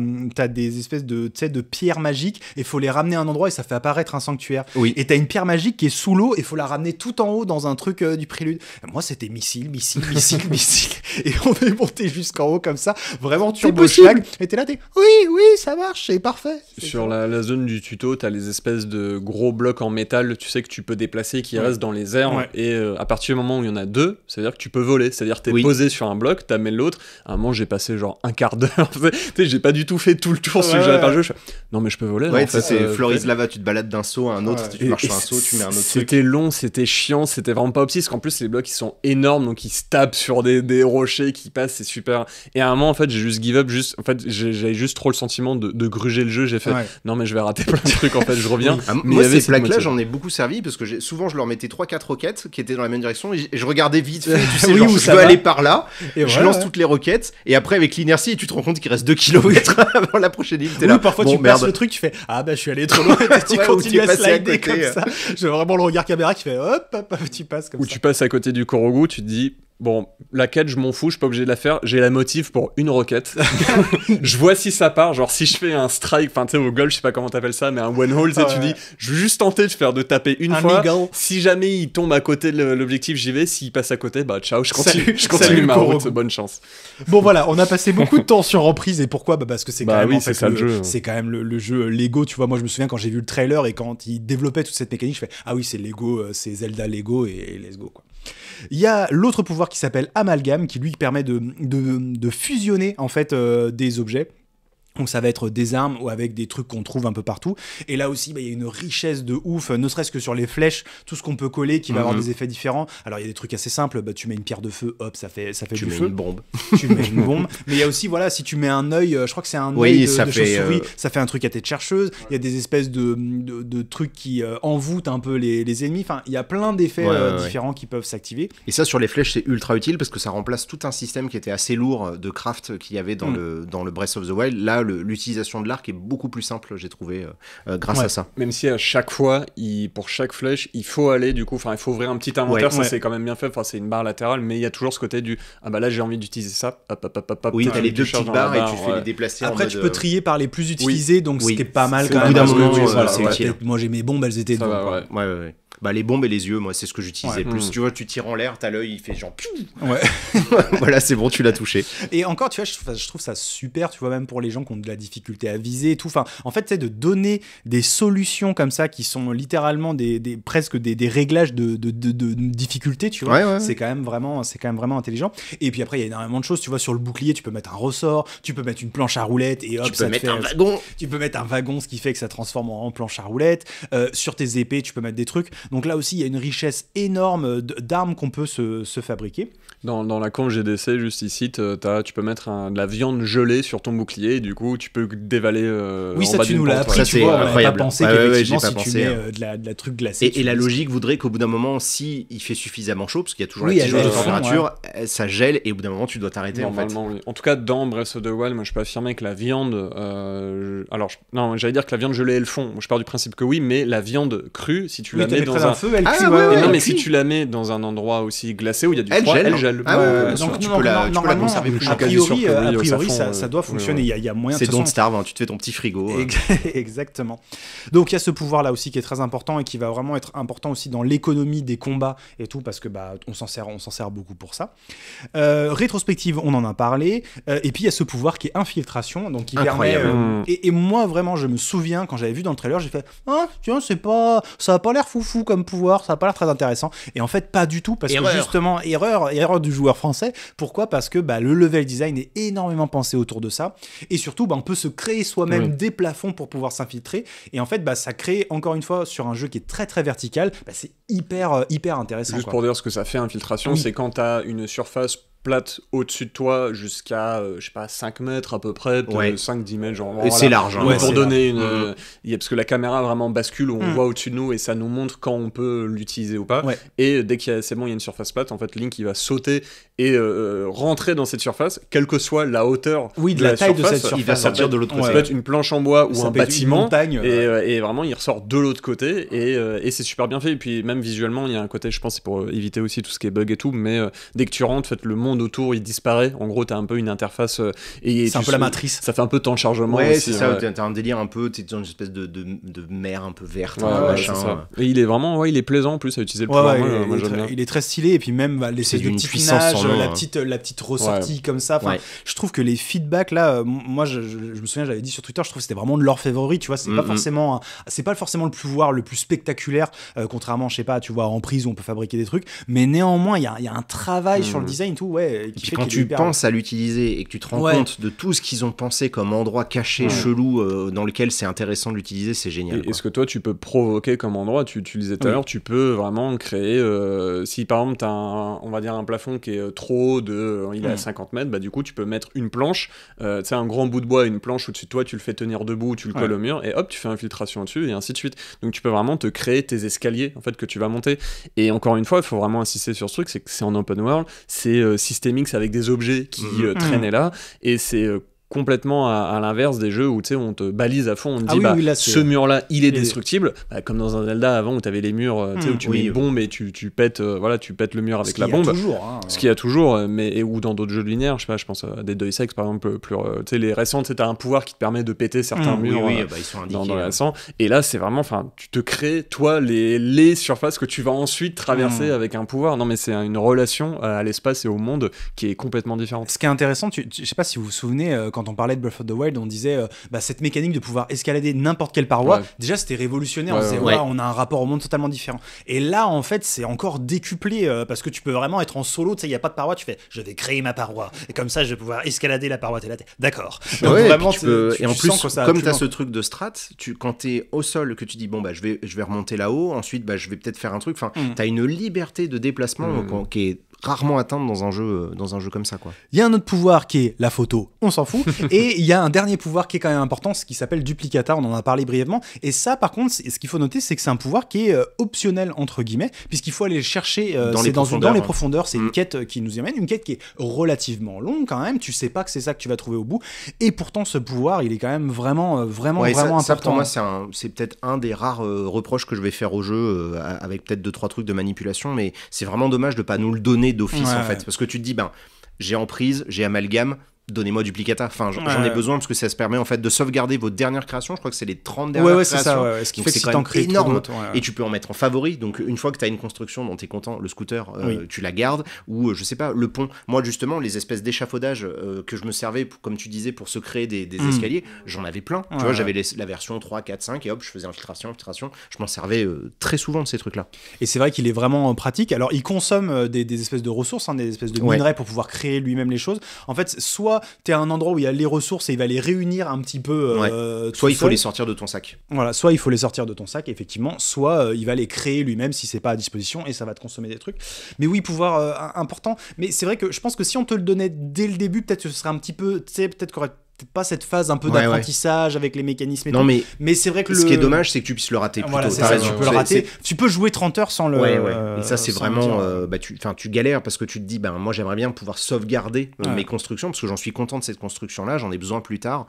des espèces de de pierres magiques et faut les ramener à un endroit et ça fait apparaître un sanctuaire. Oui. Et t'as une pierre magique qui est sous l'eau et faut la ramener tout en haut dans un truc euh, du prélude. moi, c'était missile, missile, missile, missile. Et on est monté jusqu'en haut comme ça, vraiment turbo shag. Et t'es là, t'es oui, oui, ça marche, c'est parfait. Sur la, zone du tuto, t'as les espèces de gros blocs en métal, tu sais que tu peux déplacer qui reste restent dans les airs. Et euh, à partir du moment où il y en a deux, c'est-à-dire que tu peux voler. C'est-à-dire que t'es posé sur un bloc, t'amènes l'autre. À un moment, j'ai passé genre un quart d'heure. j'ai pas du tout fait tout le tour sur le jeu non, mais je peux voler. Ouais, c'est Floris euh, Lava, tu te balades d'un saut à un autre, tu marches sur un saut, tu mets un autre. C'était long, c'était chiant, c'était vraiment pas opti, parce qu'en plus, les blocs, ils sont énormes, donc ils se tapent sur des, rochers qui passent, c'est super. Et à un moment, en fait, j'ai juste give up, juste, en fait, j'avais juste trop le sentiment de, gruger le jeu, j'ai fait, non, mais je vais rater plein de trucs, en fait, je reviens. Ah, mais moi, ces plaques-là, j'en ai beaucoup servi, parce que souvent, je leur mettais 3-4 roquettes qui étaient dans la même direction, et je regardais vite, tu sais, où je veux aller par là, et je lance toutes les roquettes, et après, avec l'inertie, tu te rends compte qu'il reste 2 km avant la prochaine île, parfois tu passes le truc, tu fais Ah bah je suis allé trop loin, et tu continues à slider comme euh. ça. J'ai vraiment le regard caméra qui fait Hop, hop, tu passes comme ça. Ou tu passes à côté du Korogu, tu te dis Bon, la quête, je m'en fous, je suis pas obligé de la faire. J'ai la motive pour une requête. je vois si ça part. Genre, si je fais un strike, enfin, tu sais, au golf, je sais pas comment t'appelles ça, mais un one hole, et tu ah dis, je vais juste tenter de faire de taper une fois. Si jamais il tombe à côté de l'objectif, j'y vais. S'il passe à côté, bah, ciao, je continue, je continue ma route. Bonne chance. Bon, voilà, on a passé beaucoup de temps sur reprise. Et pourquoi bah, Parce que c'est quand, bah hein. quand même le, jeu euh, Lego. Tu vois, moi, je me souviens quand j'ai vu le trailer et quand il développait toute cette mécanique, je fais, ah oui, c'est Lego, euh, c'est Zelda Lego et let's go, quoi. Il y a l'autre pouvoir qui s'appelle Amalgam, qui lui permet de, fusionner en fait euh, des objets. Donc ça va être des armes ou avec des trucs qu'on trouve un peu partout. Et là aussi, bah, il y a une richesse de ouf, euh, ne serait-ce que sur les flèches, tout ce qu'on peut coller qui va avoir mhm. des effets différents. Alors il y a des trucs assez simples, bah, tu mets une pierre de feu, hop, ça fait, ça fait tu mets Une bombe. tu mets une bombe. Mais il y a aussi, voilà, si tu mets un œil, euh, je crois que c'est un œil de, ça euh, ça fait un truc à tête chercheuse. Il y a des espèces de, trucs qui envoûtent un peu les, ennemis. Enfin, il y a plein d'effets différents qui peuvent s'activer. Et ça, sur les flèches, c'est ultra utile parce que ça remplace tout un système qui était assez lourd de craft qu'il y avait dans, mm. le, dans le Breath of the Wild. Là, l'utilisation de l'arc est beaucoup plus simple, j'ai trouvé, euh, euh, grâce à ça. Même si à chaque fois, pour chaque flèche, il faut aller, du coup, enfin, il faut ouvrir un petit inventaire, ça c'est quand même bien fait, enfin, c'est une barre latérale, mais il y a toujours ce côté du Ah bah là, j'ai envie d'utiliser ça, hop, hop, hop, hop. Oui, t'as les deux petites barres et tu fais les déplacer. Après, tu peux euh, trier par les plus utilisés, donc c'était pas mal quand même. Moi, j'ai mes bombes, elles étaient. Ouais, ouais, ouais bah, les bombes et les yeux, moi, c'est ce que j'utilisais plus. Hmm. Tu vois, tu tires en l'air, t'as l'œil, il fait genre. Ouais. voilà, c'est bon, tu l'as touché. Et encore, tu vois, je, trouve ça super, tu vois, même pour les gens qui ont de la difficulté à viser et tout. Enfin, en fait, c'est de donner des solutions comme ça qui sont littéralement des, des presque des, des réglages de, de, de, de, difficulté, tu vois. c'est quand même vraiment, c'est quand même vraiment intelligent. Et puis après, il y a énormément de choses, tu vois, sur le bouclier, tu peux mettre un ressort, tu peux mettre une planche à roulettes et hop, tu peux mettre un wagon. Tu peux mettre un wagon, ce qui fait que ça transforme en planche à roulettes. Euh, sur tes épées, tu peux mettre des trucs. Donc là aussi, il y a une richesse énorme d'armes qu'on peut se, fabriquer. Dans, dans la con GDC, juste ici, euh, as, tu peux mettre de la viande gelée sur ton bouclier et du coup, tu peux dévaler. Euh, oui, en ça, tu nous l'as appris. Ça, tu vois, on pas pensé si tu mets hein. euh, de, la, truc glacée. Et, la logique voudrait qu'au bout d'un moment, si il fait suffisamment chaud, parce qu'il y a toujours la de température, ça gèle et au bout d'un moment, tu dois t'arrêter. En, fait. en tout cas, dans Breath of the Wild, moi, je peux affirmer que la viande. alors, non, j'allais dire que la viande gelée elle fond. Je pars du principe que oui, mais la viande crue, si tu la mets dans un feu, elle ah Non, mais si tu la mets dans un endroit aussi glacé où il y a du froid, elle gèle. Ah euh, donc, tu peux la, conserver A priori, euh, ça, doit fonctionner. Il y a moyen. C'est Don't Starve, hein, tu te fais ton petit frigo. Euh. Exactement. Donc il y a ce pouvoir là aussi qui est très important et qui va vraiment être important aussi dans l'économie des combats et tout parce que bah on s'en sert, on s'en sert beaucoup pour ça. rétrospective, on en a parlé. et puis il y a ce pouvoir qui est infiltration, donc qui permet. Mmh. et, moi vraiment, je me souviens quand j'avais vu dans le trailer, j'ai fait ah tiens c'est pas, ça a pas l'air foufou comme pouvoir, ça a pas l'air très intéressant. Et en fait pas du tout parce que justement erreur, erreur du joueur français. Pourquoi Parce que bah, le level design est énormément pensé autour de ça. Et surtout, bah, on peut se créer soi-même des plafonds pour pouvoir s'infiltrer. Et en fait, bah, ça crée, encore une fois, sur un jeu qui est très très vertical, bah, c'est hyper, euh, hyper intéressant. Juste pour dire ce que ça fait, infiltration, c'est quand tu as une surface plate au-dessus de toi jusqu'à, euh, je sais pas, 5 mètres à peu près, pour 5-10 mètres, genre. Et c'est large, hein. Pour donner une. il mm, mm. euh, Y parce que la caméra vraiment bascule, on mm. voit au-dessus de nous et ça nous montre quand on peut l'utiliser ou pas. Et dès qu'il y a, c'est bon, il y a une surface plate, en fait, Link, il va sauter et euh, rentrer dans cette surface, quelle que soit la hauteur. Oui, de, la, taille de cette surface. Il va sortir de l'autre côté. une planche en bois ou un bâtiment. et, vraiment, il ressort de l'autre côté et, et, c'est super bien fait. Et puis, même visuellement, il y a un côté, je pense, c'est pour éviter aussi tout ce qui est bug et tout, mais dès que tu rentres, en fait, le monde autour il disparaît. En gros, tu as un peu une interface. Euh, et c'est un peu la matrice. Ça fait un peu temps de chargement. Ouais, c'est ça. T'as un délire un peu, t'es dans une espèce de, de, de, mer un peu verte. Et il est vraiment, ouais, il est plaisant en plus à utiliser le pouvoir. Il, est très, stylé et puis même bah, les petit hein. euh, la, petite, la petite ressortie comme ça. Je trouve que les feedbacks là, euh, moi je, me souviens, j'avais dit sur Twitter, je trouve que c'était vraiment de leur favori. Tu vois, c'est pas mm-hmm. forcément, c'est pas forcément le pouvoir le plus spectaculaire, contrairement, je sais pas, tu vois, en prise on peut fabriquer des trucs, mais néanmoins il y a, y a un travail sur le mm. design tout. Ouais, et quand tu penses à l'utiliser et que tu te rends compte de tout ce qu'ils ont pensé comme endroit caché, chelou, euh, dans lequel c'est intéressant de l'utiliser, c'est génial. Est-ce que toi, tu peux provoquer comme endroit Tu, utilisais disais tout à l'heure, tu peux vraiment créer. Euh, si par exemple, tu as un, on va dire un plafond qui est euh, trop haut, de, il est à 50 mm. mètres, bah, du coup, tu peux mettre une planche, un grand bout de bois, une planche au-dessus de toi, tu le fais tenir debout, tu le colles au mur, et hop, tu fais infiltration au-dessus, et ainsi de suite. Donc tu peux vraiment te créer tes escaliers en fait que tu vas monter. Et encore une fois, il faut vraiment insister sur ce truc, c'est que c'est en open world, c'est systémix avec des objets qui mhm. euh, traînaient mhm. là, et c'est euh, complètement à, l'inverse des jeux où on te balise à fond, on te ah dit bah, ce mur-là il est destructible, bah, comme dans un Zelda avant où tu avais les murs euh, sais, où mm. tu mets une bombe et tu, tu pètes, euh, voilà, tu pètes le mur avec la bombe. Toujours, hein, ce qu'il y a toujours, euh, mais ou dans d'autres jeux linéaires, je sais pas, je pense à des Deus Sex, par exemple, plus, sais les récentes, tu as un pouvoir qui te permet de péter certains mm, murs bah, ils sont dans, dans hein. Et là c'est vraiment, enfin tu te crées toi les, les surfaces que tu vas ensuite traverser mm. avec un pouvoir. Non mais c'est une relation à l'espace et au monde qui est complètement différente. Ce qui est intéressant, tu, je sais pas si vous vous souvenez quand quand on parlait de Breath of the Wild, on disait euh, bah, cette mécanique de pouvoir escalader n'importe quelle paroi, déjà c'était révolutionnaire. on a un rapport au monde totalement différent. Et là, en fait, c'est encore décuplé euh, parce que tu peux vraiment être en solo. Tu sais, il n'y a pas de paroi, tu fais je vais créer ma paroi et comme ça je vais pouvoir escalader la paroi. T'es là, d'accord. et, en plus, comme tu as ce truc de strat, tu, quand tu es au sol, que tu dis bon, bah je vais, je remonter là-haut, ensuite bah, je vais peut-être faire un truc. Enfin, mm. tu as une liberté de déplacement mm. qui est rarement atteindre dans un jeu, euh, dans un jeu comme ça. Il y a un autre pouvoir qui est la photo, on s'en fout. et il y a un dernier pouvoir qui est quand même important, ce qui s'appelle duplicata, on en a parlé brièvement. Et ça, par contre, ce qu'il faut noter, c'est que c'est un pouvoir qui est euh, optionnel, entre guillemets, puisqu'il faut aller chercher euh, dans, les profondeurs. C'est une mm. quête qui nous y amène, une quête qui est relativement longue quand même. Tu sais pas que c'est ça que tu vas trouver au bout. Et pourtant, ce pouvoir, il est quand même vraiment, vraiment, vraiment important. pour moi, c'est peut-être un des rares reproches que je vais faire au jeu, avec peut-être deux, trois trucs de manipulation, mais c'est vraiment dommage de pas nous le donner d'office en fait. Parce que tu te dis, ben, j'ai emprise, j'ai amalgame, donnez-moi duplicata. Enfin, j'en ai besoin parce que ça se permet en fait de sauvegarder vos dernières créations. Je crois que c'est les 30 dernières créations. qui énorme. Et tu peux en mettre en favori. Donc, une fois que tu as une construction dont tu es content, le scooter, euh, tu la gardes. Ou, euh, je sais pas, le pont. Moi, justement, les espèces d'échafaudages euh, que je me servais, comme tu disais, pour se créer des, hmm. escaliers, j'en avais plein. tu vois, j'avais la version 3, 4, 5 et hop, je faisais infiltration, infiltration. Je m'en servais très souvent de ces trucs-là. Et c'est vrai qu'il est vraiment pratique. Alors, il consomme des, espèces de ressources, hein, des espèces de minerais pour pouvoir créer lui-même les choses. En fait, soit t'es à un endroit où il y a les ressources et il va les réunir un petit peu. Euh, soit il faut les sortir de ton sac. Voilà, soit il faut les sortir de ton sac, effectivement, soit euh, il va les créer lui-même si c'est pas à disposition et ça va te consommer des trucs. Mais oui, pouvoir euh, important. Mais c'est vrai que je pense que si on te le donnait dès le début, peut-être ce serait un petit peu, tu sais, peut-être qu'on pas cette phase un peu d'apprentissage avec les mécanismes et non, tout. Mais, mais c'est vrai que ce qui est dommage, c'est que tu puisses le rater. tu peux le rater. Tu peux jouer 30 heures sans le. et ça, euh, c'est vraiment. Euh, bah, tu, tu galères parce que tu te dis, ben, moi, j'aimerais bien pouvoir sauvegarder euh, mes constructions parce que j'en suis content de cette construction-là, j'en ai besoin plus tard.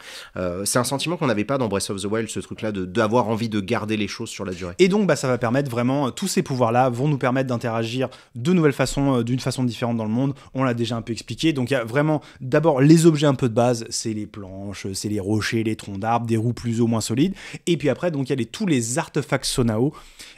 c'est un sentiment qu'on n'avait pas dans Breath of the Wild, ce truc-là, d'avoir envie de garder les choses sur la durée. Et donc, bah, ça va permettre vraiment. Tous ces pouvoirs-là vont nous permettre d'interagir de nouvelles façons, d'une façon différente dans le monde. On l'a déjà un peu expliqué. Donc, il y a vraiment d'abord les objets un peu de base, c'est les plans c'est les rochers, les troncs d'arbres, des roues plus ou moins solides. Et puis après, donc il y a les, tous les artefacts Sonao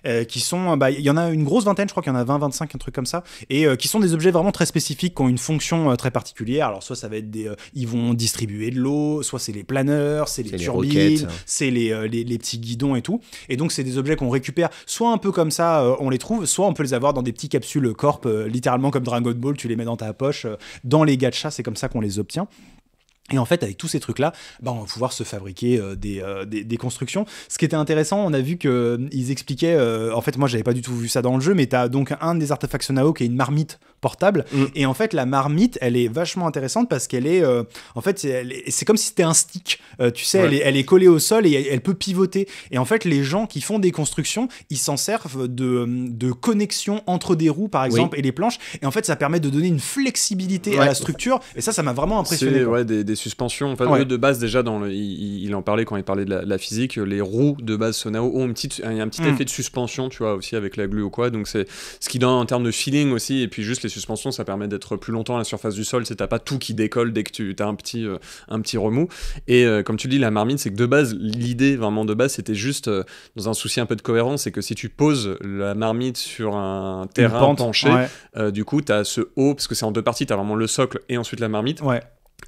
euh, qui sont, euh, bah, il y en a une grosse vingtaine, je crois qu'il y en a 20, 25, un truc comme ça, et euh, qui sont des objets vraiment très spécifiques, qui ont une fonction très particulière. Alors soit ça va être des, ils vont distribuer de l'eau, soit c'est les planeurs, c'est les turbines, c'est les, petits guidons et tout. Et donc c'est des objets qu'on récupère, soit un peu comme ça, on les trouve, soit on peut les avoir dans des petits capsules corp, littéralement comme Dragon Ball, tu les mets dans ta poche. dans les gachas, c'est comme ça qu'on les obtient. Et en fait, avec tous ces trucs-là, bah, on va pouvoir se fabriquer euh, euh, des, des, constructions. Ce qui était intéressant, on a vu qu'ils euh, ils expliquaient. en fait, moi, j'avais pas du tout vu ça dans le jeu, mais tu as donc un des artefacts Nao qui est une marmite portable. Mm. Et en fait, la marmite, elle est vachement intéressante parce qu'elle est. en fait, c'est comme si c'était un stick. tu sais, elle, est, collée au sol et elle, peut pivoter. Et en fait, les gens qui font des constructions, ils s'en servent de, de connexion entre des roues, par exemple, et les planches. Et en fait, ça permet de donner une flexibilité à la structure. Et ça, ça m'a vraiment impressionné suspensions. Enfin, de base, déjà, dans le, il, en parlait quand il parlait de la, physique, les roues de base Sonao ont une petite, un, petit hmm. effet de suspension, tu vois, aussi avec la glue ou quoi. Donc, c'est ce qui donne en termes de feeling aussi. Et puis, juste les suspensions, ça permet d'être plus longtemps à la surface du sol. C'est t'as pas tout qui décolle dès que tu as un petit, euh, un petit remous. Et euh, comme tu dis, la marmite, c'est que de base, l'idée vraiment de base, c'était juste euh, dans un souci un peu de cohérence, c'est que si tu poses la marmite sur un terrain penché, du coup, tu as ce haut, parce que c'est en deux parties, tu as vraiment le socle et ensuite la marmite. Ouais.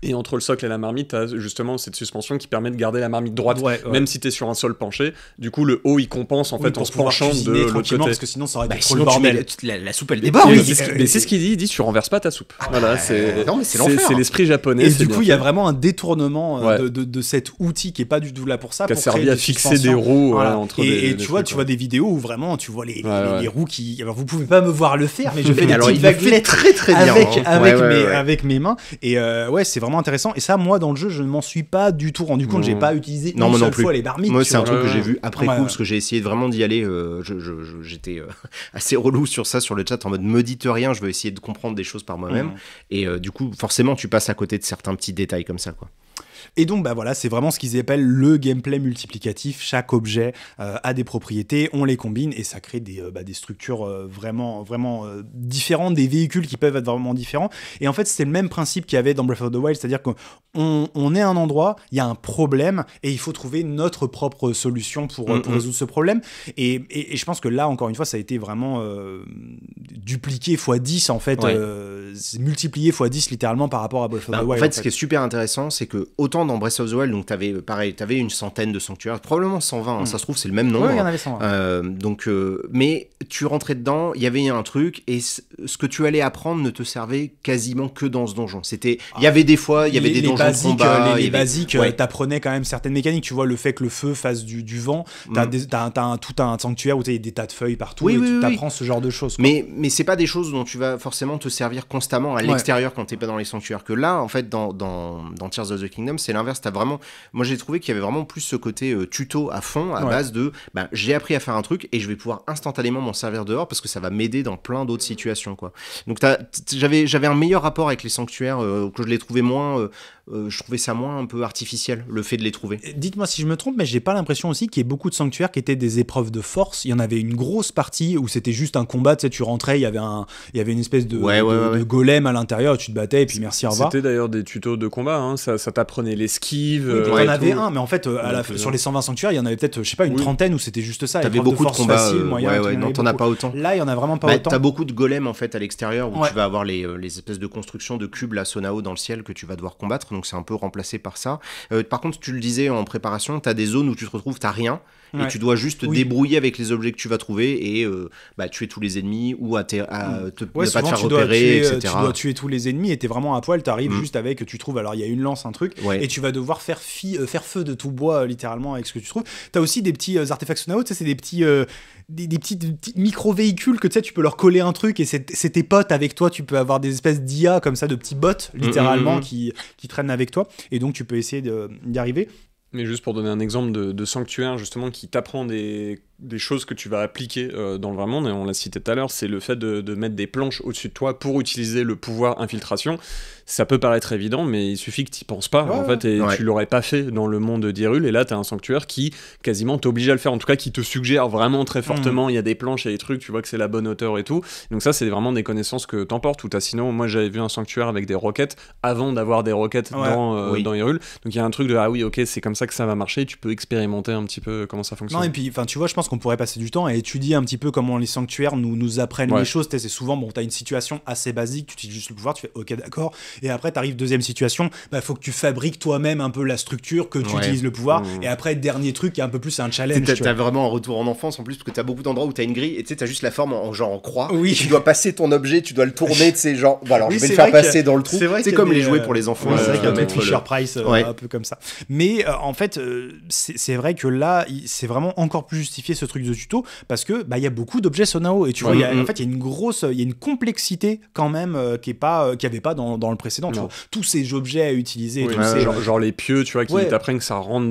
Et entre le socle et la marmite, tu as justement cette suspension qui permet de garder la marmite droite, même si tu es sur un sol penché. Du coup, le haut, il compense en fait en se penchant de l'autre côté. Parce que sinon, ça aurait bah, trop la, soupe, elle déborde. mais c'est ce qu'il dit. Il dit tu renverses pas ta soupe. Ah, bah, c'est c'est l'esprit japonais. Et du coup, il y a vraiment un détournement euh, de, cet outil qui est pas du tout là pour ça. Qui a servi à fixer des roues entre Et, tu vois, tu vois des vidéos où vraiment, tu vois les roues qui. Alors, vous pouvez pas me voir le faire, mais je fais des petites va très très bien avec hein. mes mains. Et euh, ouais, c'est c'est vraiment intéressant. Et ça, moi, dans le jeu, je ne m'en suis pas du tout rendu compte. J'ai pas utilisé non, une seule non plus. fois les barmiques Moi, c'est un truc que j'ai vu après coup, parce que j'ai essayé vraiment d'y aller. Euh, j'étais euh, assez relou sur ça, sur le chat, en mode me dites rien, je veux essayer de comprendre des choses par moi-même. Mm. Et euh, du coup, forcément, tu passes à côté de certains petits détails comme ça, quoi. Et donc, bah voilà, c'est vraiment ce qu'ils appellent le gameplay multiplicatif. Chaque objet euh, a des propriétés, on les combine et ça crée des, euh, bah, des structures euh, vraiment, vraiment différentes, des véhicules qui peuvent être vraiment différents. Et en fait, c'est le même principe qu'il y avait dans Breath of the Wild, c'est-à-dire qu'on on est à un endroit, il y a un problème et il faut trouver notre propre solution pour, résoudre ce problème. Et, et, je pense que là, encore une fois, ça a été vraiment dupliqué x 10 en fait, multiplié x 10 littéralement par rapport à Breath of bah, the Wild. En fait, en fait, ce qui est super intéressant, c'est que autant dans Breath of the Wild, donc avais euh, pareil, t'avais une centaine de sanctuaires, probablement 120. Hein, hmm. Ça se trouve, c'est le même nombre. Hein. Euh, donc, euh, mais tu rentrais dedans, il y avait un truc, et ce que tu allais apprendre ne te servait quasiment que dans ce donjon. C'était, il y ah. avait des fois, il y avait des donjons basiques, de combat, les, basiques. T'apprenais quand même certaines mécaniques. Tu vois, le fait que le feu fasse du, vent. T'as hmm. as tout un sanctuaire où t'as des tas de feuilles partout. et tu apprends ce genre de choses. Mais mais c'est pas des choses dont tu vas forcément te servir constamment à l'extérieur quand t'es pas dans les sanctuaires. Que là, en fait, dans dans, dans Tears of the Kingdom, c'est l'inverse. T'as vraiment, moi j'ai trouvé qu'il y avait vraiment plus ce côté euh, tuto à fond, à base de, bah, j'ai appris à faire un truc et je vais pouvoir instantanément m'en servir dehors parce que ça va m'aider dans plein d'autres situations, quoi. Donc j'avais j'avais un meilleur rapport avec les sanctuaires euh, que je les trouvais moins euh, euh, je trouvais ça moins un peu artificiel, le fait de les trouver. Dites-moi si je me trompe, mais j'ai pas l'impression aussi qu'il y ait beaucoup de sanctuaires qui étaient des épreuves de force. Il y en avait une grosse partie où c'était juste un combat, tu sais, tu rentrais, il y avait, un, il y avait une espèce de, golem à l'intérieur, tu te battais, et puis merci, au revoir. C'était d'ailleurs des tutos de combat, hein. ça, t'apprenait l'esquive. il y en avait un, mais en fait, euh, à la, euh, sur les 120 sanctuaires, il y en avait peut-être, je sais pas, une trentaine où c'était juste ça. T'avais beaucoup de, beaucoup de combats. ouais, non, t'en as pas autant. Là, il y en a vraiment pas bah, autant. T'as beaucoup de golems en fait à l'extérieur où tu vas avoir les, espèces de constructions de cubes, à sonao dans le ciel que tu vas devoir combattre donc c'est un peu remplacé par ça. Euh, par contre, tu le disais en préparation, tu as des zones où tu te retrouves, tu rien, et tu dois juste te débrouiller avec les objets que tu vas trouver et euh, bah, tuer tous les ennemis ou à, mm. ne pas te faire repérer, euh, etc. Tu dois tuer tous les ennemis et t'es vraiment à poil, t'arrives arrives mm. juste avec, tu trouves, alors il y a une lance, un truc, et tu vas devoir faire, euh, faire feu de tout bois littéralement avec ce que tu trouves. T'as aussi des petits artefacts c'est des petits. Des, micro-véhicules que tu sais, tu peux leur coller un truc et c'est tes potes avec toi, tu peux avoir des espèces d'IA comme ça, de petits bots mm, littéralement qui, qui traînent avec toi et donc tu peux essayer d'y arriver. Mais juste pour donner un exemple de, sanctuaire, justement, qui t'apprend des des choses que tu vas appliquer euh, dans le vrai monde, et on l'a cité tout à l'heure, c'est le fait de, mettre des planches au-dessus de toi pour utiliser le pouvoir infiltration. Ça peut paraître évident, mais il suffit que tu penses pas, en fait, et tu tu l'aurais pas fait dans le monde d'Irul, et là, tu as un sanctuaire qui quasiment t'oblige à le faire, en tout cas qui te suggère vraiment très mmh. fortement, il y a des planches, et des trucs, tu vois que c'est la bonne hauteur et tout. Donc ça, c'est vraiment des connaissances que t'emportes, ou à sinon, moi j'avais vu un sanctuaire avec des roquettes avant d'avoir des roquettes dans, euh, dans Hyrule, donc il y a un truc de, ah oui, ok, c'est comme ça que ça va marcher, tu peux expérimenter un petit peu comment ça fonctionne. et puis, tu vois, je qu'on pourrait passer du temps à étudier un petit peu comment les sanctuaires nous, nous apprennent les choses. C'est souvent, bon, tu as une situation assez basique, tu utilises juste le pouvoir, tu fais OK, d'accord. Et après, tu arrives deuxième situation, bah, faut que tu fabriques toi-même un peu la structure, que tu utilises le pouvoir. Mmh. Et après, dernier truc, un peu plus, c'est un challenge. T'as, vraiment un retour en enfance en plus, parce que t'as beaucoup d'endroits où t'as une grille et tu as t'as juste la forme en, genre en croix. Oui. Tu dois passer ton objet, tu dois le tourner, tu sais, genre, voilà, je vais le faire passer dans le trou. C'est, c'est comme les jouets euh, pour les enfants. c'est Fisher euh, Price, euh, un peu comme ça. Mais en fait, c'est vrai que là, c'est vraiment encore plus justifié ce truc de tuto parce que bah il y a beaucoup d'objets Sonao et tu vois en fait il y a une grosse il y a une complexité quand même euh, qui est pas euh, qui avait pas dans, dans le précédent tu vois. tous ces objets à utiliser Genre, les pieux tu vois qui t'apprennent que ça rentre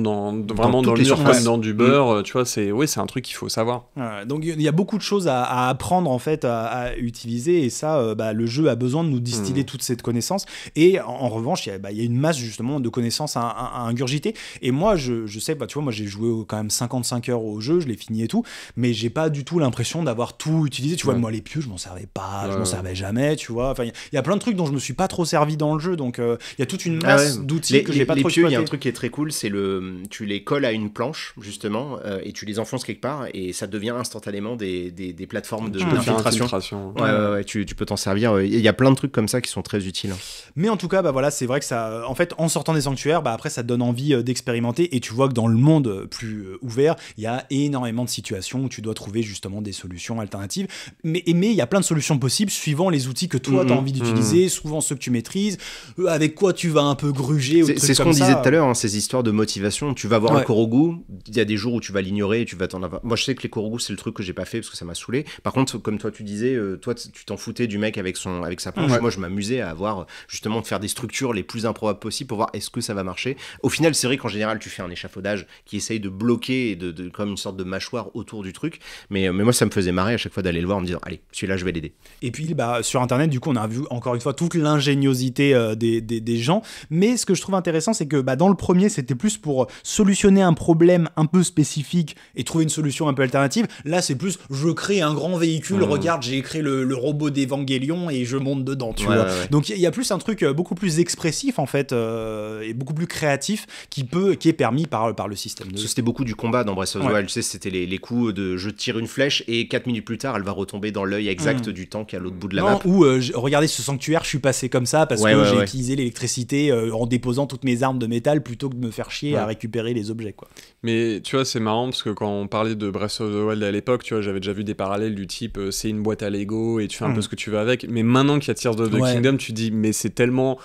vraiment dans, le mur comme dans du beurre mm. tu vois c'est oui c'est un truc qu'il faut savoir donc il y a beaucoup de choses à, apprendre en fait à, utiliser et ça euh, bah, le jeu a besoin de nous distiller mm. toute cette connaissance et en, revanche bah, il y, a une masse justement de connaissances à, ingurgiter et moi je, je sais bah, tu vois moi j'ai joué quand même 55 heures au jeu je l'ai fini et tout, mais j'ai pas du tout l'impression d'avoir tout utilisé. Tu vois, moi, les pieux, je m'en servais pas, je m'en servais jamais, tu vois. Enfin, il y, a plein de trucs dont je me suis pas trop servi dans le jeu, donc euh, il y a toute une ah masse d'outils que j'ai pas les pieux, il y a un truc qui est très cool, c'est le. Tu les colles à une planche, justement, euh, et tu les enfonces quelque part, et ça devient instantanément des, des, des plateformes de, d'infiltration. Ouais, tu, tu, peux t'en servir. Euh, il y a plein de trucs comme ça qui sont très utiles. Hein. Mais en tout cas, bah voilà, c'est vrai que ça. En fait, en sortant des sanctuaires, bah après, ça te donne envie d'expérimenter, et tu vois que dans le monde plus ouvert, il y a énormément situation situations où tu dois trouver justement des solutions alternatives. Mais il y a plein de solutions possibles suivant les outils que toi, tu as mhm. envie mhm. d'utiliser, souvent ceux que tu maîtrises, euh, avec quoi tu vas un peu gruger. C'est ce qu'on disait tout à l'heure, hein, ces histoires de motivation. Tu vas avoir un korogu, il y a des jours où tu vas l'ignorer tu vas attendre. Moi, je sais que les korogus, c'est le truc que j'ai pas fait parce que ça m'a saoulé. Par contre, comme toi, tu disais, euh, toi, tu t'en foutais du mec avec, son, avec sa planche. Moi, je m'amusais à avoir justement de faire des structures les plus improbables possibles pour voir est-ce que ça va marcher. Au final, c'est vrai qu'en général, tu fais un échafaudage qui essaye de bloquer et de, comme une sorte de mâchoire autour du truc. Mais, euh, mais moi, ça me faisait marrer à chaque fois d'aller le voir en me disant, allez, celui-là, je vais l'aider. Et puis, bah, sur Internet, du coup, on a vu encore une fois toute l'ingéniosité euh, des, des, gens. Mais ce que je trouve intéressant, c'est que bah, dans le premier, c'était plus pour euh, solutionner un problème un peu spécifique et trouver une solution un peu alternative. Là, c'est plus, je crée un grand véhicule, mmh. regarde, j'ai créé le, le robot d'Evangelion et je monte dedans, tu vois. Donc, il y, a plus un truc beaucoup plus expressif, en fait, et beaucoup plus créatif qui, peut, qui est permis par, par le système. C'était beaucoup du combat dans Breath of tu sais, c'était les les, coups de je tire une flèche et 4 minutes plus tard, elle va retomber dans l'œil exact mm. du tank à l'autre bout de la map. Ou euh, regardez ce sanctuaire, je suis passé comme ça parce que j'ai utilisé l'électricité euh, en déposant toutes mes armes de métal plutôt que de me faire chier à récupérer les objets. Quoi. Mais tu vois, c'est marrant parce que quand on parlait de Breath of the Wild à l'époque, tu vois, j'avais déjà vu des parallèles du type euh, c'est une boîte à Lego et tu fais un mm. peu ce que tu veux avec. Mais maintenant qu'il y a Tears of the Kingdom, tu dis mais c'est tellement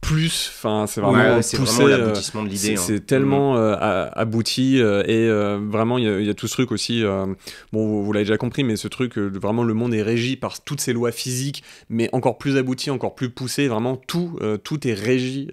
plus. Enfin, c'est vraiment poussé. C'est tellement abouti et vraiment il y, a tout ce truc aussi. Euh, bon, vous, l'avez déjà compris, mais ce truc euh, vraiment le monde est régi par toutes ces lois physiques, mais encore plus abouti, encore plus poussé. Vraiment tout, euh, tout est régi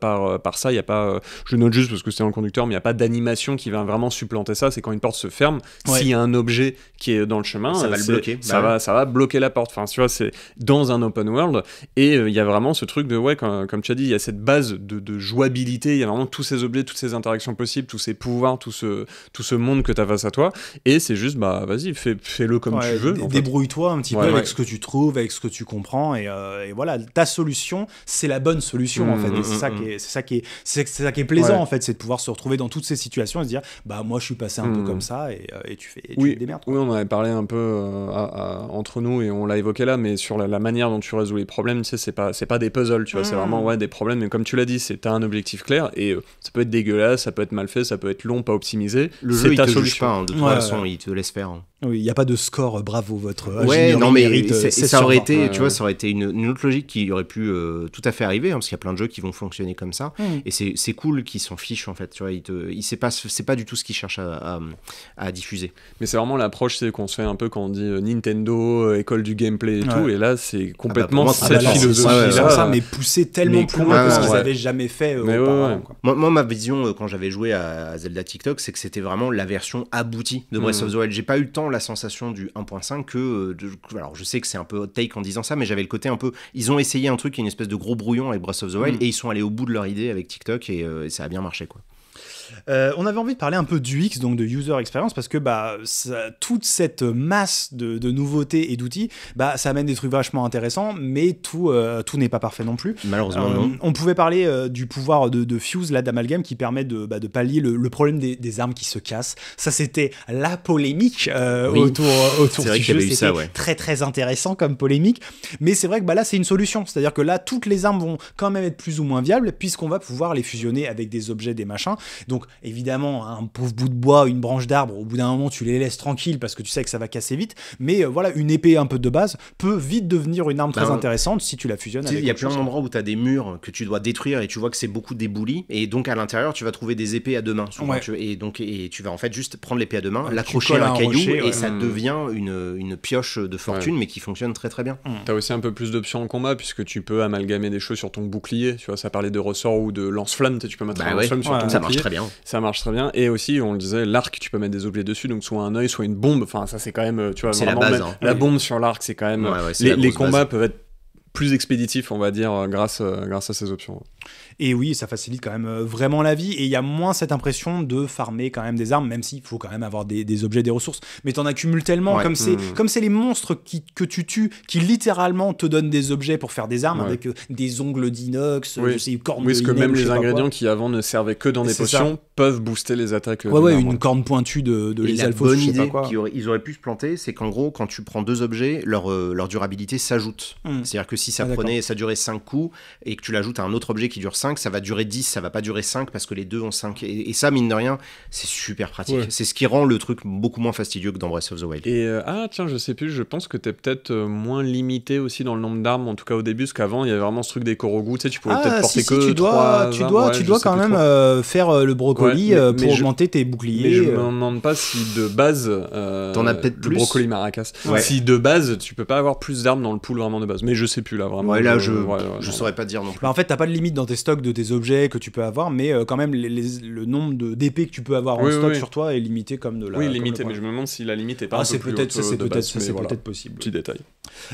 par par ça. Il y a pas, je note juste parce que c'est un conducteur, mais il n'y a pas d'animation qui va vraiment supplanter ça. C'est quand une porte se ferme, s'il y a un objet qui est dans le chemin, ça va le bloquer. Ça bah va, ça va bloquer la porte. Enfin, tu vois, c'est dans un open world et il y a vraiment ce truc de ouais, comme, comme tu as dit, il y a cette base de, jouabilité, il y a vraiment tous ces objets, toutes ces interactions possibles, tous ces pouvoirs, tout ce, tout ce monde que tu as face à toi. Et c'est juste, bah vas-y, fais, fais-le comme tu veux. Débrouille-toi un petit peu avec ce que tu trouves, avec ce que tu comprends. Et, euh, voilà, ta solution, c'est la bonne solution en mmh, fait. Mmh, mmh, c'est, ça qui est, c'est ça, qui est, ça qui est plaisant en fait, c'est de pouvoir se retrouver dans toutes ces situations et se dire, bah moi je suis passé un peu comme ça et, euh, tu fais des merdes. Oui, on avait parlé un peu euh, entre nous et on l'a évoqué là, mais sur la, la, manière dont tu résous les problèmes, tu sais, c'est pas, c'est pas des puzzles, tu vois, c'est vraiment, des problèmes, mais comme tu l'as dit, c'est un objectif clair et euh, ça peut être dégueulasse, ça peut être mal fait, ça peut être long, pas optimisé. Le jeu, il ta te solution. pas, hein, de toute façon, il te laisse faire. Hein. il n'y a pas de score, euh, bravo, votre ouais, non, mérite, ça aurait été, tu vois, ça aurait été une, autre logique qui aurait pu euh, tout à fait arriver, hein, parce qu'il y a plein de jeux qui vont fonctionner comme ça. Mmh. Et c'est cool qu'ils s'en fichent, en fait. Tu vois, il pas, c'est pas du tout ce qu'ils cherchent à, diffuser. Mais c'est vraiment l'approche c'est qu'on se fait un peu quand on dit Nintendo, école du gameplay et tout. Et là, c'est ah bah, complètement cette philosophie-là. mais pousser tellement plus qu'ils jamais fait euh, Moi, ma vision, euh, quand j'avais joué à Zelda TikTok, c'est que c'était vraiment la version aboutie de Breath of mm. the Wild. J'ai pas eu tant la sensation du 1.5 euh, que. alors, je sais que c'est un peu take en disant ça, mais j'avais le côté un peu. Ils ont essayé un truc, une espèce de gros brouillon avec Breath of the Wild, mm. et ils sont allés au bout de leur idée avec TikTok, et ça a bien marché, quoi. Euh, on avait envie de parler un peu d'UX, donc de user experience, parce que bah, toute cette masse de, nouveautés et d'outils, bah, ça amène des trucs vachement intéressants, mais tout, euh, tout n'est pas parfait non plus. Malheureusement, euh, non. On pouvait parler du pouvoir de, Fuse, là, d'amalgame, qui permet de, bah, pallier le, problème des, armes qui se cassent. Ça, c'était la polémique autour, autour du jeu. C'était très, très intéressant comme polémique. Mais c'est vrai que bah, là, c'est une solution. C'est-à-dire que là, toutes les armes vont quand même être plus ou moins viables, puisqu'on va pouvoir les fusionner avec des objets, des machins. Donc évidemment, un pauvre bout de bois, une branche d'arbre, au bout d'un moment, tu les laisses tranquilles parce que tu sais que ça va casser vite. Mais euh, voilà, une épée un peu de base peut vite devenir une arme bah très intéressante si tu la fusionnes Il y a plein d'endroits où tu as des murs que tu dois détruire et tu vois que c'est beaucoup d'éboulis Et donc à l'intérieur, tu vas trouver des épées à deux mains. et donc et tu vas en fait juste prendre l'épée à deux mains, l'accrocher à un, caillou et ça mmh. devient une, pioche de fortune mais qui fonctionne très très bien. Mmh. tu as aussi un peu plus d'options en combat puisque tu peux amalgamer des choses sur ton bouclier. Tu vois, ça parlait de ressort ou de lance-flamme. Tu peux mettre bah flamme sur ton ça marche très bien. Ça marche très bien. Et aussi, on le disait, l'arc, tu peux mettre des objets dessus, donc soit un œil, soit une bombe. Enfin, ça, c'est quand même, euh, tu vois, la, base, hein. la bombe sur l'arc, c'est quand même. les, combats peuvent être plus expéditifs, on va dire, euh, grâce, euh, grâce à ces options. Et oui, ça facilite quand même euh, vraiment la vie. Et il y a moins cette impression de farmer quand même des armes, même s'il faut quand même avoir des, objets, des ressources. Mais t'en accumules tellement, comme c'est hmm. comme c'est les monstres qui, que tu tues, qui littéralement te donnent des objets pour faire des armes, avec euh, des ongles d'inox, euh, oui. des cornes Oui, parce que même les ingrédients qui avant ne servaient que dans des potions peuvent booster les attaques. Ouais, une corne pointue de, de les idée pas quoi. Ils, auraient, pu se planter, c'est qu'en gros, quand tu prends deux objets, leur, durabilité s'ajoute. Hmm. C'est-à-dire que si ça ah, prenait, ça durait 5 coups, et que tu l'ajoutes à un autre objet qui dure 5 ça va durer 10, ça va pas durer 5 parce que les deux ont 5. Et, ça, mine de rien, c'est super pratique. C'est ce qui rend le truc beaucoup moins fastidieux que dans Breath of the Wild. Et euh, ah, tiens, je sais plus, je pense que t'es peut-être euh, moins limité aussi dans le nombre d'armes, en tout cas au début, parce qu'avant, il y avait vraiment ce truc des Korogu, tu sais, tu pouvais ah, peut-être porter que. Tu dois, tu dois, tu dois quand même euh, faire le brocoli pour augmenter tes boucliers. Mais je me demande pas si de base. T'en as peut-être plus. Brocoli maracas. Si de base, tu peux pas avoir plus d'armes dans le pool vraiment de base. Mais je sais plus là, vraiment. Ouais, là, je, je, saurais pas dire non bah, plus. en fait, t'as pas de limite dans tes stocks de tes objets que tu peux avoir, mais euh, quand même le nombre d'épées que tu peux avoir en stock sur toi est limité comme de la. Oui, limité, mais je me demande si la limite est pas. Ah, c'est peut-être, peut peut possible. Petit détail.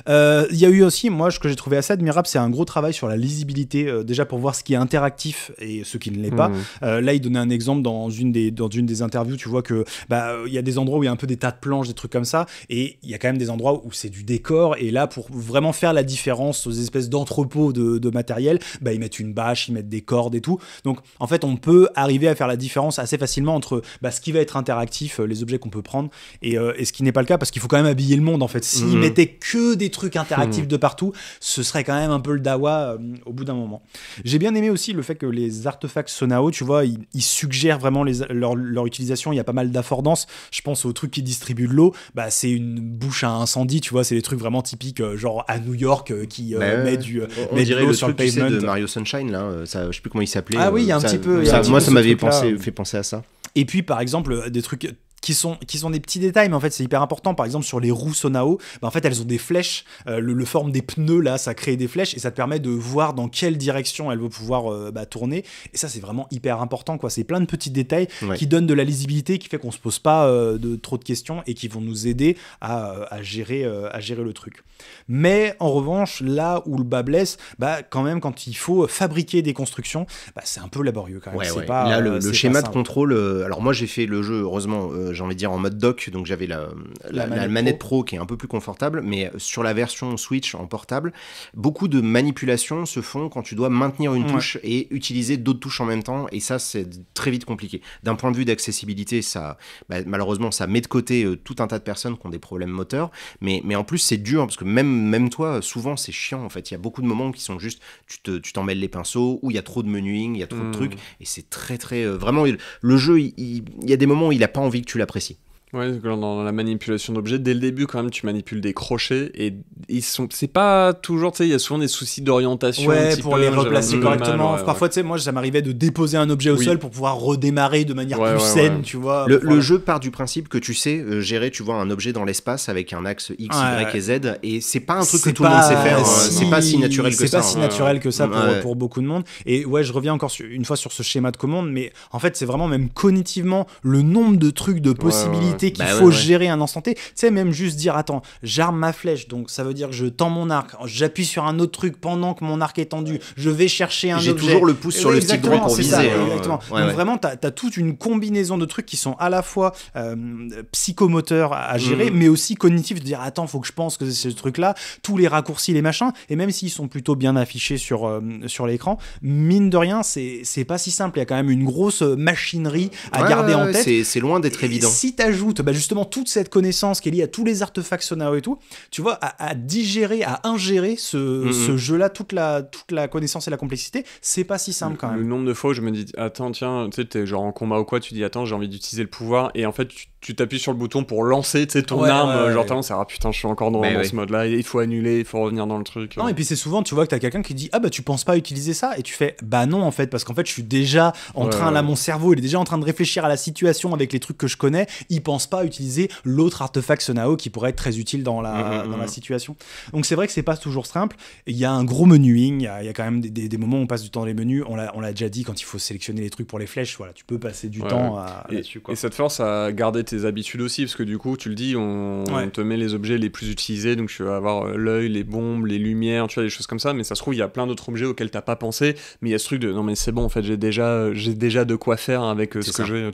Euh, il y a eu aussi, moi, ce que j'ai trouvé assez admirable, c'est un gros travail sur la lisibilité, euh, déjà pour voir ce qui est interactif et ce qui ne l'est pas. Mmh. là, il donnait un exemple dans une des, dans une des interviews, tu vois que bah, il y a des endroits où il y a un peu des tas de planches, des trucs comme ça, et il y a quand même des endroits où c'est du décor, et là, pour vraiment faire la différence aux espèces d'entrepôts de, de, matériel, bah, ils mettent une bâche, mettre des cordes et tout. Donc en fait, on peut arriver à faire la différence assez facilement entre bah, ce qui va être interactif, euh, les objets qu'on peut prendre, et, euh, et ce qui n'est pas le cas, parce qu'il faut quand même habiller le monde en fait. S'ils mhm. mettaient que des trucs interactifs mhm. de partout, ce serait quand même un peu le dawa euh, au bout d'un moment. J'ai bien aimé aussi le fait que les artefacts Sonao, tu vois, ils, suggèrent vraiment les, leur, leur, utilisation. Il y a pas mal d'affordances. Je pense aux trucs qui distribuent de l'eau. Bah, c'est une bouche à incendie, tu vois, c'est des trucs vraiment typiques, genre à New York, qui bah met du. On dirait le sur le de Mario Sunshine, là, euh, ça, je sais plus comment il s'appelait. Ah oui, il y a un euh, petit peu. moi, ça m'avait fait penser à ça. Et puis, par exemple, des trucs qui sont, qui sont des petits détails, mais en fait c'est hyper important. Par exemple, sur les roues Sonao, bah en fait elles ont des flèches, euh, le, forme des pneus là, ça crée des flèches et ça te permet de voir dans quelle direction elle veut pouvoir euh, bah, tourner. Et ça c'est vraiment hyper important quoi. C'est plein de petits détails qui donnent de la lisibilité, qui fait qu'on se pose pas euh, de trop de questions et qui vont nous aider à, à gérer, à gérer le truc. Mais en revanche, là où le bas blesse, bah quand même quand il faut fabriquer des constructions, bah, c'est un peu laborieux quand même. Pas, le, schéma de contrôle. alors moi j'ai fait le jeu heureusement j'ai envie de dire, en mode dock. Donc j'avais la, manette, pro. qui est un peu plus confortable, mais euh, sur la version Switch en portable, beaucoup de manipulations se font quand tu dois maintenir une touche et utiliser d'autres touches en même temps. Et ça, c'est très vite compliqué. D'un point de vue d'accessibilité, ça, bah, malheureusement, ça met de côté euh, tout un tas de personnes qui ont des problèmes moteurs. Mais, mais en plus, c'est dur hein, parce que même, même toi, souvent, c'est chiant. En fait, il y a beaucoup de moments qui sont juste, tu te, tu t'emmêles les pinceaux, ou il y a trop de menuing, il y a trop de hmm. trucs, et c'est très, très, euh, vraiment, le jeu, il, y a des moments où il a pas envie que tu l'apprécies. Ouais, dans la manipulation d'objets, dès le début, quand même, tu manipules des crochets et ils sont. C'est pas toujours, tu sais, il y a souvent des soucis d'orientation. Ouais, pour les replacer correctement. Parfois, tu sais, moi, ça m'arrivait de déposer un objet au sol pour pouvoir redémarrer de manière plus saine, tu vois. Le, jeu part du principe que tu sais euh, gérer, tu vois, un objet dans l'espace avec un axe X, Y et Z et c'est pas un truc que tout le monde sait faire. Hein. C'est pas si naturel que ça. C'est pas si hein. naturel que ça pour, pour beaucoup de monde. Et ouais, je reviens encore une fois sur ce schéma de commande, mais en fait, c'est vraiment même cognitivement le nombre de trucs, de possibilités qu'il bah faut gérer un instant T. Tu sais, même juste dire, attends, j'arme ma flèche, donc ça veut dire que je tends mon arc, j'appuie sur un autre truc pendant que mon arc est tendu, je vais chercher un objet. J'ai toujours le pouce sur le stick droit pour viser. Ça, hein. donc vraiment, tu as, toute une combinaison de trucs qui sont à la fois euh, psychomoteurs à gérer, mm. mais aussi cognitifs, de dire, attends, faut que je pense que c'est ce truc-là, tous les raccourcis, les machins, et même s'ils sont plutôt bien affichés sur, euh, sur l'écran, mine de rien, c'est pas si simple. Il y a quand même une grosse euh, machinerie à garder en tête. C'est loin d'être évident. Si tu bah justement, toute cette connaissance qui est liée à tous les artefacts sonores et tout, tu vois, à, digérer, à ingérer mm-hmm. ce, jeu-là, toute la, toute la connaissance et la complexité, c'est pas si simple quand même. Le nombre de fois où je me dis, attends, tiens, tu sais, t'es genre en combat ou quoi, tu dis, attends, j'ai envie d'utiliser le pouvoir, et en fait, tu t'appuies sur le bouton pour lancer, tu sais, ton arme, genre genre, ouais. ah, putain, je suis encore dans, ce mode-là, il faut annuler, il faut revenir dans le truc. Non, et puis c'est souvent, tu vois, que t'as quelqu'un qui dit, ah bah, tu penses pas utiliser ça, et tu fais, bah non, en fait, parce qu'en fait, je suis déjà en train, là, mon cerveau, il est déjà en train de réfléchir à la situation avec les trucs que je connais, il pense pas utiliser l'autre artefact Sonao qui pourrait être très utile dans la, mm, mm, dans la mm. situation. Donc c'est vrai que c'est pas toujours simple. Il y a un gros menuing, il y, a, quand même des, des, moments où on passe du temps dans les menus. On l'a déjà dit, quand il faut sélectionner les trucs pour les flèches, voilà, tu peux passer du temps là-dessus. Et ça te force à garder tes habitudes aussi, parce que du coup, tu le dis, on, te met les objets les plus utilisés, donc tu vas avoir euh, l'œil, les bombes, les lumières, tu vois, des choses comme ça. Mais ça se trouve, il y a plein d'autres objets auxquels t'as pas pensé, mais il y a ce truc de non, mais c'est bon, en fait, j'ai déjà, euh, j'ai déjà de quoi faire avec euh, ce que je veux.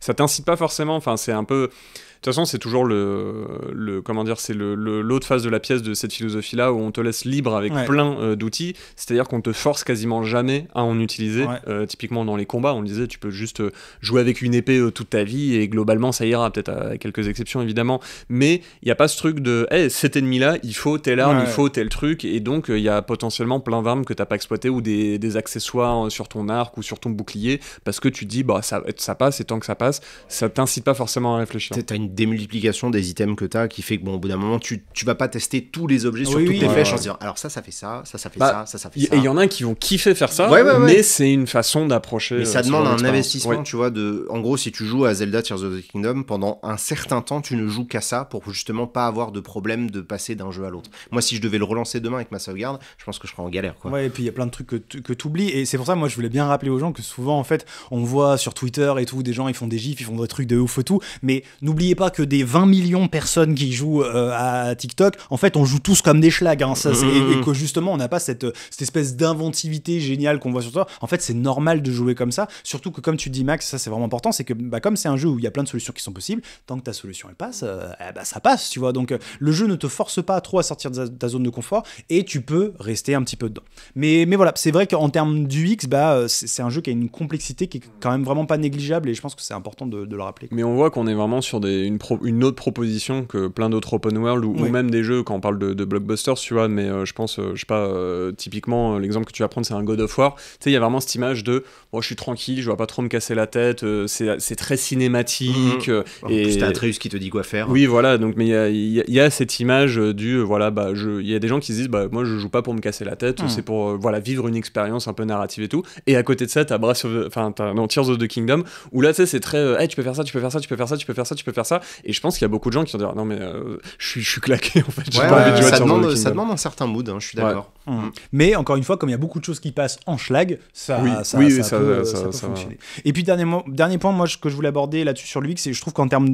ça t'incite pas forcément, enfin, c'est un peu Merci. De toute façon, c'est toujours le, le, comment dire, c'est l'autre phase de la pièce de cette philosophie-là où on te laisse libre avec plein euh, d'outils. C'est-à-dire qu'on te force quasiment jamais à en utiliser. Euh, typiquement dans les combats, on disait tu peux juste euh, jouer avec une épée toute ta vie et globalement ça ira, peut-être à quelques exceptions évidemment. Mais il n'y a pas ce truc de hey, cet ennemi-là, il faut telle arme, il faut tel truc. Et donc il y a potentiellement plein d'armes que tu pas exploité ou des, des, accessoires sur ton arc ou sur ton bouclier parce que tu dis bah ça, ça passe et tant que ça passe, ça t'incite pas forcément à réfléchir des multiplications des items que tu as qui fait que, bon, au bout d'un moment, tu, tu vas pas tester tous les objets sur toutes tes flèches en se disant alors ça, ça fait ça, ça, ça fait bah, ça, ça, fait ça. Et il y en a qui vont kiffer faire ça, mais c'est une façon d'approcher. Mais ça euh, demande un investissement, tu vois. De, en gros, si tu joues à Zelda Tears of the Kingdom, pendant un certain temps, tu ne joues qu'à ça pour justement pas avoir de problème de passer d'un jeu à l'autre. Moi, si je devais le relancer demain avec ma sauvegarde, je pense que je serais en galère. Quoi. Ouais, et puis il y a plein de trucs que tu oublies. Et c'est pour ça, moi, je voulais bien rappeler aux gens que souvent, en fait, on voit sur Twitter et tout, des gens, ils font des gifs, ils font des trucs de ouf et tout. Mais n'oubliez pas pas que des 20 millions de personnes qui jouent euh, à TikTok, en fait, on joue tous comme des schlags. Hein. Mm, mm, et, mm. que justement, on n'a pas cette, cette espèce d'inventivité géniale qu'on voit sur toi. En fait, c'est normal de jouer comme ça. Surtout que, comme tu dis, Max, ça c'est vraiment important, c'est que bah, comme c'est un jeu où il y a plein de solutions qui sont possibles, tant que ta solution elle passe, euh, eh bah, ça passe, tu vois. Donc, euh, le jeu ne te force pas trop à sortir de ta zone de confort et tu peux rester un petit peu dedans. Mais, mais voilà, c'est vrai qu'en termes d'UX, bah, c'est un jeu qui a une complexité qui est quand même vraiment pas négligeable et je pense que c'est important de, de, le rappeler. Mais on voit qu'on est vraiment sur des, une, autre proposition que plein d'autres open world ou, même des jeux quand on parle de, blockbusters, tu vois. Mais euh, je pense, euh, je sais pas, euh, typiquement, l'exemple que tu vas prendre, c'est un God of War. Tu sais, il y a vraiment cette image de moi, je suis tranquille, je vois pas trop me casser la tête, c'est très cinématique. Mhm. et Et un Atreus qui te dit quoi faire. Oui, voilà. Donc, mais il y, y a, cette image du voilà, bah, il y a des gens qui se disent, bah, moi, je joue pas pour me casser la tête, mhm. c'est pour voilà, vivre une expérience un peu narrative et tout. Et à côté de ça, t'as Brass of the, enfin, Tears of the Kingdom où là, tu sais, c'est très, hey, tu peux faire ça, tu peux faire ça, tu peux faire ça, tu peux faire ça, tu peux faire ça. Et je pense qu'il y a beaucoup de gens qui vont dire non mais euh, je suis claqué en fait. ça, demande, un certain mood. Hein, je suis d'accord. Mmh. Mmh. Mais encore une fois, comme il y a beaucoup de choses qui passent en schlag, ça, ça, peut, fonctionner. Et puis dernier, dernier point, moi que je voulais aborder là-dessus sur lui, c'est je trouve qu'en termes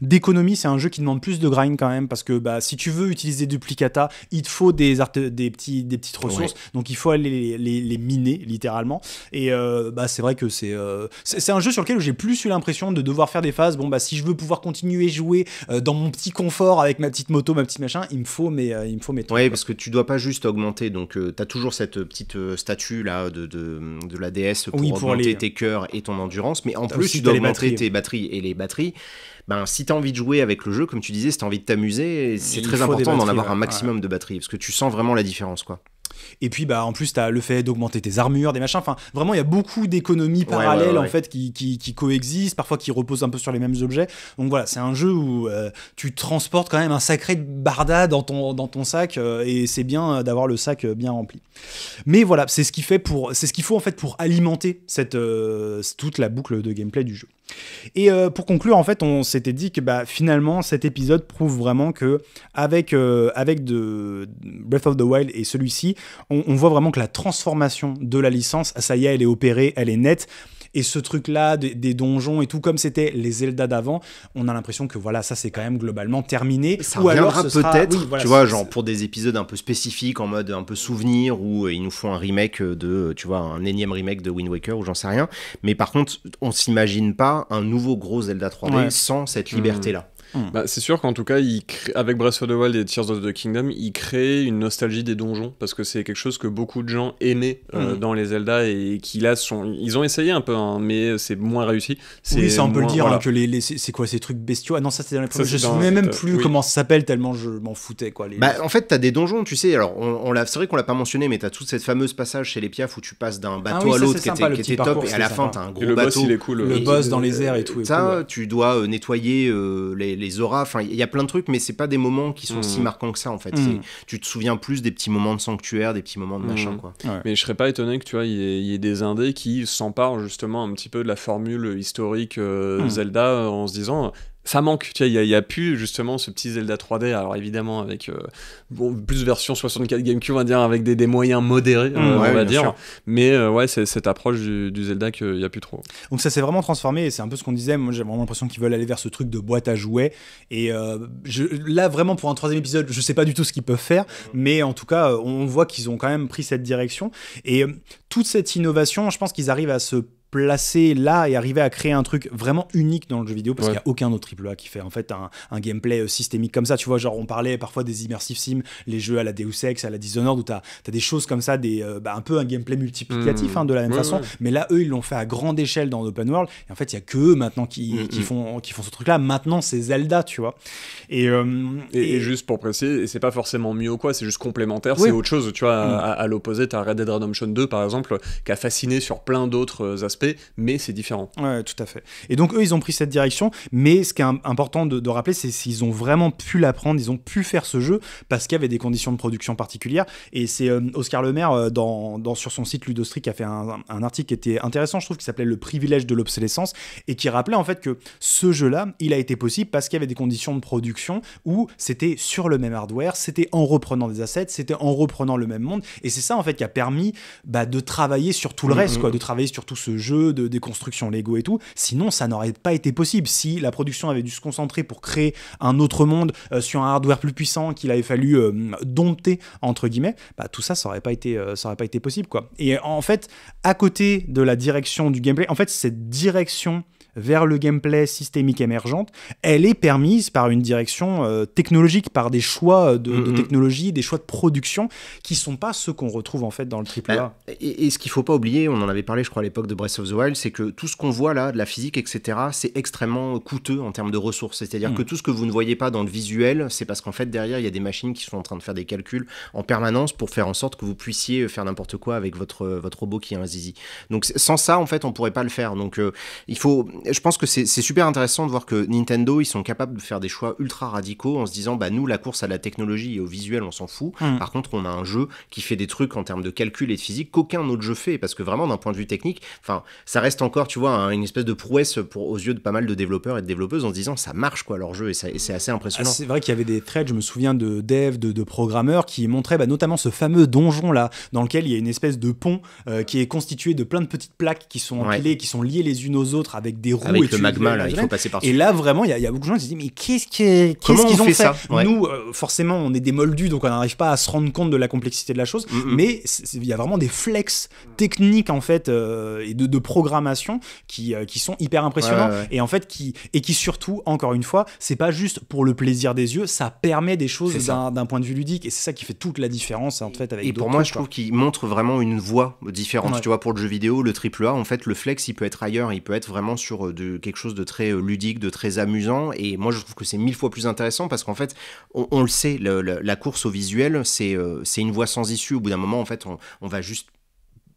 d'économie, c'est un jeu qui demande plus de grind quand même parce que bah, si tu veux utiliser duplicata, il te faut des des petits des petites ressources. Donc il faut aller les, les, miner littéralement. Et euh, bah c'est vrai que euh, c'est c'est un jeu sur lequel j'ai plus eu l'impression de devoir faire des phases. Bon bah si je veux pouvoir continuer continuer jouer euh, dans mon petit confort avec ma petite moto, ma petite machin, il me faut mes, euh, il me faut parce que tu dois pas juste augmenter. Donc, euh, tu as toujours cette petite statue là de, de, la déesse pour augmenter tes cœurs et ton endurance, mais en plus tu dois augmenter tes batteries et les batteries. Ben, si tu as envie de jouer avec le jeu, comme tu disais, si tu as envie de t'amuser, c'est très important d'en avoir un maximum de batterie, parce que tu sens vraiment la différence. quoi. Et puis bah en plus tu as le fait d'augmenter tes armures, des machins. Enfin vraiment il y a beaucoup d'économies parallèles en fait qui, coexistent, parfois qui reposent un peu sur les mêmes objets. Donc voilà c'est un jeu où euh, tu transportes quand même un sacré barda dans ton dans ton sac euh, et c'est bien euh, d'avoir le sac bien rempli. Mais voilà c'est ce qui fait pour c'est ce qu'il faut en fait pour alimenter cette toute la boucle de gameplay du jeu. Et pour conclure, en fait, on, c'était dit que bah, finalement cet épisode prouve vraiment que avec, euh, avec de Breath of the Wild et celui-ci, on, on voit vraiment que la transformation de la licence, ça y est, elle est opérée, elle est nette. Et ce truc-là, des, donjons et tout, comme c'était les Zelda d'avant, on a l'impression que voilà, ça c'est quand même globalement terminé. Ça ou alors peut-être, tu vois, genre pour des épisodes un peu spécifiques, en mode un peu souvenir, où euh, il nous faut un remake de, tu vois, un énième remake de Wind Waker, ou j'en sais rien. Mais par contre, on s'imagine pas un nouveau gros Zelda 3D sans cette liberté-là. Hmm. Bah, c'est sûr qu'en tout cas, il avec Breath of the Wild et Tears of the Kingdom, il crée une nostalgie des donjons parce que c'est quelque chose que beaucoup de gens aimaient euh, hmm. dans les Zelda et qui là sont, ils ont essayé un peu, hein, mais c'est moins réussi. Oui, ça on peut le dire hein, que les, c'est quoi ces trucs bestiaux Ah non, ça c'est dans les premiers. je ne souviens même euh, plus comment ça s'appelle tellement je m'en foutais quoi. Bah, en fait, tu as des donjons, tu sais. Alors, on, c'est vrai qu'on l'a pas mentionné, mais tu as toute cette fameuse passage chez les Piaf où tu passes d'un bateau ah à l'autre qui était, top et à la fin fin as un gros le Boss, est cool, le boss dans les airs et tout. Ça, tu dois euh, nettoyer les les auras. Enfin, il y a plein de trucs, mais c'est pas des moments qui sont si mm. marquants que ça, en fait. Mm. Tu te souviens plus des petits moments de sanctuaire, des petits moments de machin, mm. quoi. Mais je serais pas étonné que, tu vois, il y, ait des indés qui s'emparent justement un petit peu de la formule historique euh, Zelda euh, en se disant ça manque, tu il n'y a, plus justement ce petit Zelda 3D, alors évidemment avec euh, plus version 64 GameCube, on va dire, avec des, moyens modérés, mmh. euh, on va dire, mais euh, ouais, c'est cette approche du, Zelda qu'il n'y a plus trop. Donc ça s'est vraiment transformé, et c'est un peu ce qu'on disait, moi j'ai vraiment l'impression qu'ils veulent aller vers ce truc de boîte à jouets, et je, là vraiment pour un troisième épisode, je sais pas du tout ce qu'ils peuvent faire, mmh. mais en tout cas, on voit qu'ils ont quand même pris cette direction, et toute cette innovation, je pense qu'ils arrivent à se placer là et arriver à créer un truc vraiment unique dans le jeu vidéo parce qu'il n'y a aucun autre AAA qui fait en fait un, gameplay euh, systémique comme ça. Tu vois, genre on parlait parfois des immersive sim, les jeux à la Deus Ex, à la Dishonored où tu as, des choses comme ça, des, euh, bah, un peu un gameplay multiplicatif hmm. hein, de la même façon. Mais là, eux, ils l'ont fait à grande échelle dans l'open world et en fait, il n'y a que eux maintenant qui, hmm, hmm. font, qui font ce truc là. Maintenant, c'est Zelda, tu vois. Et, euh, et, juste pour préciser, c'est pas forcément mieux ou quoi, c'est juste complémentaire, c'est autre chose. Tu vois, à, à l'opposé, tu as Red Dead Redemption 2 par exemple qui a fasciné sur plein d'autres aspects mais c'est différent. Ouais, tout à fait. Et donc, eux, ils ont pris cette direction, mais ce qui est important de, rappeler, c'est qu'ils ont vraiment pu l'apprendre, ils ont pu faire ce jeu parce qu'il y avait des conditions de production particulières. Et c'est euh, Oscar Lemaire, euh, dans, sur son site Ludostri, qui a fait un, article qui était intéressant, je trouve, qui s'appelait Le privilège de l'obsolescence, et qui rappelait en fait que ce jeu-là, il a été possible parce qu'il y avait des conditions de production où c'était sur le même hardware, c'était en reprenant des assets, c'était en reprenant le même monde. Et c'est ça, en fait, qui a permis bah, de travailler sur tout le mm, reste, mm, quoi, mm. de travailler sur tout ce jeu de, déconstruction Lego et tout. Sinon, ça n'aurait pas été possible si la production avait dû se concentrer pour créer un autre monde euh, sur un hardware plus puissant qu'il avait fallu euh, dompter, entre guillemets. Bah, tout ça, ça n'aurait pas, été, euh, pas été possible. quoi. Et en fait, à côté de la direction du gameplay, en fait, cette direction vers le gameplay systémique émergente, elle est permise par une direction euh, technologique, par des choix euh, de, mm-hmm. technologie, des choix de production qui sont pas ceux qu'on retrouve en fait dans le AAA. Bah, et, ce qu'il faut pas oublier, on en avait parlé je crois à l'époque de Breath of the Wild, c'est que tout ce qu'on voit là, de la physique, etc., c'est extrêmement coûteux en termes de ressources. C'est-à-dire mm. que tout ce que vous ne voyez pas dans le visuel, c'est parce qu'en fait derrière il y a des machines qui sont en train de faire des calculs en permanence pour faire en sorte que vous puissiez euh, faire n'importe quoi avec votre, votre robot qui est un zizi. Donc sans ça en fait on pourrait pas le faire. Donc il faut je pense que c'est super intéressant de voir que Nintendo, ils sont capables de faire des choix ultra radicaux en se disant, bah nous, la course à la technologie et au visuel, on s'en fout. Mm. Par contre, on a un jeu qui fait des trucs en termes de calcul et de physique qu'aucun autre jeu fait, parce que vraiment, d'un point de vue technique, enfin, ça reste encore, tu vois, une espèce de prouesse pour, aux yeux de pas mal de développeurs et de développeuses en se disant, ça marche quoi leur jeu, et, c'est assez impressionnant. Ah, c'est vrai qu'il y avait des threads, je me souviens de devs, de, programmeurs qui montraient bah, notamment ce fameux donjon là, dans lequel il y a une espèce de pont euh, qui est constitué de plein de petites plaques qui sont empilées, qui sont liées les unes aux autres avec des avec le magma, là, il faut passer par Et là, vraiment, il y, a beaucoup de gens qui se disent Mais qu'est-ce qu'ils ont fait, ça Nous, euh, forcément, on est des moldus, donc on n'arrive pas à se rendre compte de la complexité de la chose. Mm, mm. Mais il y a vraiment des flex techniques, en fait, euh, et de, programmation qui, euh, qui sont hyper impressionnants. et en fait, qui, et qui surtout, encore une fois, c'est pas juste pour le plaisir des yeux, ça permet des choses d'un point de vue ludique. Et c'est ça qui fait toute la différence, en fait, avec Et pour moi, je trouve qu'il montre vraiment une voie différente. Tu vois, pour le jeu vidéo, le triple A en fait, le flex, il peut être ailleurs, il peut être vraiment sur de, quelque chose de très euh, ludique, de très amusant. Et moi, je trouve que c'est mille fois plus intéressant parce qu'en fait, on, le sait, la course au visuel, euh, c'est une voie sans issue. Au bout d'un moment, en fait, on va juste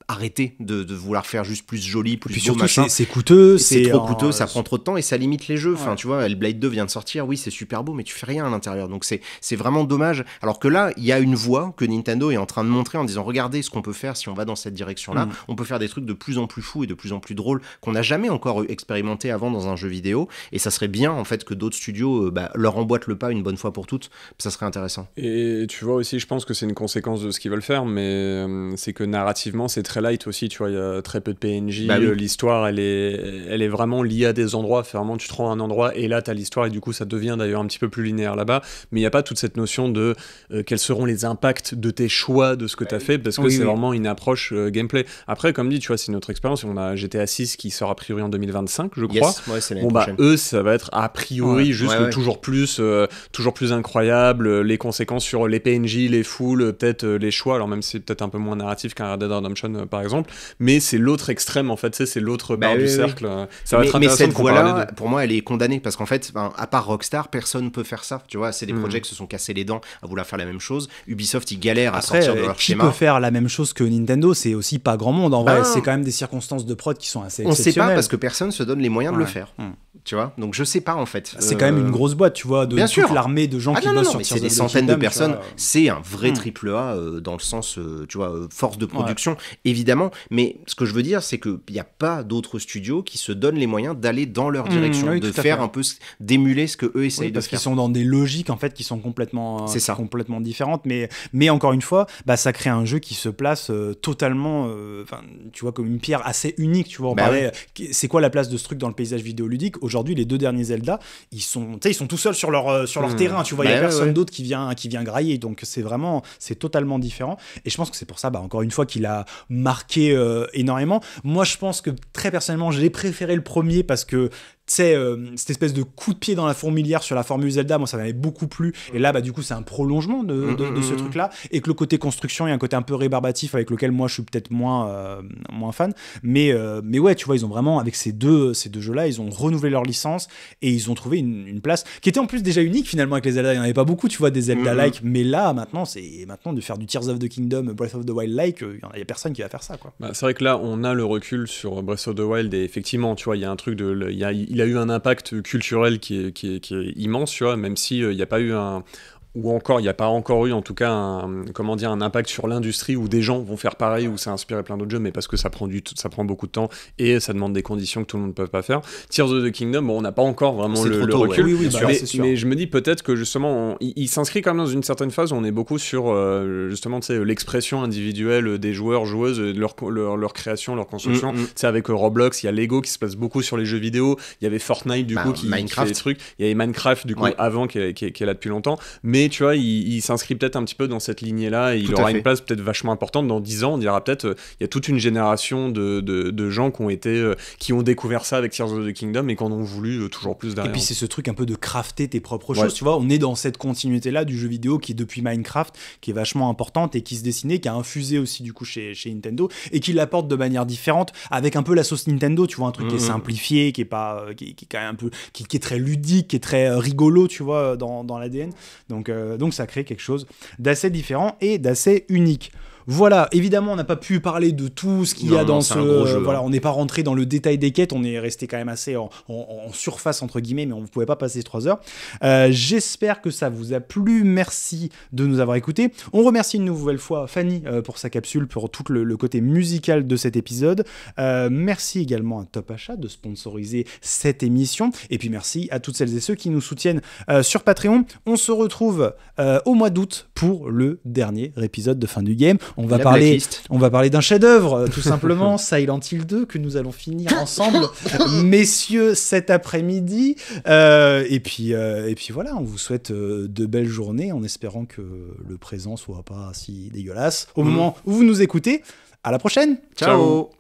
arrêter de, vouloir faire juste plus joli, plus beau, machin. C'est coûteux, c'est trop coûteux, ça prend trop de temps et ça limite les jeux. Enfin, tu vois, Blade 2 vient de sortir, oui, c'est super beau, mais tu fais rien à l'intérieur. Donc c'est vraiment dommage. Alors que là, il y a une voie que Nintendo est en train de montrer en disant regardez ce qu'on peut faire si on va dans cette direction-là. Mm. On peut faire des trucs de plus en plus fous et de plus en plus drôles qu'on n'a jamais encore expérimenté avant dans un jeu vidéo. Et ça serait bien en fait que d'autres studios euh, bah, leur emboîtent le pas une bonne fois pour toutes. Ça serait intéressant. Et tu vois aussi, je pense que c'est une conséquence de ce qu'ils veulent faire, mais euh, c'est que narrativement, c'est très light aussi, tu vois, il y a très peu de PNJ, bah l'histoire elle est, elle est vraiment liée à des endroits, vraiment tu te rends à un endroit et là tu as l'histoire et du coup ça devient d'ailleurs un petit peu plus linéaire là-bas, mais il n'y a pas toute cette notion de euh, quels seront les impacts de tes choix, de ce que tu as bah fait, parce que c'est vraiment une approche euh, gameplay. Après, comme dit, tu vois, c'est notre expérience, on a GTA 6 qui sort a priori en 2025, je crois. bon bah eux, ça va être a priori juste toujours plus, euh, toujours plus incroyable, les conséquences sur les PNJ, les foules, peut-être les choix, alors même si c'est peut-être un peu moins narratif qu'un Red Dead Redemption par exemple, mais c'est l'autre extrême, en fait, c'est l'autre bah barre du cercle. Ça va mais, être mais cette voie-là, pour moi, elle est condamnée, parce qu'en fait, à part Rockstar, personne peut faire ça. Tu vois, c'est des hmm. projets qui se sont cassés les dents à vouloir faire la même chose. Ubisoft, ils galèrent à sortir de euh, leur qui peut faire la même chose que Nintendo C'est aussi pas grand monde. En vrai, ben c'est quand même des circonstances de prod qui sont assez on exceptionnelles. On sait pas parce que personne se donne les moyens de le faire. Hmm. Tu vois, donc je sais pas en fait. C'est quand même une euh, grosse boîte, tu vois, de Bien toute l'armée de gens ah qui non, bossent sur C'est des centaines de personnes. C'est un vrai triple A euh, dans le sens, tu vois, force de hmm. production évidemment. Mais ce que je veux dire, c'est qu'il n'y a pas d'autres studios qui se donnent les moyens d'aller dans leur mmh, direction, de faire un peu d'émuler ce que eux essayent de faire. Parce qu'ils sont dans des logiques en fait qui sont complètement, euh, complètement différentes. Mais, mais encore une fois, bah, ça crée un jeu qui se place euh, totalement, euh, enfin tu vois, comme une pierre assez unique. Tu vois, bah c'est quoi la place de ce truc dans le paysage vidéoludique Aujourd'hui, les deux derniers Zelda, ils sont, ils sont tout seuls sur leur, sur leur mmh. terrain. Tu vois, il n'y a bah personne d'autre qui vient, qui vient grailler. Donc c'est vraiment, c'est totalement différent. Et je pense que c'est pour ça, bah, encore une fois, qu'il a marqué euh, énormément. Moi, je pense que très personnellement, j'ai préféré le premier parce que sais, euh, cette espèce de coup de pied dans la fourmilière sur la formule Zelda, moi ça m'avait beaucoup plu. Et là, bah, du coup, c'est un prolongement de, ce mm, mm, mm. truc-là. Et que le côté construction, il y un côté un peu rébarbatif avec lequel moi je suis peut-être moins, euh, moins fan. Mais, euh, mais ouais, tu vois, ils ont vraiment, avec ces deux, ces deux jeux-là, ils ont renouvelé leur licence et ils ont trouvé une, place qui était en plus déjà unique finalement avec les Zelda. Il n'y en avait pas beaucoup, tu vois, des Zelda-like. Mais là, maintenant, c'est maintenant de faire du Tears of the Kingdom, Breath of the Wild-like, il n'y a, personne qui va faire ça. quoi bah, c'est vrai que là, on a le recul sur Breath of the Wild et effectivement, tu vois, il y a un truc de il a eu un impact culturel qui est, immense, tu vois, même s'il euh, n'y a pas eu un, ou encore, il n'y a pas encore eu en tout cas un, comment dire, un impact sur l'industrie où des gens vont faire pareil, où ça a inspiré plein d'autres jeux, mais parce que ça prend, du ça prend beaucoup de temps et ça demande des conditions que tout le monde ne peut pas faire. Tears of the Kingdom, on n'a pas encore vraiment le, recul, bah, mais, je me dis peut-être que justement, il, s'inscrit quand même dans une certaine phase où on est beaucoup sur euh, justement l'expression individuelle des joueurs, joueuses, leur, leur, leur création, leur construction. C'est mm, mm. Avec euh, Roblox, il y a Lego qui se passe beaucoup sur les jeux vidéo, il y avait Fortnite du bah, coup qui, fait des trucs, il y avait Minecraft du coup avant qui est, là depuis longtemps, mais tu vois, il, s'inscrit peut-être un petit peu dans cette lignée-là. Et il aura une place peut-être vachement importante dans 10 ans. On dira peut-être, euh, il y a toute une génération de, de, gens qui ont été, euh, qui ont découvert ça avec Tears of the Kingdom et qui en ont voulu euh, toujours plus derrière. Et puis c'est ce truc un peu de crafter tes propres choses. Tu vois, on est dans cette continuité-là du jeu vidéo qui est depuis Minecraft, qui est vachement importante et qui se dessinait, qui a infusé aussi du coup chez, chez Nintendo et qui l'apporte de manière différente avec un peu la sauce Nintendo. Tu vois, un truc qui est mm-hmm. simplifié, qui est pas, qui, est quand même un peu, qui, qui, est très ludique, qui est très rigolo. Tu vois, dans, dans l'ADN. Donc euh, donc ça crée quelque chose d'assez différent et d'assez unique. Voilà, évidemment, on n'a pas pu parler de tout ce qu'il y a dans ce. Jeu, voilà, hein. on n'est pas rentré dans le détail des quêtes, on est resté quand même assez en, surface, entre guillemets, mais on ne pouvait pas passer trois heures. Euh, j'espère que ça vous a plu. Merci de nous avoir écoutés. On remercie une nouvelle fois Fanny euh, pour sa capsule, pour tout le, côté musical de cet épisode. Euh, merci également à Top Achat de sponsoriser cette émission. Et puis merci à toutes celles et ceux qui nous soutiennent sur Patreon. On se retrouve au mois d'août pour le dernier épisode de fin du game. On va, parler, on va parler d'un chef-d'œuvre, euh, tout simplement, Silent Hill 2, que nous allons finir ensemble, messieurs, cet après-midi. Euh, et, puis, euh, et puis voilà, on vous souhaite de belles journées en espérant que le présent soit pas si dégueulasse. Au mm. moment où vous nous écoutez, à la prochaine! Ciao.